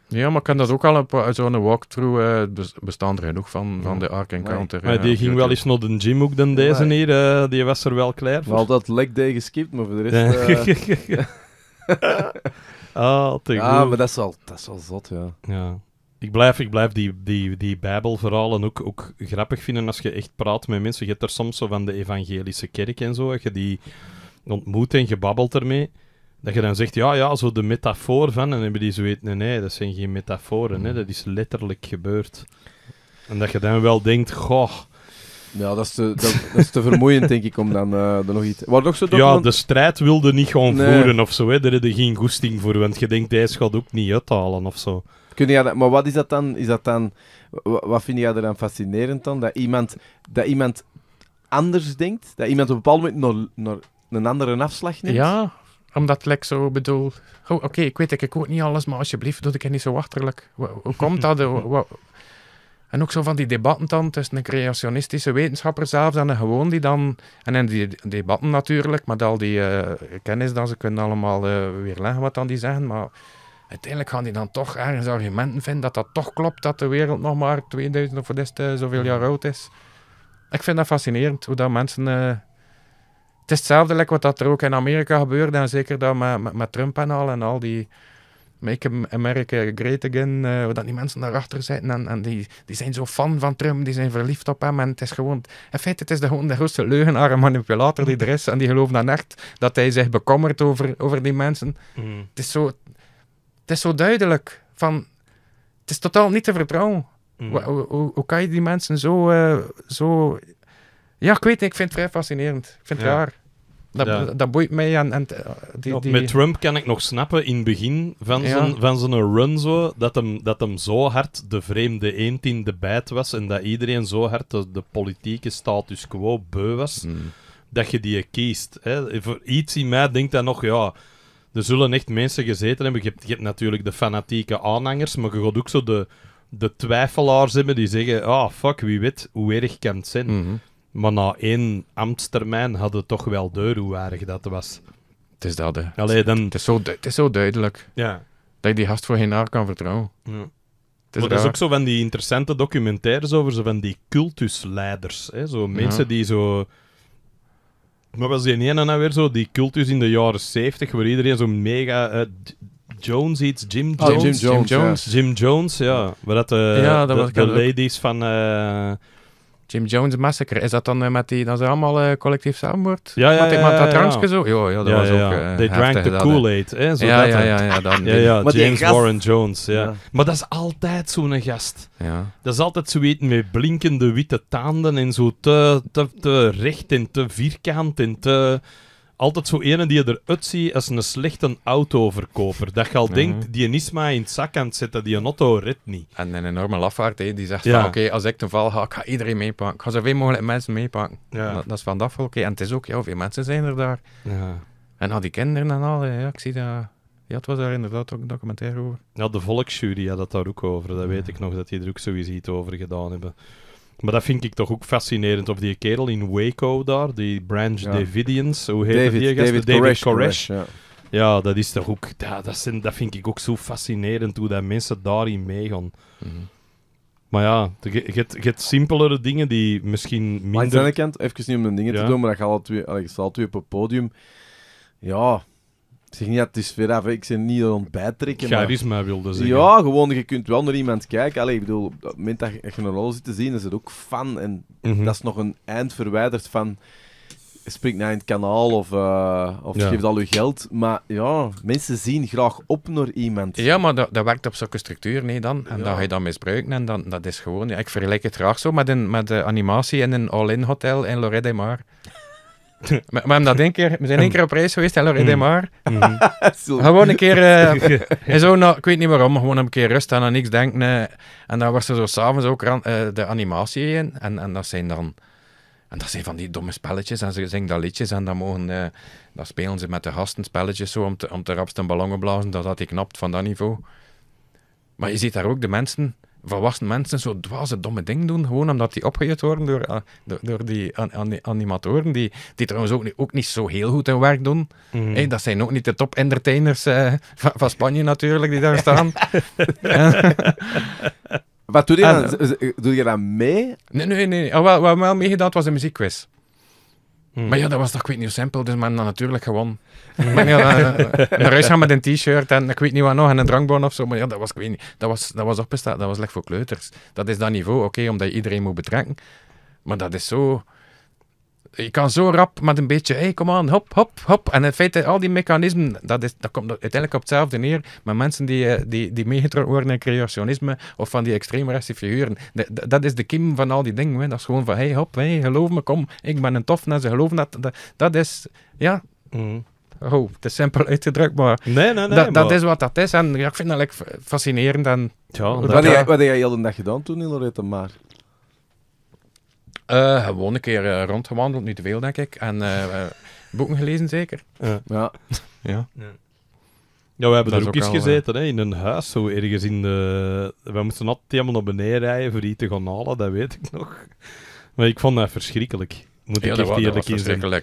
ja, maar kan dat ook al op zo'n walkthrough uh, bestaan er genoeg van, van de Ark Encounter. Maar die ging wel eens naar de gym ook dan deze hier, eh, die was er wel klaar voor. Wel dat leg day geskipt, maar voor de rest... Eh, ah, te ah, goed. maar dat is, al, dat is al zot, ja. ja. Ik blijf, ik blijf die, die, die Bijbelverhalen ook, ook grappig vinden als je echt praat met mensen. Je hebt er soms zo van de evangelische kerk en zo, je die ontmoet en gebabbelt ermee dat je dan zegt, ja, ja, zo de metafoor van, en hebben die zo weten, nee, nee, dat zijn geen metaforen, hè, mm. dat is letterlijk gebeurd. En dat je dan wel denkt, goh... Ja, dat is te, dat, is te vermoeiend, denk ik, om dan uh, er nog iets... Waar zo Ja, de strijd wilde niet gewoon voeren of zo, hè. daar hadden geen goesting voor, want je denkt, hij gaat ook niet uithalen of zo. Kun je maar wat is dat dan? Is dat dan wat vind jij er dan fascinerend dan? Dat iemand, dat iemand anders denkt? Dat iemand op een bepaald moment nog een andere afslag neemt? Ja, omdat ik zo bedoel, oh, oké, ik weet het ik ook niet alles, maar alsjeblieft, doe ik niet zo achterlijk. Hoe, komt dat? en ook zo van die debatten dan tussen de creationistische wetenschapper zelf en een gewoon die dan, en in die debatten natuurlijk, met al die eh, kennis dan, ze kunnen allemaal weer eh, weerleggen wat dan die zeggen, maar uiteindelijk gaan die dan toch ergens argumenten vinden dat dat toch klopt, dat de wereld nog maar 2000 of eh, zoveel jaar oud is. Ik vind dat fascinerend, hoe dat mensen het is hetzelfde wat dat er ook in Amerika gebeurde. En zeker dat met, met, Trump en al en al die. Make America Great Again, eh, dat die mensen daarachter zitten en, en, die, die zijn zo fan van Trump, die zijn verliefd op hem en het is gewoon, in feite het is de, gewoon de grootste leugenaar en manipulator die er is en die gelooft dan echt dat hij zich bekommert over, over die mensen. Mm. Het, is zo, het is zo duidelijk van, het is totaal niet te vertrouwen. Mm. Hoe, hoe, hoe, kan je die mensen zo, eh, zo ja, ik weet, ik vind het vrij fascinerend. Ik vind het ja. raar. Dat, dat, boeit mij. En, en eh, die, die... Met Trump kan ik nog snappen in het begin van zijn, van zijn run zo, dat, hem, dat hem zo hard de vreemde eend in de bijt was en dat iedereen zo hard de, politieke status quo beu was, hmm. dat je die kiest. Hè. Voor iets in mij denkt dan nog, ja, er zullen echt mensen gezeten hebben. Je hebt, je hebt natuurlijk de fanatieke aanhangers, maar je gaat ook zo de, de twijfelaars hebben die zeggen, ah, oh, fuck, wie weet hoe erg kan het zijn. Hmm. Maar na één ambtstermijn hadden we toch wel deur hoe erg dat was. Het is dat, hè. dan... het, is zo het is zo duidelijk. Ja. Dat je die gast voor geen aard kan vertrouwen. Ja. Het is, ook zo van die interessante documentaires over zo van die cultusleiders. Hè? Zo mensen die zo... Maar was die ene nou weer zo, die cultus in de jaren zeventig, waar iedereen zo mega... Eh, Jones iets, Jim ah, Jones. Oh, Jim Jones. Jim Jones, ja. Eh, Jim dat, de, ladies van... Eh, Jim Jones Massacre, is dat dan eh, met die, dat ze allemaal eh, collectief samenwoord? Ja, ja, ja. Met dat drankje eh, zo? Ja, ja, dat was ook They drank the Kool-Aid, hè? ja, ja, ja, dan, James Warren Jones, ja. Maar dat is altijd zo'n gast. Ja. Dat is altijd zo weten met blinkende witte tanden en zo te, te, te recht en te vierkant en te altijd zo ene die je eruit ziet als een slechte autoverkoper. Dat je al denkt, die Nisma in het zak aan zetten, die een auto redt niet. En een enorme lafaard, hè, die zegt ja. oké, als ik toeval val ah, ga, ik ga iedereen meepakken. Ik ga zoveel mogelijk mensen meepakken. Ja. Dat, is van dat oké. En het is ook, ja, hoeveel mensen zijn er daar? Ja. En al ah, die kinderen en al, ja, ik zie dat... Ja, het was daar inderdaad ook een documentaire over. Ja, de volksjury had dat daar ook over. Dat weet ik nog, dat die er ook sowieso iets over gedaan hebben. Maar dat vind ik toch ook fascinerend. Of die kerel in Waco daar, die Branch ja. Davidians, hoe heet David, die gast? David, David Koresh. ja. ja. dat is toch ook... dat, dat vind ik ook zo fascinerend, hoe dat mensen daarin meegaan. Mm Maar ja, je hebt simpelere dingen die misschien minder... Maar aan de kant, even niet om de dingen te doen, maar dat gaat altijd twee, allee, twee op het podium. Ja, zeg niet dat het is ver af, ik zit niet aan het bijtrekken. Charisma wilde zeggen. Ja, gewoon, je kunt wel naar iemand kijken. Allee, ik bedoel, op het moment dat je een rol zit te zien, is het ook fan. En mhm. dat is nog een eind verwijderd van... Spreek naar het kanaal of, uh, of ja. geef al uw geld. Maar ja, mensen zien graag op naar iemand. Ja, maar dat, dat werkt op zulke structuur, nee dan. En ja. dat je dan misbruikt. En dan, dat is gewoon... Ja, ik vergelijk het graag zo met, een, met de animatie in een all-in hotel in Lorette we, hebben dat één keer, we zijn één keer op reis geweest in mm. mhm. gewoon een keer, en zo, nou, ik weet niet waarom, gewoon een keer rust aan en niks denken. Eh. en dan was er zo s'avonds ook eh, de animatie in. En, en dat zijn dan, en dat zijn van die domme spelletjes. En ze zingen dat liedjes en dan mogen, eh, dan spelen ze met de gasten spelletjes zo om te, om te rapst een ballon blazen, dat had ik knapt van dat niveau. Maar je ziet daar ook de mensen volwassen mensen zo dwaze, domme dingen doen, gewoon omdat die opgejut worden door, eh, door, door die animatoren, die, die trouwens ook, ook niet zo heel goed hun werk doen. Mm. dat zijn ook niet de top-entertainers eh, van, Spanje natuurlijk, die daar staan. Wat doe je, dan, eh, doe je dan mee? Nee, nee, nee. Wat, ah, wat wel meegedaan was een muziekquiz. Hmm. Maar ja, dat was toch, ik niet, simpel. Dus men dan natuurlijk gewoon. Hmm. ja, eh, eh, naar huis gaan met een t-shirt en ik weet niet wat nog, en een drankbon of zo. Maar ja, dat was, dat was, dat was opgestaan, dat was slecht voor kleuters. Dat is dat niveau, oké, omdat je iedereen moet betrekken. Maar dat is zo je kan zo rap met een beetje, hey, kom aan, hop, hop, hop. En in feite, al die mechanismen, dat, is, dat komt uiteindelijk op hetzelfde neer. Maar mensen die, eh, die, die meegetrokken worden in creationisme of van die extreemrechtse figuren, dat, is de kim van al die dingen. Dat is gewoon van, hey, hop, hey, geloof me, kom, ik ben een tof. En ze geloven dat. Dat, is, ja... Mm-hmm. Oh, het is simpel uitgedrukt, maar, nee, nee, nee, dat is wat dat is. En ik vind dat eigenlijk fascinerend. En... Ja, wat, heb jij, dag gedaan toen in Maar? Uh, gewoon een keer eh, rondgewandeld, niet te veel denk ik. En eh, boeken gelezen zeker. Ja. ja. ja. Ja, we hebben er ook, ook eens gezeten hè, in een huis, zo ergens in de... We moesten altijd helemaal naar beneden rijden voor die te gaan halen, dat weet ik nog. Maar ik vond dat verschrikkelijk. Moet ik echt eerlijk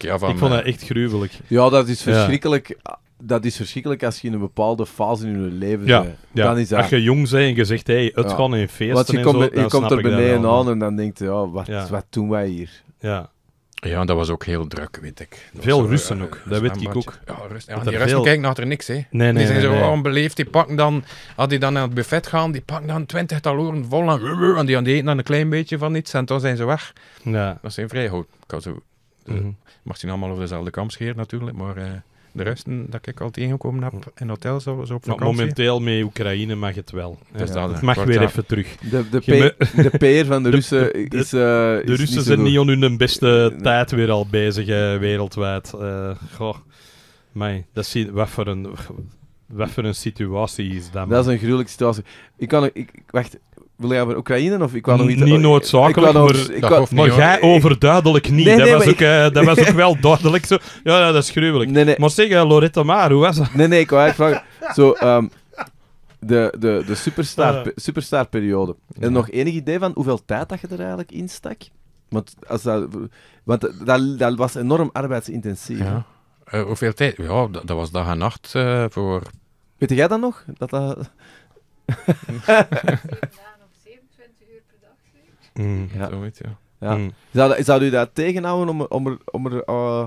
ik vond dat echt gruwelijk. Ja, dat is verschrikkelijk. Ja dat is verschrikkelijk als je in een bepaalde fase in je leven ja, bent. Eh, ja. Als je jong bent en je zegt, hey, het ja. in feesten Want je, je komt er beneden aan en dan denkt je, oh, ja, wat, wat doen wij hier? Ja. Ja, dat was ook heel druk, weet ik. veel eh, Russen ook, eh, dat weet ik ook. Ja, rust, ja, die Russen veel... kijken naar er niks, hè. Nee, nee, die zijn zo nee. Oh, beleefd, die pakken dan... Als die dan naar het buffet gaan, die pakken dan twintig taloren vol en... En die, eten dan een klein beetje van iets en dan zijn ze weg. Ja. Dat zijn vrij goed. Ik had zo... Mm Mag allemaal over dezelfde kam scheren, natuurlijk, maar de rest mm, dat ik al tegengekomen heb in hotels, zo op vakantie. momenteel met Oekraïne mag het wel. ja, dus dat het mag weer even terug. De, de, de peer van de Russen de, is, De eh, Russen zijn niet aan hun beste tijd weer al bezig eh, wereldwijd. Uh, goh, Maar dat zie wat voor een... Wat voor een situatie is dat? Dat is een gruwelijke situatie. Ik kan, ik, wacht, wil jij over Oekraïne of ik wil nog Niet oh, noodzakelijk, maar, ik maar jij overduidelijk niet. dat, was ook, eh, dat was ook wel duidelijk zo. Ja, dat is gruwelijk. Nee, maar zeg, eh, Loretta Maar, hoe was dat? Nee, nee, ik wil eigenlijk vragen... Zo, ehm, de, de, de superstar, ah. superstarperiode. En nog enig idee van hoeveel tijd dat je er eigenlijk in stak? Want, als dat, want dat, was enorm arbeidsintensief. Ja. Eh, hoeveel tijd? Ja, dat, was dag en nacht voor... Weet jij dat nog? Dat dat... Mm, ja. Zo je. Ja. Mm. Zou, zou u dat tegenhouden om, om er, om er eh,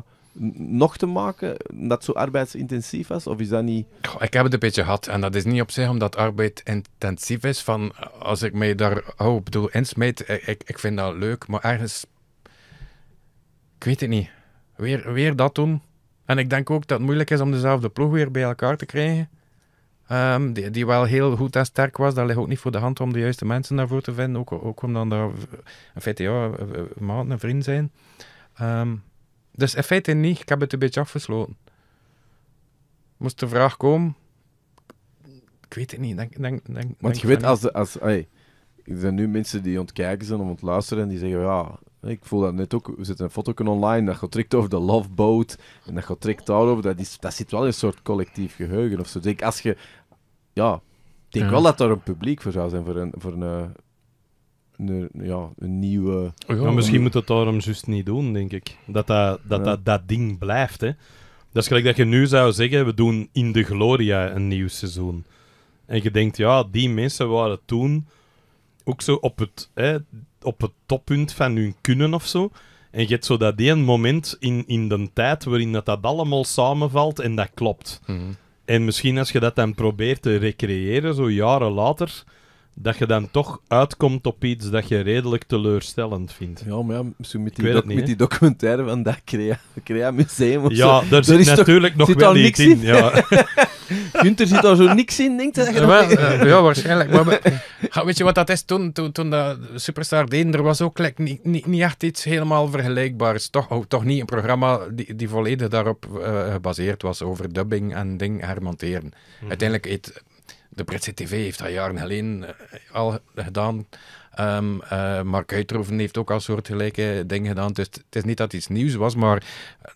nog te maken, dat zo arbeidsintensief was? Of is dat niet... ik heb het een beetje gehad. En dat is niet op zich omdat arbeid intensief is. Van, als ik mij daar oh, bedoel, insmeet, ik, ik vind dat leuk. Maar ergens... Ik weet het niet. Weer, weer dat doen. En ik denk ook dat het moeilijk is om dezelfde ploeg weer bij elkaar te krijgen. Ehm, die, die, wel heel goed en sterk was. Dat ligt ook niet voor de hand om de juiste mensen daarvoor te vinden. Ook, ook omdat daar, in feite eh, eh, ja, maat en vriend zijn. Um, dus in feite niet. Ik heb het een beetje afgesloten. Moest de vraag komen. Ik weet het niet. Denk, denk, denk, Want je weet, als, als, er zijn nu mensen die ontkijken zijn om ontluisteren en die zeggen: ja, ik voel dat net ook. we zitten een foto online, dat gaat direct over de Love Boat. En dat gaat direct daarover. Dat, is, dat zit wel in een soort collectief geheugen of zo. Denk, dus als je... Ja, ik denk wel dat er een publiek voor zou zijn voor een... Voor een eh, ja, een nieuwe... maar misschien moet dat daarom juist niet doen, denk ik. Dat dat, dat, dat, ding blijft, hè. Dat is gelijk dat je nu zou zeggen, we doen in de Gloria een nieuw seizoen. En je denkt, ja, die mensen waren toen ook zo op het... Hè, op het toppunt van hun kunnen of zo. En je hebt zo dat één moment in, in de tijd waarin dat, dat allemaal samenvalt en dat klopt. Mhm. En misschien als je dat dan probeert te recreëren, zo jaren later, dat je dan toch uitkomt op iets dat je redelijk teleurstellend vindt. Ja, maar ja, zo met, die, met die documentaire van dat Crea, Crea Museum of Ja, daar zit is natuurlijk nog wel niks in. in. Ja. Gunther zit daar zo niks in, je? dat je ja, dat eh, waarschijnlijk. Maar, weet je wat dat is? Toen, toen, toen de Superstar deed, er was ook like, niet, niet, niet echt iets helemaal vergelijkbaars. Toch, oh, toch niet een programma die, die volledig daarop eh, gebaseerd was over dubbing en ding hermonteren. Mhm. Uiteindelijk het de Britse TV heeft dat jaren geleden al eh, gedaan. Ehm, eh, Mark Uitroeven heeft ook al soortgelijke dingen gedaan. Dus het is niet dat iets nieuws was, maar eh,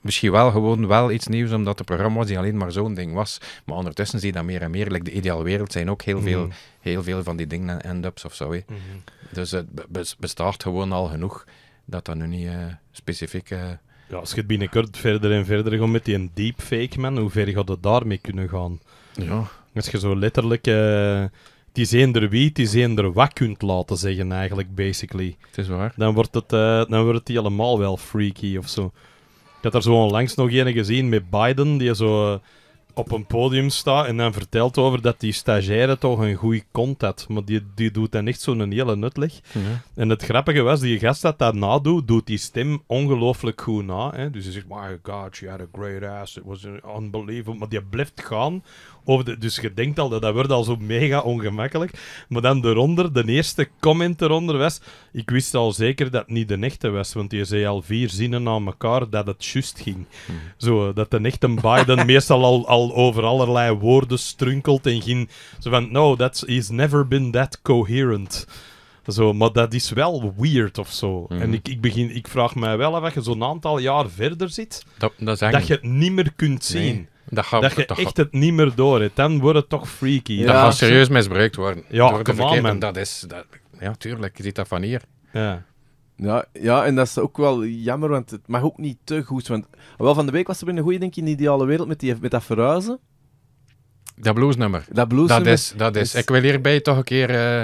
misschien wel gewoon wel iets nieuws, omdat het programma was die alleen maar zo'n ding was. Maar ondertussen zie je dat meer en meer. Like de ideale wereld zijn ook heel, veel, mm-hmm. heel veel van die dingen end-ups of zo. Mm-hmm. Dus het bestaat gewoon al genoeg dat dat nu niet specifiek... ja, als je het binnenkort verder en verder gaat met die deepfake, man, hoe ver gaat het daarmee kunnen gaan? Ja, als je zo letterlijk... die eh, die zender wie, zender is wat kunt laten zeggen eigenlijk, basically. Het is waar. Dan wordt het, uh, dan wordt het helemaal wel freaky of zo. Ik had er zo onlangs nog een gezien met Biden, die zo... Eh, op een podium staat en dan vertelt over dat die stagiaire toch een goede kont had. Maar die, die doet dan echt zo'n hele nutleg. En het grappige was, die gast dat daarna doet, doet die stem ongelooflijk goed na. Hè? Dus hij zegt, my god, she had a great ass, it was unbelievable. Maar die blijft gaan. Over dus je denkt al, dat, dat wordt al zo mega ongemakkelijk. Maar dan eronder, de eerste comment eronder was, ik wist al zeker dat het niet de echte was, want je zei al vier zinnen aan elkaar dat het juist ging. Hmm. Zo, dat de echte Biden meestal al, al over allerlei woorden strunkelt en ging zo van, no, that is never been that coherent. Zo, maar dat is wel weird of zo. Mhm. En ik, ik, begin, ik vraag mij wel af, als je zo'n aantal jaar verder zit, dat, dat, dat je het niet meer kunt zien. Dat, gaat, dat, je dat echt het niet meer door Dan wordt het toch freaky. Dat gaat serieus misbruikt worden. Ja, door Dat is, dat, ja, tuurlijk. Je ziet dat van hier. Ja. Ja, ja, en dat is ook wel jammer, want het mag ook niet te goed. Want wel van de week was er een goede, denk ik, in de ideale wereld met, die, met dat verhuizen. Dat bluesnummer. Dat Dat is, dat is. Ik wil hierbij toch een keer eh,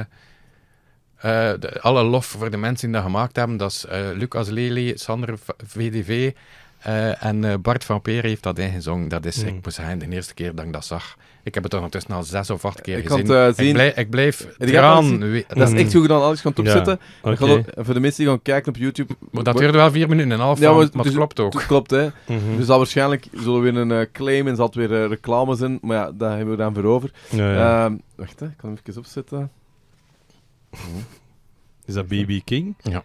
eh, alle lof voor de mensen die dat gemaakt hebben. Dat is eh, Lucas Lely, Sander VDV eh, en eh, Bart van Peer heeft dat ingezongen. Dat is, hmm. ik moet zeggen, de eerste keer dat ik dat zag. Ik heb het toch ondertussen al zes of acht keer ik gezien. Had, eh, zien. Ik, blijf, ik Dat is hmm. echt zo dan alles kan opzetten. voor de mensen die gaan kijken op YouTube... Maar dat duurde wel vier minuten en een half, ja, maar, maar het dus- klopt ook. Het klopt, hè. Mhm. Dus dat waarschijnlijk zullen we weer een claim en zal weer reclames in. Maar ja, daar hebben we dan voor over. Ehm, wacht, hè. ik kan hem even opzetten. Is dat BB King? Ja.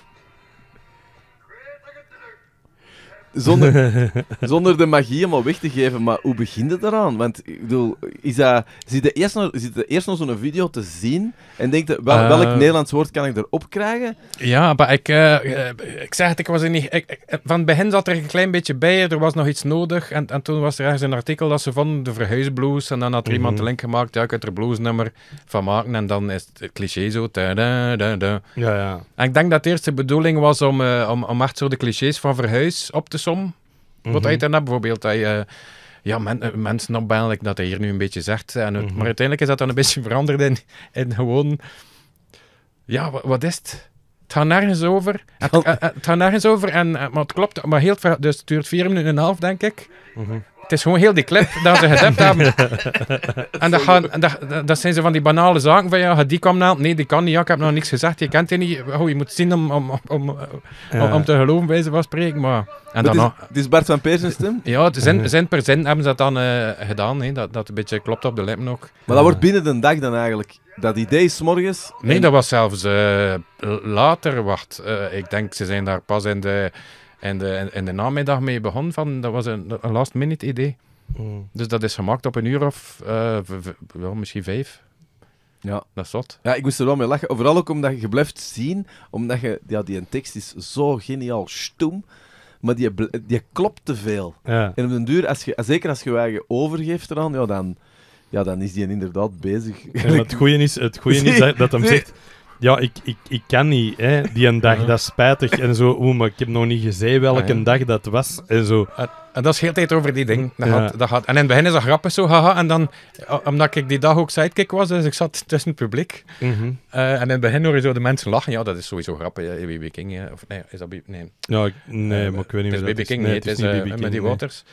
zonder, zonder de magie helemaal weg te geven, maar hoe begint het eraan? Want ik bedoel, is dat, zit, je eerst nog, eerst nog zo'n video te zien en denkt je, wel, welk eh, Nederlands woord kan ik erop krijgen? Ja, maar ik, eh, eh, ik zeg het, ik was niet... Ik, van het begin zat er een klein beetje bij, er was nog iets nodig en, en toen was er ergens een artikel dat ze vonden, de verhuisblues, en dan had er iemand de mhm. link gemaakt, ja, ik heb er bluesnummer van maken en dan is het cliché zo... Da, ja, ja. En ik denk dat de eerste bedoeling was om, om, om echt zo de clichés van verhuis op te som. Mm -hmm. Wat mhm. hij nou? bijvoorbeeld. dat uh, eh, ja, men, eh, mensen opbellen, dat hij hier nu een beetje zegt. En, mm Maar uiteindelijk is dat dan een beetje veranderd in, in gewoon... Ja, wat, is het? Het gaat nergens over. Het, eh, gaat nergens over, en, maar het klopt. Maar heel, dus het duurt vier minuten en een half, denk ik. Mhm. Het is gewoon heel die clip dat ze gedept hebben. en dat, en dat, zijn ze van die banale zaken van ja, die kwam na. Nee, die kan niet. Ja, ik heb nog niks gezegd. Je kent die niet. Oh, je moet zien om, om, om, om, te geloven bij ze van spreken. Maar, en dan het, is, het Bart van Peersen stem? Ja, zin, mhm. zin per zin hebben ze dat dan eh, gedaan. Hè. Dat, dat een beetje klopt op de lip nog. Maar dat wordt binnen de dag dan eigenlijk dat idee is morgens. Nee, dat was zelfs eh, later. Wacht, eh, ik denk ze zijn daar pas in de en de, en de namiddag mee begon. Van, dat was een, een last-minute idee. Mm. Dus dat is gemaakt op een uur of eh, wel, misschien vijf. Ja. Dat is zot. Ja, ik moest er wel mee lachen. Vooral ook omdat je blijft zien, omdat je, ja, die tekst is zo geniaal stoem, maar die, die klopt te veel. Ja. En op den duur, als je, zeker als je je overgeeft eraan, ja, dan, ja, dan is die inderdaad bezig. het goede is, het goeie is dat, dat hem zegt ja, ik, ik, ik kan niet, hè, die een dag, dat is spijtig. En zo, oeh, maar ik heb nog niet gezien welke ah, dag dat was. En zo. En, dat is heel tijd over die ding. Dat gaat, dat En in het begin is dat grappig zo, haha. En dan, eh, omdat ik die dag ook sidekick was, dus ik zat tussen het publiek. Mhm. Eh, en in het begin hoor je zo de mensen lachen. Ja, dat is sowieso grappig. Ja. BB King, of nee, is dat BB? Nee. Ja, nee, eh, maar ik weet niet meer. Het is BB King, het is, niet, King. met die Waters.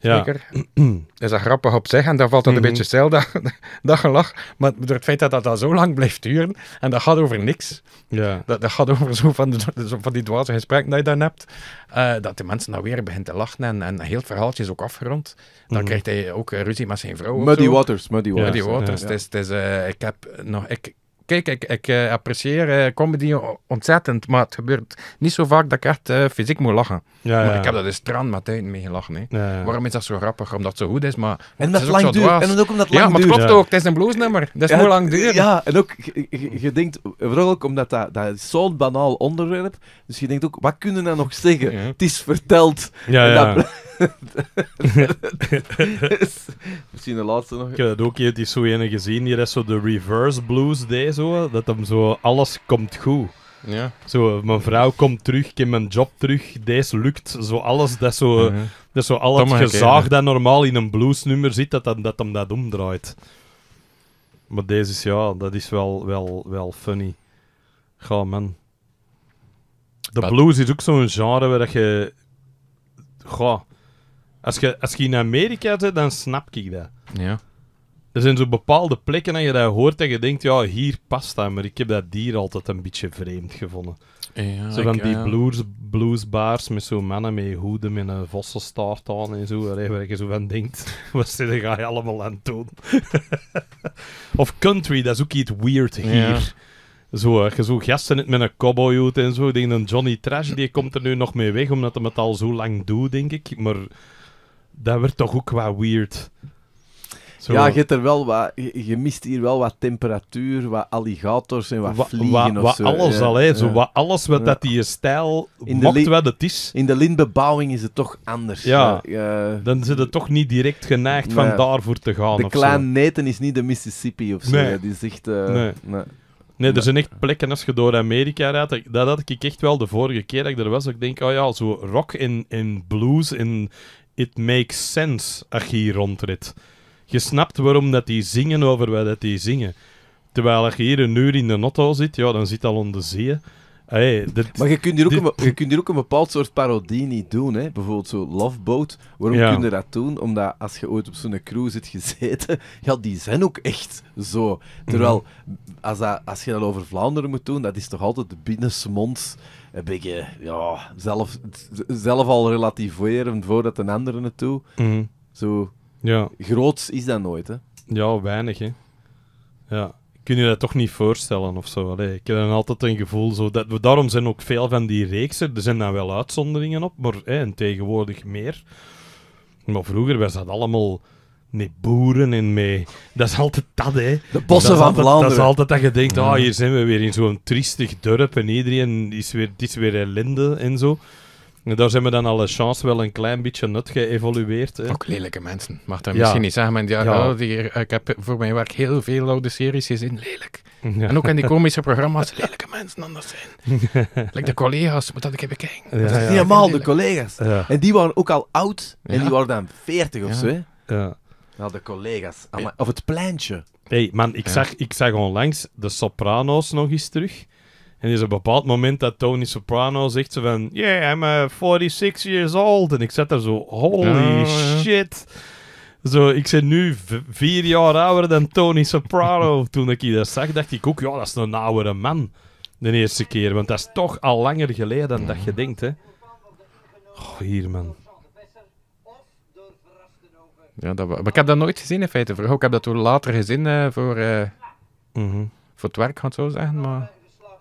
Zeker. Dat is een grappig op zich en daar valt dan een mhm. beetje stijl dat, gelach. Maar door het feit dat dat, zo lang blijft duren en dat gaat over niks. Ja. Dat, dat gaat over zo van, de, van die dwaze gesprekken die je dan hebt. Eh, dat de mensen dan weer beginnen te lachen en, en heel het verhaaltje is ook afgerond. Dan mhm. krijgt hij ook ruzie met zijn vrouw. Muddy Waters. Muddy Waters. Muddy Waters. Het is, eh, ik heb nog... Ik, kijk, ik, ik eh, apprecieer eh, comedy ontzettend, maar het gebeurt niet zo vaak dat ik echt eh, fysiek moet lachen. maar ik heb dat in Strand met tijd mee gelachen. Hè. Waarom is dat zo grappig? Omdat het zo goed is, maar en dat het, is lang duurt. En ook omdat het lang Ja, maar het klopt ook. Het is een bluesnummer. Dat is heel lang duur. Ja, en ook, je denkt, vooral ook omdat dat, dat zo'n banaal onderwerp, dus je denkt ook, wat kunnen we nou nog zeggen? Het is verteld. ja. Misschien de laatste nog. Ik heb dat ook die zo ene gezien. Hier is zo de reverse blues day, zo, dat hem zo alles komt goed. Ja. Zo, mijn vrouw komt terug, ik heb mijn job terug, deze lukt. Zo alles, dat zo, uh mhm. -huh. dat zo al het gezaag dat normaal in een blues nummer zit, dat, dat, dat hem dat omdraait. Maar deze is, ja, dat is wel, wel, wel funny. Ga, man. De blues is ook zo'n genre waar je... Goh, als je, als je in Amerika zit, dan snap ik dat. Ja. Er zijn zo bepaalde plekken dat je dat hoort en je denkt, ja, hier past dat, maar ik heb dat dier altijd een beetje vreemd gevonden. Ja, zo van die bluesbaars blues, bluesbars met zo'n mannen met hoeden met een vossenstaart aan en zo, waar je zo van denkt, wat zit ga je allemaal aan doen? of country, dat is ook iets weird hier. Zo, je zo gasten met een cowboyhoed en zo, denk een Johnny Trash, die komt er nu nog mee weg, omdat hij het al zo lang doet, denk ik, maar dat werd toch ook wat weird. Ja, je, er wel wat, je, mist hier wel wat temperatuur, wat alligators en wat vliegen of zo. Alles al, Zo, wat alles wat dat die stijl in wat het is. In de lintbebouwing is het toch anders. Ja, dan zit het toch niet direct geneigd van daarvoor te gaan. De kleine Neten is niet de Mississippi of zo. Nee. Die is echt, eh, nee. nee. er zijn echt plekken als je door Amerika rijdt. Dat had ik echt wel de vorige keer dat ik er was. Dat ik denk, oh ja, zo rock en, en blues en, it makes sense als je hier rondrit. Je snapt waarom dat die zingen over wat dat die zingen. Terwijl als je hier een uur in de notto zit, ja, dan zit al onder zee. Hey, dit, maar je kunt, hier ook een, je kunt hier ook een bepaald soort parodie niet doen. Hè? Bijvoorbeeld zo Loveboat. Waarom kunnen kun je dat doen? Omdat als je ooit op zo'n cruise zit gezeten, ja, die zijn ook echt zo. Terwijl, mhm. als, als je dat over Vlaanderen moet doen, dat is toch altijd de binnensmonds een beetje, ja, zelf, zelf al relativeren voordat een ander het doet. Mhm. Zo ja. is dat nooit, hè? Ja, weinig, hè. Ja. Kun je dat toch niet voorstellen of zo? ik heb dan altijd een gevoel zo we daarom zijn ook veel van die reeksen. Er zijn dan wel uitzonderingen op, maar hè, en tegenwoordig meer. Maar vroeger was dat allemaal met boeren en mee. Dat is altijd dat, hè. De bossen van Vlaanderen. Dat is altijd dat je denkt, oh, hier zijn we weer in zo'n triestig dorp en iedereen is weer, is weer ellende en zo. En daar zijn we dan alle chance wel een klein beetje nut geëvolueerd. Hè. Ook lelijke mensen, mag dat misschien niet zeggen. Maar ja, ja. Oh, die, ik heb voor mijn werk heel veel oude series gezien, lelijk. En ook in die komische programma's, lelijke mensen anders zijn. like de collega's, moet dat ik even kijken. Ja, dat helemaal de collega's. En die waren ook al oud, en die waren dan 40 of zo. Hè. Ja. Nou, de collega's. Ah, of het pleintje. hey, man, ik, zag, ik zag onlangs de Soprano's nog eens terug. En is een bepaald moment dat Tony Soprano zegt zo van... Yeah, I'm 46 uh, years old. En ik zat daar zo... Holy shit. Zo, ik ben nu vier jaar ouder dan Tony Soprano. Toen ik die dat zag, dacht ik ook... Ja, dat is een oudere man. De eerste keer. Want dat is toch al langer geleden dan dat je denkt, hè. Oh, hier, man. Ja, dat, maar ik heb dat nooit gezien in feite. Ik heb dat toen later gezien eh, voor, eh, mhm. voor het werk, ga ik zo zeggen. Maar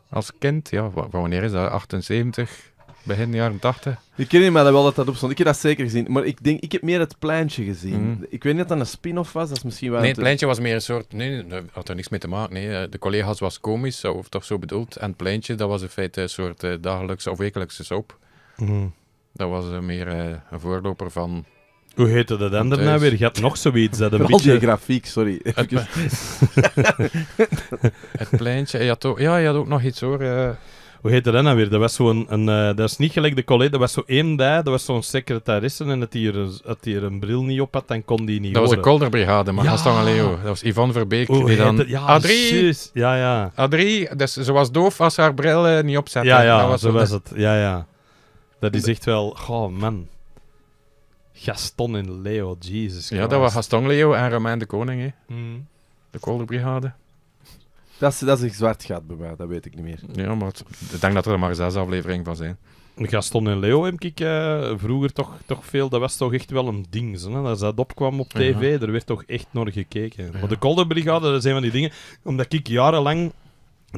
als kind, ja, van wanneer is dat? 78, begin jaren 80? Ik ken maar dat wel dat dat opstond. Ik heb dat zeker gezien. Maar ik denk, ik heb meer het pleintje gezien. Mhm. Ik weet niet of dat een spin-off was. Dat is misschien wel nee, het pleintje was meer een soort... Nee, dat had er niks mee te maken. Nee. Eh, de collega's was komisch, of toch zo bedoeld. En het pleintje, dat was in feite een soort dagelijkse of wekelijkse soap. Mhm. Dat was meer een voorloper van hoe heette dat dan nou weer? Je had nog zoiets. Dat een beetje... grafiek, sorry. Het, het pleintje. Je had ja, je had ook nog iets hoor. Eh. Hoe heette dat nou weer? Dat was zo'n... Een, eh, dat is niet gelijk de collega. Dat was zo één daar. Dat was zo'n secretaresse. En dat hier, dat hier een bril niet op had, dan kon die niet Dat was de Kolderbrigade, maar ja. alleen Leo. Dat was Ivan Verbeek. Hoe dan... Het? Ja, Adrie! Ja, ja. Adrie, dus, ze was doof als haar bril niet opzette. Ja, ja, dat was zo was het. Ja, ja. Dat is echt wel... Goh, man. Gaston en Leo, Jesus Ja, dat was Gaston Leo en Romain de Koning, hè. Mm. De Kolderbrigade. Dat is, dat is zwart gaat bij mij, dat weet ik niet meer. Ja, maar het, ik denk dat er maar zes afleveringen van zijn. Gaston en Leo heb ik eh, vroeger toch, toch veel. Dat was toch echt wel een ding. Zo, hè? Als dat opkwam op tv, er werd toch echt naar gekeken. Maar de Kolderbrigade, dat zijn van die dingen. Omdat ik jarenlang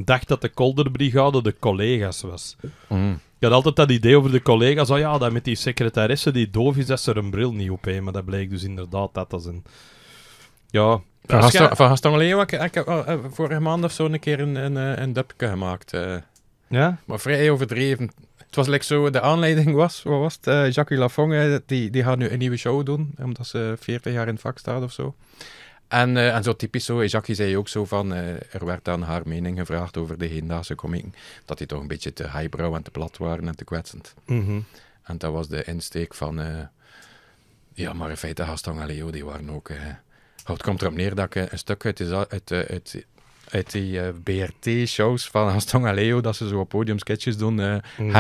dacht dat de Kolderbrigade de collega's was. Mm. Ik had altijd dat idee over de collega's. Oh ja, dat met die secretaresse die doof is, dat ze er een bril niet op heeft. Maar dat bleek dus inderdaad dat dat een... Ja... Van Gaston, van Gaston Leeuwen, ik, heb eh, eh, vorige maand of zo een keer een, een, eh, een gemaakt. Ja? Maar vrij overdreven. Het was lekker zo, de aanleiding was, wat was het? Uh, Jacques Lafonge, die, die gaat nu een nieuwe show doen, omdat ze 40 jaar in het vak staat of zo. En, eh, en zo typisch zo, eh, zei ook zo van, eh, er werd aan haar mening gevraagd over de hedendaagse komieken, dat die toch een beetje te highbrow en te plat waren en te kwetsend. Mhm. En dat was de insteek van, uh, ja, maar in feite Gaston en Leo, die waren ook... Oh, het komt erop neer dat ik een stuk uit, uit, uit, uit die BRT-shows van Gaston en Leo, dat ze zo op podium sketches doen, mm.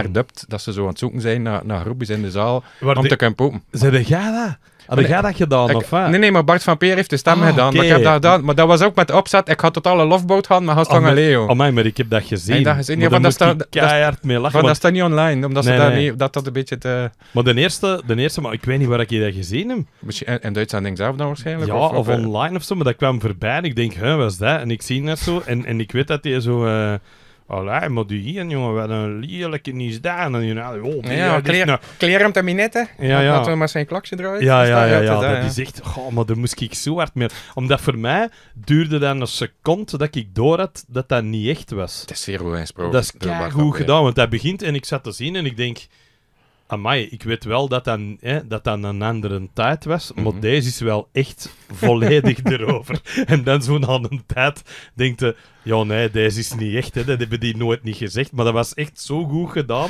dat ze zo aan het zoeken zijn naar, naar groepjes in de zaal om te kunnen popen. Ze jij dat? Heb jij dat gedaan, ik, of wat? Nee, nee, maar Bart van Peer heeft de stem ah, gedaan. Maar ik dat gedaan. Maar dat was ook met opzet. Ik had totale loveboat gehad, maar Gaston en Leo. Oh, maar ik heb dat gezien. dat gezien. Ja, maar dat staat keihard mee lachen. dat staat niet online, omdat ze nee. dat, dat een beetje te... Maar de eerste, de eerste, maar ik weet niet waar ik je dat gezien heb. Misschien in denk ik zelf dan waarschijnlijk? Ja, of, eh? online of zo, maar dat kwam voorbij. En ik denk, hè, is dat? En ik zie net zo. En, en ik weet dat hij zo... Eh, Allee, maar die hier, jongen, wat een lelijke daar. En nou, oh, ja, ja, kleer, nou- hem terminet, hè. Ja, ja. Dat maar zijn klakje draaien. Ja, ja, ja. ja, dat is zegt. Oh, maar daar moest ik zo hard mee... Omdat voor mij duurde dat een seconde dat ik door had dat dat niet echt was. Dat is zeer goed Dat is goed gedaan, want dat begint en ik zat te zien en ik denk amai, ik weet wel dat dat, hè, dat, een andere tijd was, maar mhm. deze is wel echt volledig erover. En dan zo'n andere een tijd denkt je, ja nee, deze is niet echt, hè, dat hebben die nooit niet gezegd, maar dat was echt zo goed gedaan,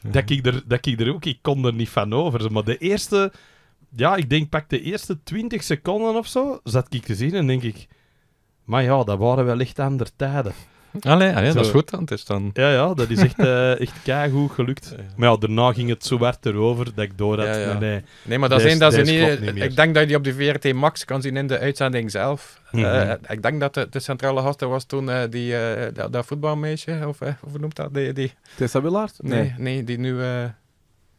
mhm. dat ik er, dat ik er ook, ik kon er niet van over. Maar de eerste, ja, ik denk pak de eerste 20 seconden of zo, zat ik te zien en denk ik, maar ja, dat waren wel echt andere tijden. Allee, dat is goed dan. dan. Ja, ja, dat is echt, eh, echt keigoed gelukt. Maar ja, daarna ging het zo hard erover dat ik door had. Nee, nee, maar dat zijn dat ze niet... ik denk dat je die op de VRT Max kan zien in de uitzending zelf. Eh, mhm. ik denk dat de, de centrale gast was toen eh, die, dat, dat, voetbalmeisje, of hoe noemt dat? Die, die... Tessa Willaert? Nee. nee, die nu...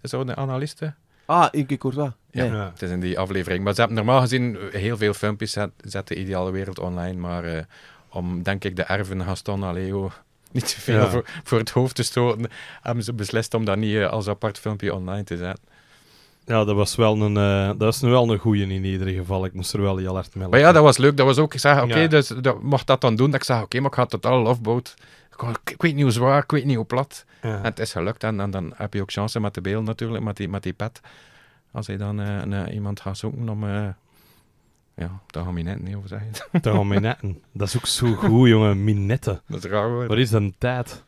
zo de analisten. Ah, Inke Courtois. Ja, ja, het is in die aflevering. Maar ze hebben normaal gezien heel veel filmpjes zetten Ideale Wereld online, maar om, denk ik, de erven Gaston Aleo niet te veel voor, het hoofd te stoten, hebben ze beslist om dat niet eh, als apart filmpje online te zetten. Ja, dat was wel een, uh, dat was wel een goede, in ieder geval. Ik moest er wel heel hard mee Maar ja, dat was leuk. Dat was ook, ik zei, oké, dus, dat, mocht dat dan doen. Dat ik zeg, oké, maar ik ga het totaal loveboat. Ik, weet niet hoe zwaar, ik weet niet hoe plat. En het is gelukt. En, dan heb je ook chance met de beeld natuurlijk, met die, met die pet. Als hij dan uh, iemand gaat zoeken om ja, daar gaan minetten niet over zeggen. Daar gaan minetten. Dat is ook zo goed, jongen. Minetten. Dat is raar Wat is een tijd?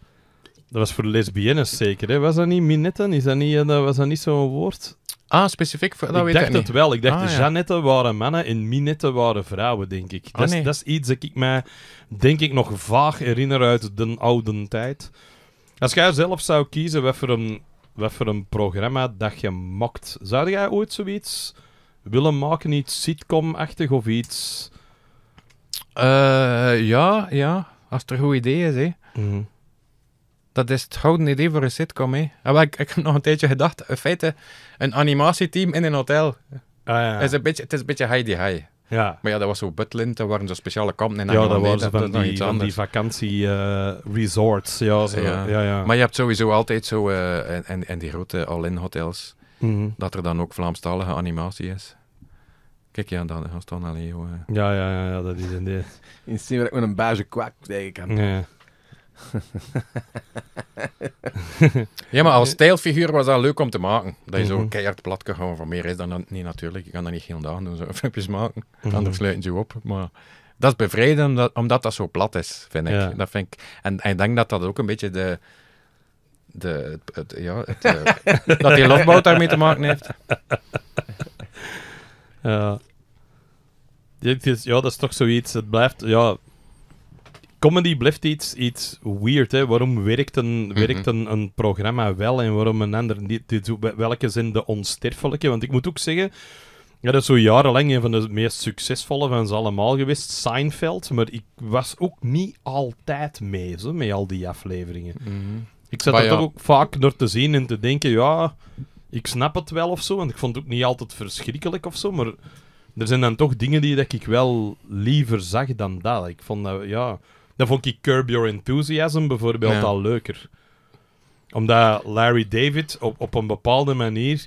Dat was voor lesbiennes zeker, hè? Was dat niet minetten? Is dat niet, eh, dat was dat niet zo'n woord? Ah, specifiek voor, dat ik weet dacht ik het wel. Ik dacht, ah, waren mannen en minetten waren vrouwen, denk ik. Ah, dat, is, dat is iets dat ik mij, denk ik, nog vaag herinner uit de oude tijd. Als jij zelf zou kiezen wat voor een, wat voor een programma dat je mokt, zou jij ooit zoiets willen maken, iets sitcom-achtig of iets. Eh, ja, ja. Als het een goed idee is, mhm. Dat is het gouden idee voor een sitcom, hè. Maar ah, ik, ik heb nog een tijdje gedacht, in feite, een animatieteam in een hotel. Ah, ja. is een beetje, het is een beetje Heidi High. Ja. Maar ja, dat was zo Butlin, dat waren zo speciale kampen en Ja, dat waren ze die, die vakantie eh, resorts. Ja, Ja. ja. Maar je hebt sowieso altijd zo, en, eh, en die grote all-in hotels, Mhm. dat er dan ook Vlaamstalige animatie is. Kijk, ja, dat gaat dan alleen. Ja, ja, ja, ja, dat is In In ziet waar ik met een baasje kwak tegen Ja. ja, maar als stijlfiguur was dat leuk om te maken. Dat je zo mhm. keihard plat kan gaan. Voor meer is dan, dat niet natuurlijk. Je kan dat niet heel dagen doen, zo filmpjes maken. Mhm. Anders sluiten ze op. Maar dat is bevrijdend, omdat, dat zo plat is, vind ik. Dat vind ik. en ik denk dat dat ook een beetje de de, ja, eh, dat die lofboot daarmee te maken heeft. Ja. ja, dat is toch zoiets. Het blijft, ja, comedy blijft iets, iets weird. Hè? Waarom werkt, een, mhm. werkt een, een, programma wel en waarom een ander niet? Welke zin, de onsterfelijke? Want ik moet ook zeggen, ja, dat is zo jarenlang een van de meest succesvolle van ze allemaal geweest, Seinfeld. Maar ik was ook niet altijd mee zo, met al die afleveringen. Mm ik zat maar er ook vaak door te zien en te denken, ja, ik snap het wel of zo. Want ik vond het ook niet altijd verschrikkelijk of zo. Maar er zijn dan toch dingen die dat ik wel liever zag dan dat. Ik vond dat, ja... Dan vond ik Curb Your Enthusiasm bijvoorbeeld al leuker. Omdat Larry David op, op een bepaalde manier...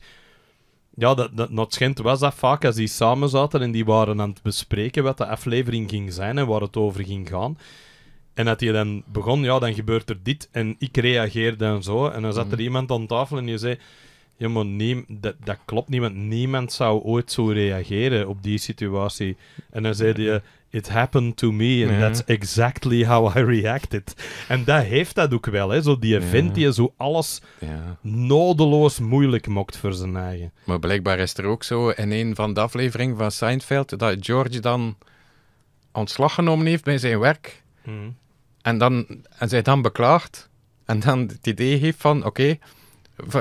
Ja, dat, dat, dat was dat vaak als die samen zaten en die waren aan het bespreken wat de aflevering ging zijn en waar het over ging gaan. En dat je dan begon, ja, dan gebeurt er dit. En ik reageer dan zo. En dan zat mhm. er iemand aan tafel en je zei... je moet neem, dat, dat klopt niet, want niemand zou ooit zo reageren op die situatie. En dan zei je, It happened to me and that's exactly how I reacted. En dat heeft dat ook wel, hè. Zo die event die die zo alles nodeloos moeilijk mokt voor zijn eigen. Maar blijkbaar is er ook zo in een van de afleveringen van Seinfeld dat George dan ontslag genomen heeft bij zijn werk. Mhm. En, dan, en zij dan beklaagt. En dan het idee heeft van, oké,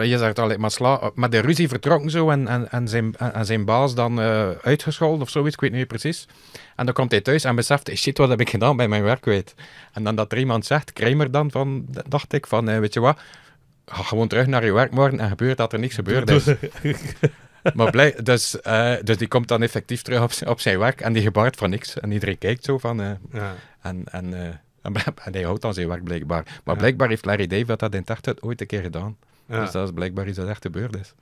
je zegt alleen maar sla... Met de ruzie vertrokken zo en, en, en, zijn, en zijn baas dan uh, uitgescholden of zoiets, ik weet niet precies. En dan komt hij thuis en beseft, shit, wat heb ik gedaan bij mijn werk weet. En dan dat er iemand zegt, Kramer dan, van, dacht ik, van, eh, weet je wat... Ga gewoon terug naar je werk morgen en gebeurt dat er niks gebeurd is. maar blij, dus, eh, dus die komt dan effectief terug op, op zijn werk en die gebaart van niks. En iedereen kijkt zo van... Ja. En... en Ah, en hij houdt dan zijn werk blijkbaar. Maar blijkbaar heeft Larry David dat in het ooit een keer gedaan. Dus dat is blijkbaar iets dat echt gebeurd is.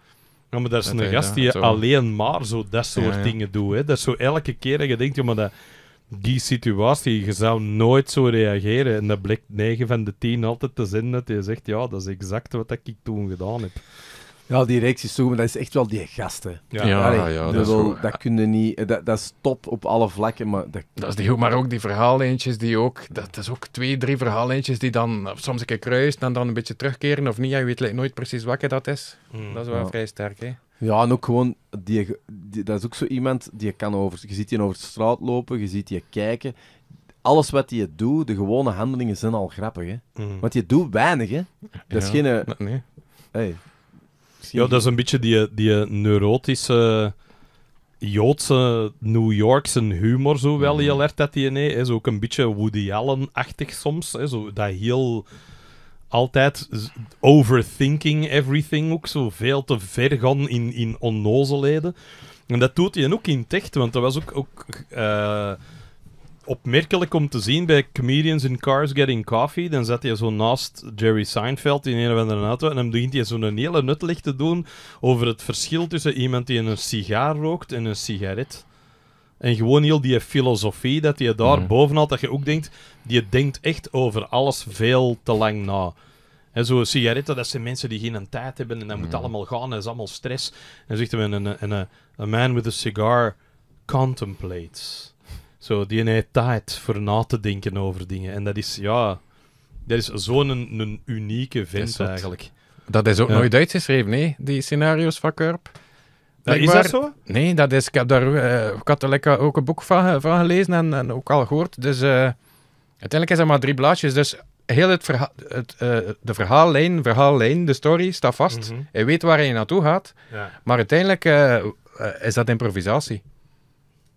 Ja, maar dat is een gast die alleen maar zo dat soort dingen doet. Hè. Dat is zo elke keer dat je denkt, maar dat, die situatie, je zou nooit zo reageren. En dat blijkt 9 van de 10 altijd te zijn dat je zegt, ja, dat is exact wat ik toen gedaan heb. Ja, die reeks zo maar dat is echt wel die gasten. Ja, ja, ja dat, wel, is dat kunnen niet. Dat, dat is top op alle vlakken, maar... Dat... is die, maar ook die verhaallijntjes die ook... Dat, is ook twee, drie eentjes die dan soms een keer kruisen en dan een beetje terugkeren of niet. Je weet nooit precies welke dat is. Hmm. Dat is wel vrij sterk, hè. Ja, en ook gewoon... Die, dat is ook zo iemand die je kan over... Je ziet die over de straat lopen, je ziet die kijken alles wat je doet, de gewone handelingen zijn al grappig. Hè? Hmm. Want je doet weinig, hè? Dat is geen. Eh, nee. Hey, ja, dat is een beetje die, die neurotische... Joodse New Yorkse humor zo wel heel mhm. erg dat hij nee, is ook een beetje Woody Allen-achtig soms, hè, zo dat heel altijd overthinking everything ook zo veel te ver gaan in, in onnozelheden. En dat doet hij ook in Techt, want dat was ook, ook eh, opmerkelijk om te zien bij Comedians in Cars Getting Coffee. Dan zat hij zo naast Jerry Seinfeld in een of andere auto. En dan begint hij zo'n hele nutlicht te doen over het verschil tussen iemand die een sigaar rookt en een sigaret. En gewoon heel die filosofie dat je daar mm. bovenal, dat je ook denkt, die denkt echt over alles veel te lang na. En zo'n sigaretten, dat zijn mensen die geen tijd hebben en dat moet mhm. allemaal gaan en is allemaal stress. En zegt hij, een, een, een, man with a cigar contemplates. Zo, die heeft tijd voor na te denken over dingen. En dat is, ja, dat is zo'n een, een, unieke vent eigenlijk. Dat is ook ja. nooit uitgeschreven, nee, die scenario's van Kurp. is dat zo? Nee, dat is, ik, heb daar, eh, ik had er ook een boek van, eh, van gelezen en, en, ook al gehoord. Dus eh, uiteindelijk is dat maar drie blaadjes. Dus heel het, het de verhaallijn, verhaallijn, de story, staat vast. Mm Je weet waar je naartoe gaat. Maar uiteindelijk is dat improvisatie.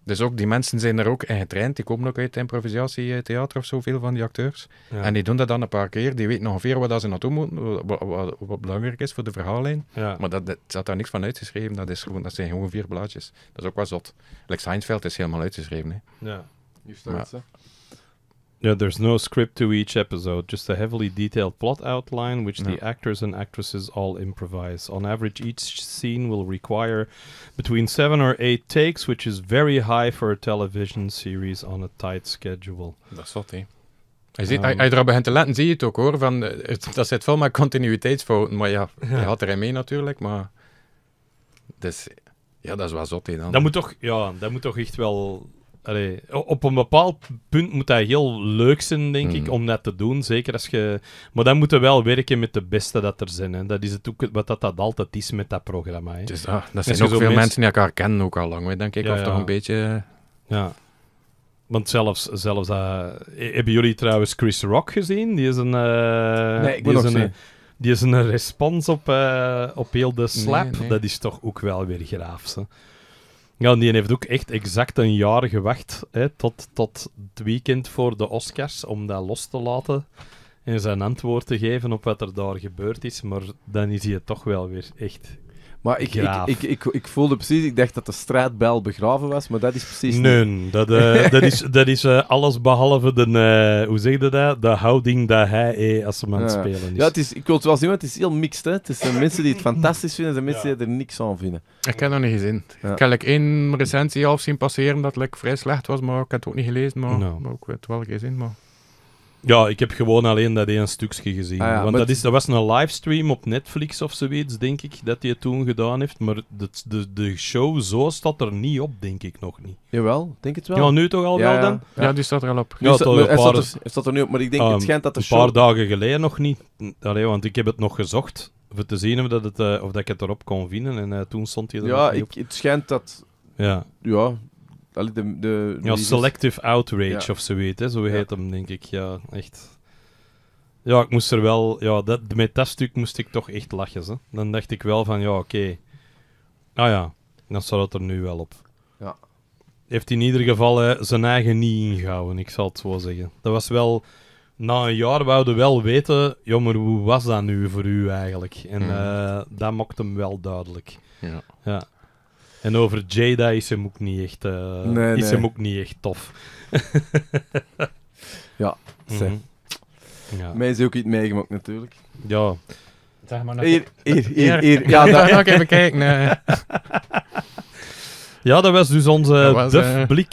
Dus ook die mensen zijn er ook in getraind. Die komen ook uit improvisatietheater of zo, veel van die acteurs. En die doen dat dan een paar keer. Die weten ongeveer wat ze naartoe moeten, wat, wat, wat, belangrijk is voor de verhaallijn. Maar dat, dat zat daar niks van uitgeschreven. Dat, is gewoon, dat zijn gewoon vier blaadjes. Dat is ook wel zot. Like Heinfeld is helemaal uitgeschreven. Hè. Ja, start, ze. Ja, there's no script to each episode, just a heavily detailed plot outline which the actors and actresses all improvise. On average, each scene will require between seven or eight takes, which is very high for a television series on a tight schedule. Dat is wat, hè. Hij je, nou. te letten, zie je het ook hoor. Van, eh, dat zit veel met continuïteitsfouten. Maar ja, hij je had erin mee natuurlijk. Maar dus, ja, dat is wel zot. dan. Dat moet toch, ja, dat moet toch echt wel op een bepaald punt moet dat heel leuk zijn, denk ik, hmm. om dat te doen. Zeker als je... Maar dan moeten we wel werken met de beste dat er zijn. Hè. Dat is het ook wat dat, dat altijd is met dat programma. Hè. Dus, dat zijn ook veel mensen... die elkaar kennen ook al lang, denk ik. of toch een beetje... Eh. Ja. Want zelfs, zelfs eh, hebben jullie trouwens Chris Rock gezien? Die is een. Eh, nee, ik die, is een die is een respons op, op heel de slap. Dat is toch ook wel weer graaf. Ja, die heeft ook echt exact een jaar gewacht hè, tot, tot het weekend voor de Oscars om dat los te laten en zijn antwoord te geven op wat er daar gebeurd is. Maar dan is hij toch wel weer echt maar ik, ik, ik, ik, voelde precies, ik dacht dat de strijdbel begraven was, maar dat is precies. Nee, dat, eh, dat is, dat is eh, alles behalve de, eh, hoe zeg je dat? De houding dat hij eh als hem aan het spelen is. Ja, het is, ik wil het wel zien, want het is heel mixed. Hè? Het zijn mensen die het fantastisch vinden en mensen die er niks aan vinden. Ik heb nog niet gezien. Ik heb like, één recensie half zien passeren dat like, vrij slecht was, maar ik heb het ook niet gelezen. Maar, maar ik weet wel zin. Maar... Ja, ik heb gewoon alleen dat één stukje gezien. Ah want dat, is, dat was een livestream op Netflix of zoiets, denk ik, dat hij toen gedaan heeft. Maar de, de, de show zo staat er niet op, denk ik nog niet. Jawel, denk het wel. Ja, nu toch al ja, wel dan? Ja. die staat er al op. ja, toch een paar, nu op, maar ik denk, het ah, schijnt dat Een paar dagen geleden nog niet. Allee, want ik heb het nog gezocht. Om te zien of, dat het, eh, of dat ik het erop kon vinden. En eh, toen stond hij er Ja, ik, het schijnt dat... Ja. Ja, de, de, ja, Selective Outrage ja. of zoiets, hè, zo heet hem, denk ik. Ja, echt. Ja, ik moest er wel... Ja, dat, met dat stuk moest ik toch echt lachen. Hè. Dan dacht ik wel van, ja, oké. Nou ja, dan staat het er nu wel op. Ja. Heeft in ieder geval zijn eigen niet ingehouden, ik zal het zo zeggen. Dat was wel... Na een jaar wouden wel weten, joh, maar hoe was dat nu voor u eigenlijk? En mhm. eh, dat mocht hem wel duidelijk. Ja. ja. En over Jada is hem ook niet echt, uh, nee, is nee. hem ook niet echt tof. ja, zeg. Mm -hmm. ja. Mij is ook iets meegemaakt, natuurlijk. Ja. Zeg maar nog... Hier, hier, hier. hier. Ja, daar ga ik even kijken. Eh. Ja, dat was dus onze duf eh, blik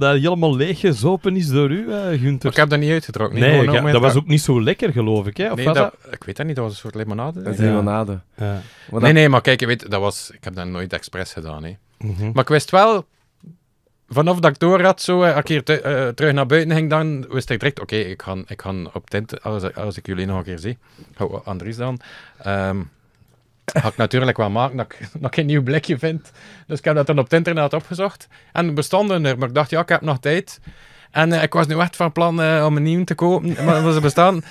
dat helemaal leeggezopen is door u, uh, Gunther. Ik heb dat niet uitgetrokken. Nee, nee dat was ook niet zo lekker, geloof ik. Hè? Of nee, was dat... Ik weet dat niet, dat was een soort limonade. Dat limonade. Ja. Nee, nee, maar kijk, je weet, dat was... ik heb dat nooit expres gedaan. Hè. Mhm. Maar ik wist wel, vanaf dat ik door had, zo, eh, als ik hier terug naar buiten ging, dan wist ik direct, oké, ik, ga, ik ga op tent als, als ik jullie nog een keer zie, oh, Andries dan... Ehm, had ik natuurlijk wel maken dat ik nog geen nieuw blikje vind. Dus ik heb dat dan op het internet opgezocht. En er bestonden er, maar ik dacht, ja, ik heb nog tijd. En eh, ik was nu echt van plan eh, om een nieuw te kopen, maar ze bestaan.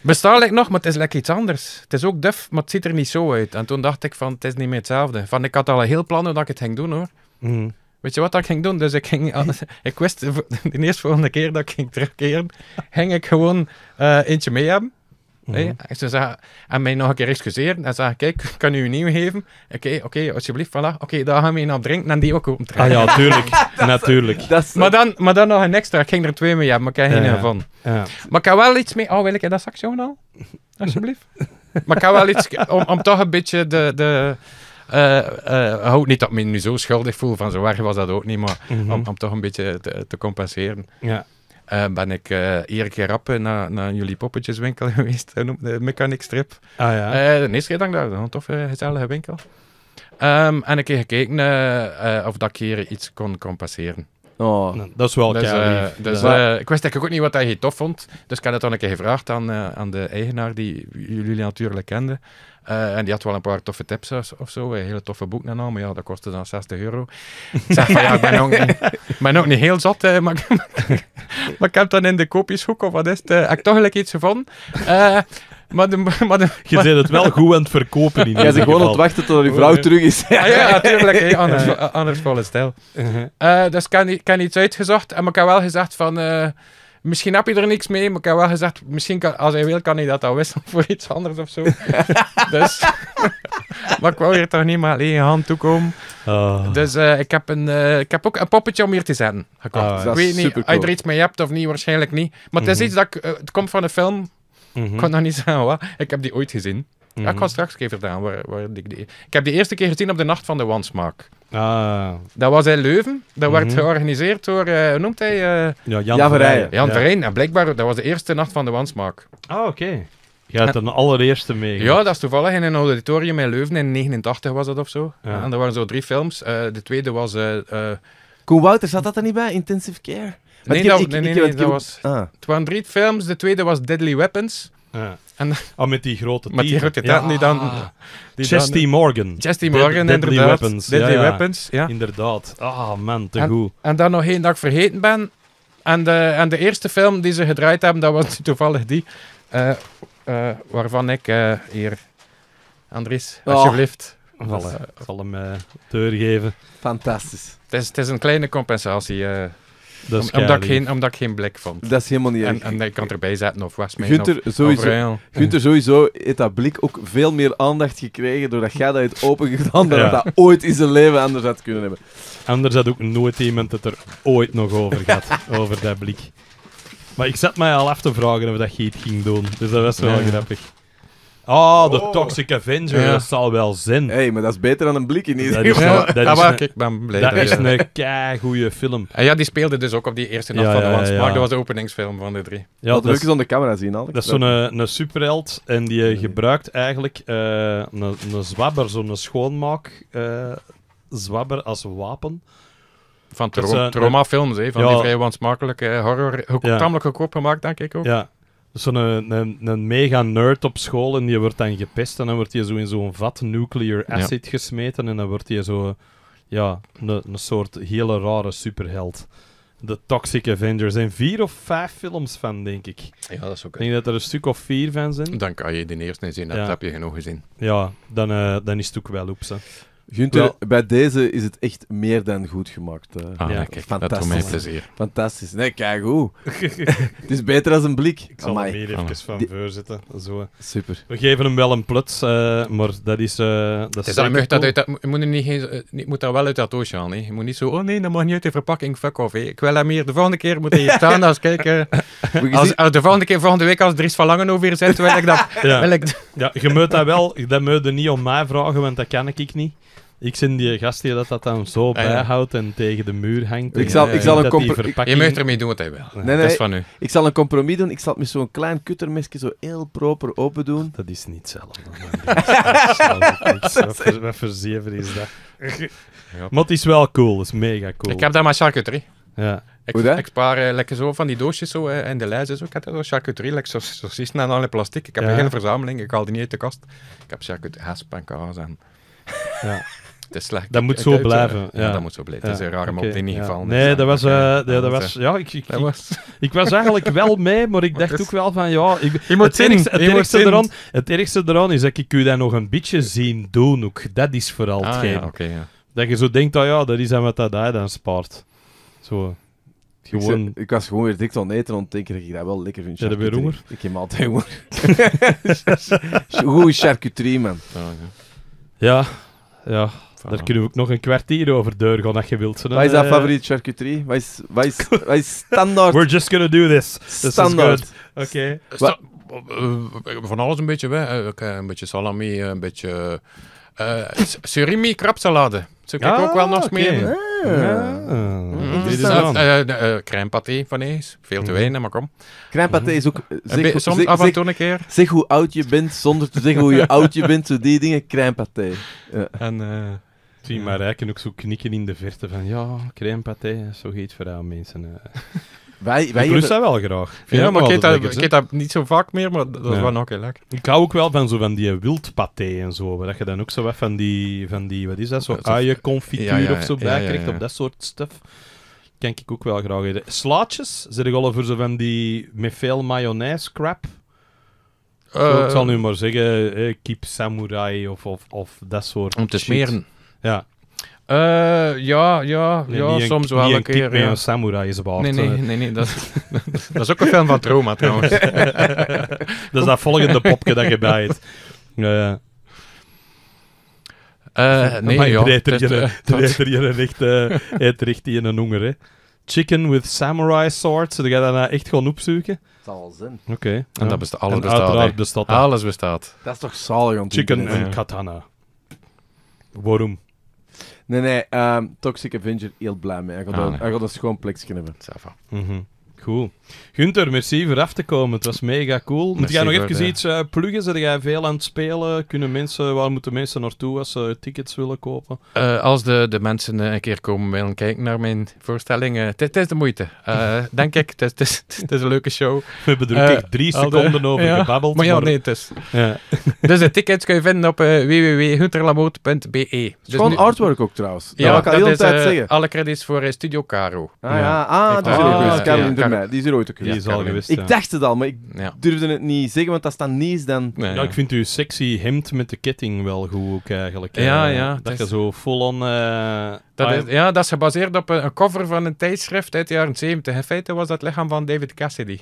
Bestaan ik nog, maar het is lekker iets anders. Het is ook duf, maar het ziet er niet zo uit. En toen dacht ik van, het is niet meer hetzelfde. Van, ik had al heel plannen dat ik het ging doen, hoor. Mm. Weet je wat ik ging doen? Dus ik ging, eh, ik wist de eerste volgende keer dat ik ging terugkeren, ging ik gewoon uh, eentje mee hebben hey, ze zei, en mij nog een keer excuseren en zei, kijk, ik kan u een nieuw geven. Oké, oké, alsjeblieft, voilà. Oké, daar gaan we een nog drinken en die ook op trekken. Ah ja, tuurlijk, natuurlijk. maar, dan, maar dan nog een extra, ik ging er twee mee hebben, maar ik heb geen ja, van. Ja. Maar ik heb wel iets mee, oh, wil ik dat zakje al, Alsjeblieft. maar ik heb wel iets, om, om toch een beetje de... de uh, eh, eh, houd niet dat ik me nu zo schuldig voel, van zo Waar was dat ook niet, maar mhm. om, om, toch een beetje te, te compenseren. Ja. Eh, ben ik eerder eh, keer Rappen naar, naar jullie poppetjeswinkel geweest, eh, de Mechanic Strip. Ah ja. de eerste keer daar, een toffe, gezellige winkel. Ehm, en ik heb gekeken of dat ik hier iets kon compenseren. Oh. Nou, dat is wel dus, uh, dus Ik wist eigenlijk ook niet wat hij tof vond. Dus ik heb dat dan een keer gevraagd aan, aan de eigenaar, die jullie natuurlijk kenden. Eh, en die had wel een paar toffe tips of zo. Een hele toffe boek naar maar ja, dat kostte dan 60 euro. Ik zeg van ja, ik ben ook niet, heel zat, maar, maar ik heb dan in de koopjeshoek of wat is het, eh, ik toch gelijk iets van. Eh, maar maar je bent het wel goed aan het verkopen. Je bent gewoon aan het wachten tot je vrouw oh, terug is. Ah, ja, natuurlijk. anders, anders volle stijl. Uh-huh. dus ik heb, ik heb iets uitgezocht, en ik heb wel gezegd van misschien heb je er niks mee, maar ik heb wel gezegd, misschien als hij wil, kan hij dat dan wisselen voor iets anders of zo. dus, maar ik wou hier toch niet maar alleen hand toe komen. Ah. Dus eh, ik, heb een, eh, ik heb ook een poppetje om hier te zetten ah, ik weet niet, cool. als je er iets mee hebt of niet, waarschijnlijk niet. Maar het is mhm. iets dat eh, het komt van een film. Ik mhm. kan nog niet zeggen wat. Ik heb die ooit gezien. Ja, ik ga mhm. straks even gedaan. Waar, waar ik, die... ik heb die eerste keer gezien op de Nacht van de Wansmaak. Ah. Dat was in Leuven. Dat werd mhm. georganiseerd door, eh, hoe noemt hij? Eh, ja, Jan, Jan Verheyen. Jan Verheyen. En nou, blijkbaar, dat was de eerste Nacht van de Wansmaak. Ah, oké. Okay. Je had een allereerste mee. Ja, dat is toevallig in een auditorium in Leuven. In 89 was dat of zo. En er waren zo drie films. Eh, de tweede was... Uh, Koen Wouters zat dat er niet bij? Intensive Care? Nee, dat, was... Het waren drie films. De tweede was Deadly Weapons. En, oh, met die grote Met die grote ja. die dan... Ah. Die Chesty Morgan. Chesty Morgan, inderdaad. Deadly Weapons. Deadly Weapons, ja. Inderdaad. Ah, oh, man, te en, goed. En dan nog één dag vergeten ben. En de, en de eerste film die ze gedraaid hebben, dat was toevallig die. Uh, uh, waarvan ik uh, hier... Andries, oh. alsjeblieft. Ik zal dus, hem deur geven. Fantastisch. Het is, het is een kleine compensatie omdat, ik geen, omdat ik geen blik vond. Dat is helemaal niet erg. En, ik kan erbij zetten of was mij Gunther, of, sowieso, of Gunther sowieso heeft dat blik ook veel meer aandacht gekregen doordat jij dat hebt opengedaan dan ja. dat, dat ooit in zijn leven anders had kunnen hebben. Anders had ook nooit iemand het er ooit nog over gehad, over dat blik. Maar ik zat mij al af te vragen of dat je het ging doen, dus dat was wel grappig. Oh, de oh. Toxic Avenger, dat zal wel zin. Hé, hey, maar dat is beter dan een blikje niet. Dat is, dat een, ik blij. dat is een keigoede film. En ah, ja, die speelde dus ook op die eerste nacht van de ja, Dat was de openingsfilm van de drie. Ja, dat leuk is- om de camera zien, al. Dat is zo'n eh, een superheld en die gebruikt eigenlijk eh, een, zwabber, zo'n schoonmaak eh, zwabber als wapen. Van Troma films, hè, van die vrij wansmakelijke eh, horror. Tamelijk goedkoop gemaakt, denk ik ook. Ja, zo'n een, eh, een, een, mega nerd op school en die wordt dan gepest en dan wordt hij zo in zo'n vat nuclear acid gesmeten en dan wordt hij zo ja, een, een soort hele rare superheld. De Toxic avengers Er zijn vier of vijf films van, denk ik. Ja, dat is ook. Ik denk dat er een stuk of vier van zijn. Dan kan je eerst eerste zien, dat ja. heb je genoeg gezien. Ja, dan, eh, dan is het ook wel op. Gunther, Wel, bij deze is het echt meer dan goed gemaakt. Ah, ja, kijk, fantastisch. plezier. Fantastisch. Nee, kijk hoe. het is beter als een blik. Ik zal Amai. hem hier even Amai. van voorzetten. Zo. Super. We geven hem wel een pluts, eh, maar dat is... Eh, dat is dat, je, dat uit dat, moet er niet, moet daar wel uit dat doosje halen. Je moet niet zo, oh nee, dat mag niet uit de verpakking, fuck off. Ik wil hem hier de volgende keer moeten hier staan als kijken. Als, de volgende keer, volgende week, als Dries van Langen over hier zit, wil ik dat... ja. ik... ja, je moet dat wel... Dat moet je niet om mij vragen, want dat kan ik niet. Ik zin die gast die dat, dat dan zo ah, bijhoudt en tegen de muur hangt. Ik zal, ik zal een verpakking... Je mag ermee doen wat hij wil. Nee, nee, dat is van u. Ik zal een compromis doen. Ik zal het met zo'n klein kuttermesje zo heel proper open doen. Dat is niet zelf. Wat verzeven is dat? Maar het is wel cool. Het is mega cool. Ik heb daar maar charcuterie. Ja. Ik, Hoe ik spaar eh, lekker zo van die doosjes zo, en de lijzen. zo. Ik daar zo charcuterie, lekker sausisten en alle plastic. Ik heb ja. geen verzameling, ik haal die niet uit de kast. Ik heb charcuterie, hasp en kaas en... Ja. slecht. Dat moet zo blijven. Ja. dat moet zo blijven. Dat is een rare okay, in ieder geval. Dus nee, dat was, eh, dat was... Ja, ik, ik, ik, was eigenlijk wel mee, maar ik dacht ook wel van, ja... Ik, je moet het, het ergste eraan is dat ik u dat nog een beetje zien doen ook. Dat is vooral hetgeen. Ah, dat je zo denkt, dat ah ja, dat is aan wat dat hij dan spaart. Zo... Gewoon... Ik, was gewoon weer dik aan het eten, want ik dat ik dat wel lekker vind. Ja, dat ben honger. Ik heb altijd honger. Goeie charcuterie, man. Ah, ja. ja. Daar kunnen we ook nog een kwartier over deurgen, als je wilt. Wat is dat eh, favoriet charcuterie? Wat is, wat is, standaard? We're just gonna do this. Standaard. Oké. Eh, eh, van alles een beetje hè? een beetje salami, een beetje... Uh, surimi krapsalade. Zo ik ook wel ah, nog meer. Crème paté van eens. Veel te mhm. weinig, maar kom. Crème paté is ook... Zeg, soms af en toe een keer. Zeg hoe oud je bent, zonder te zeggen hoe je oud je bent. Zo die dingen, crème paté. En zie maar Rijken ook zo knikken in de verte van ja, crème paté, zo heet verhaal mensen. Eh. Wij, wij ik lust dat wel graag. Vind ja, maar ik eet, dat, niet zo vaak meer, maar dat is wel nog heel lekker. Ik hou ook wel van zo van die wildpaté en zo. Dat je dan ook zo wat van die, van die wat is dat, zo uienconfituur ja, ja, of zo bij krijgt, op dat soort stuff. kijk ik ook wel graag eten. Slaatjes, zit ik al over zo van die met veel mayonaise crap. ik eh, zal nu maar zeggen, eh, kip samurai of, of, of dat soort Om te smeren. Eh, ja. ja, ja, ja soms wel een, keer. ja. een samurai is Nee, nee, eh. nee, nee dat, dat is ook een film van trauma trouwens. dat is dat volgende popje dat je bijt. Uh, eh, nee, maar treter je richting in een honger, hè. Chicken with Samurai Sword. Zullen jij daarna nou echt gewoon opzoeken? Dat zal zin. Oké. en dat besta alles en bestaat, Alles bestaat. Dat is toch zalig om Chicken en katana. Waarom? Nee, nee. Um, Toxic Avenger, heel blij mee. Hij gaat, ah, nee. hij een schoon plekje hebben. Mm -hmm. Goed. Gunther, merci voor af te komen. Het was mega cool. Moet merci jij nog even iets uh, pluggen? Zijn jij veel aan het spelen? Kunnen mensen, waar moeten mensen naartoe als ze tickets willen kopen? Eh, als de, de mensen eh, een keer komen willen kijken naar mijn voorstellingen, het is de moeite. denk ik. Het is een leuke show. We hebben er drie seconden over gebabbeld. Maar ja, nee, het is. Ja. dus de tickets kun je vinden op www.gunterlamoot.be. Dus Gewoon nu... artwork ook trouwens. Ja, dat kan ik de hele tijd zeggen. Alle credits voor Studio Caro. Ah ja, ah, dat is mij. Die is er ooit ook geweest. Ik dacht het al, maar ik durfde het niet zeggen, want dat dat niet eens dan... Ja, ik vind uw sexy hemd met de ketting wel goed eigenlijk. Ja, eh, ja, dat je zo vol on. Eh, dat ah, is, ja, dat is gebaseerd op een, cover van een tijdschrift uit de jaren 70. In feite was dat lichaam van David Cassidy.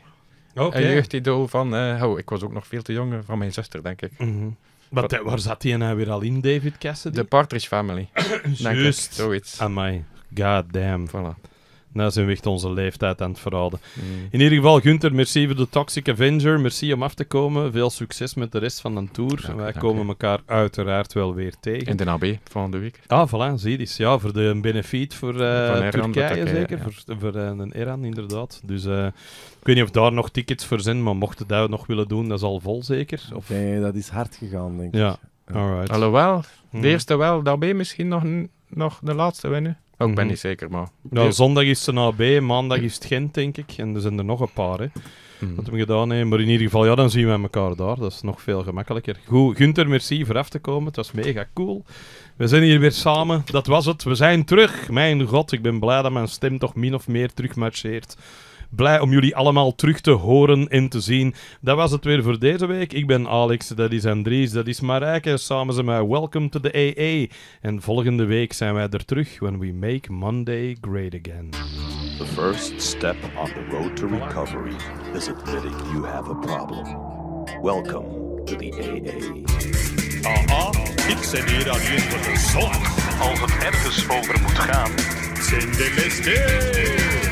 Oké. Een jeugdidool van... eh, oh, ik was ook nog veel te jong, van mijn zuster, denk ik. Mhm. Wat, waar zat hij nou weer al in, David Cassidy? De Partridge Family. Juist. Zoiets. Amai. God damn. Voilà. Nou, zijn we onze leeftijd aan het verhouden. Mm. In ieder geval, Gunther, merci voor de Toxic Avenger. Merci om af te komen. Veel succes met de rest van de tour. Wij komen elkaar uiteraard wel weer tegen. En de AB volgende week. Ah, voilà, zie je. Ja, voor de benefiet voor eh, Turkije eh, zeker. Voor, voor eh, een Eran, inderdaad. Dus ik weet niet of daar nog tickets voor zijn, maar mochten dat nog willen doen, dat is al vol zeker. Of... Nee, dat is hard gegaan, denk ik. Ja, alright. Alhoewel, hmm. de eerste wel, de AB misschien nog, nog de laatste winnen ik ben mhm. niet zeker, maar... Nou, zondag is het AB, maandag is het Gent, denk ik. En er zijn er nog een paar, hè. Mm. Dat gedaan Maar in ieder geval, ja, dan zien we elkaar daar. Dat is nog veel gemakkelijker. Goed, Gunther, merci voor af te komen. Het was mega cool. We zijn hier weer samen. Dat was het. We zijn terug. Mijn god, ik ben blij dat mijn stem toch min of meer terugmarcheert blij om jullie allemaal terug te horen en te zien. Dat was het weer voor deze week. Ik ben Alex, dat is Andries, dat is Marijke. Samen zijn mij Welcome to the AA. En volgende week zijn wij er terug when we make Monday great again. The first step on the road to recovery is admitting you have a problem. Welcome to the AA. Aha, ik zijn hier alleen voor de zon. Als het ergens over moet gaan, zijn de beste.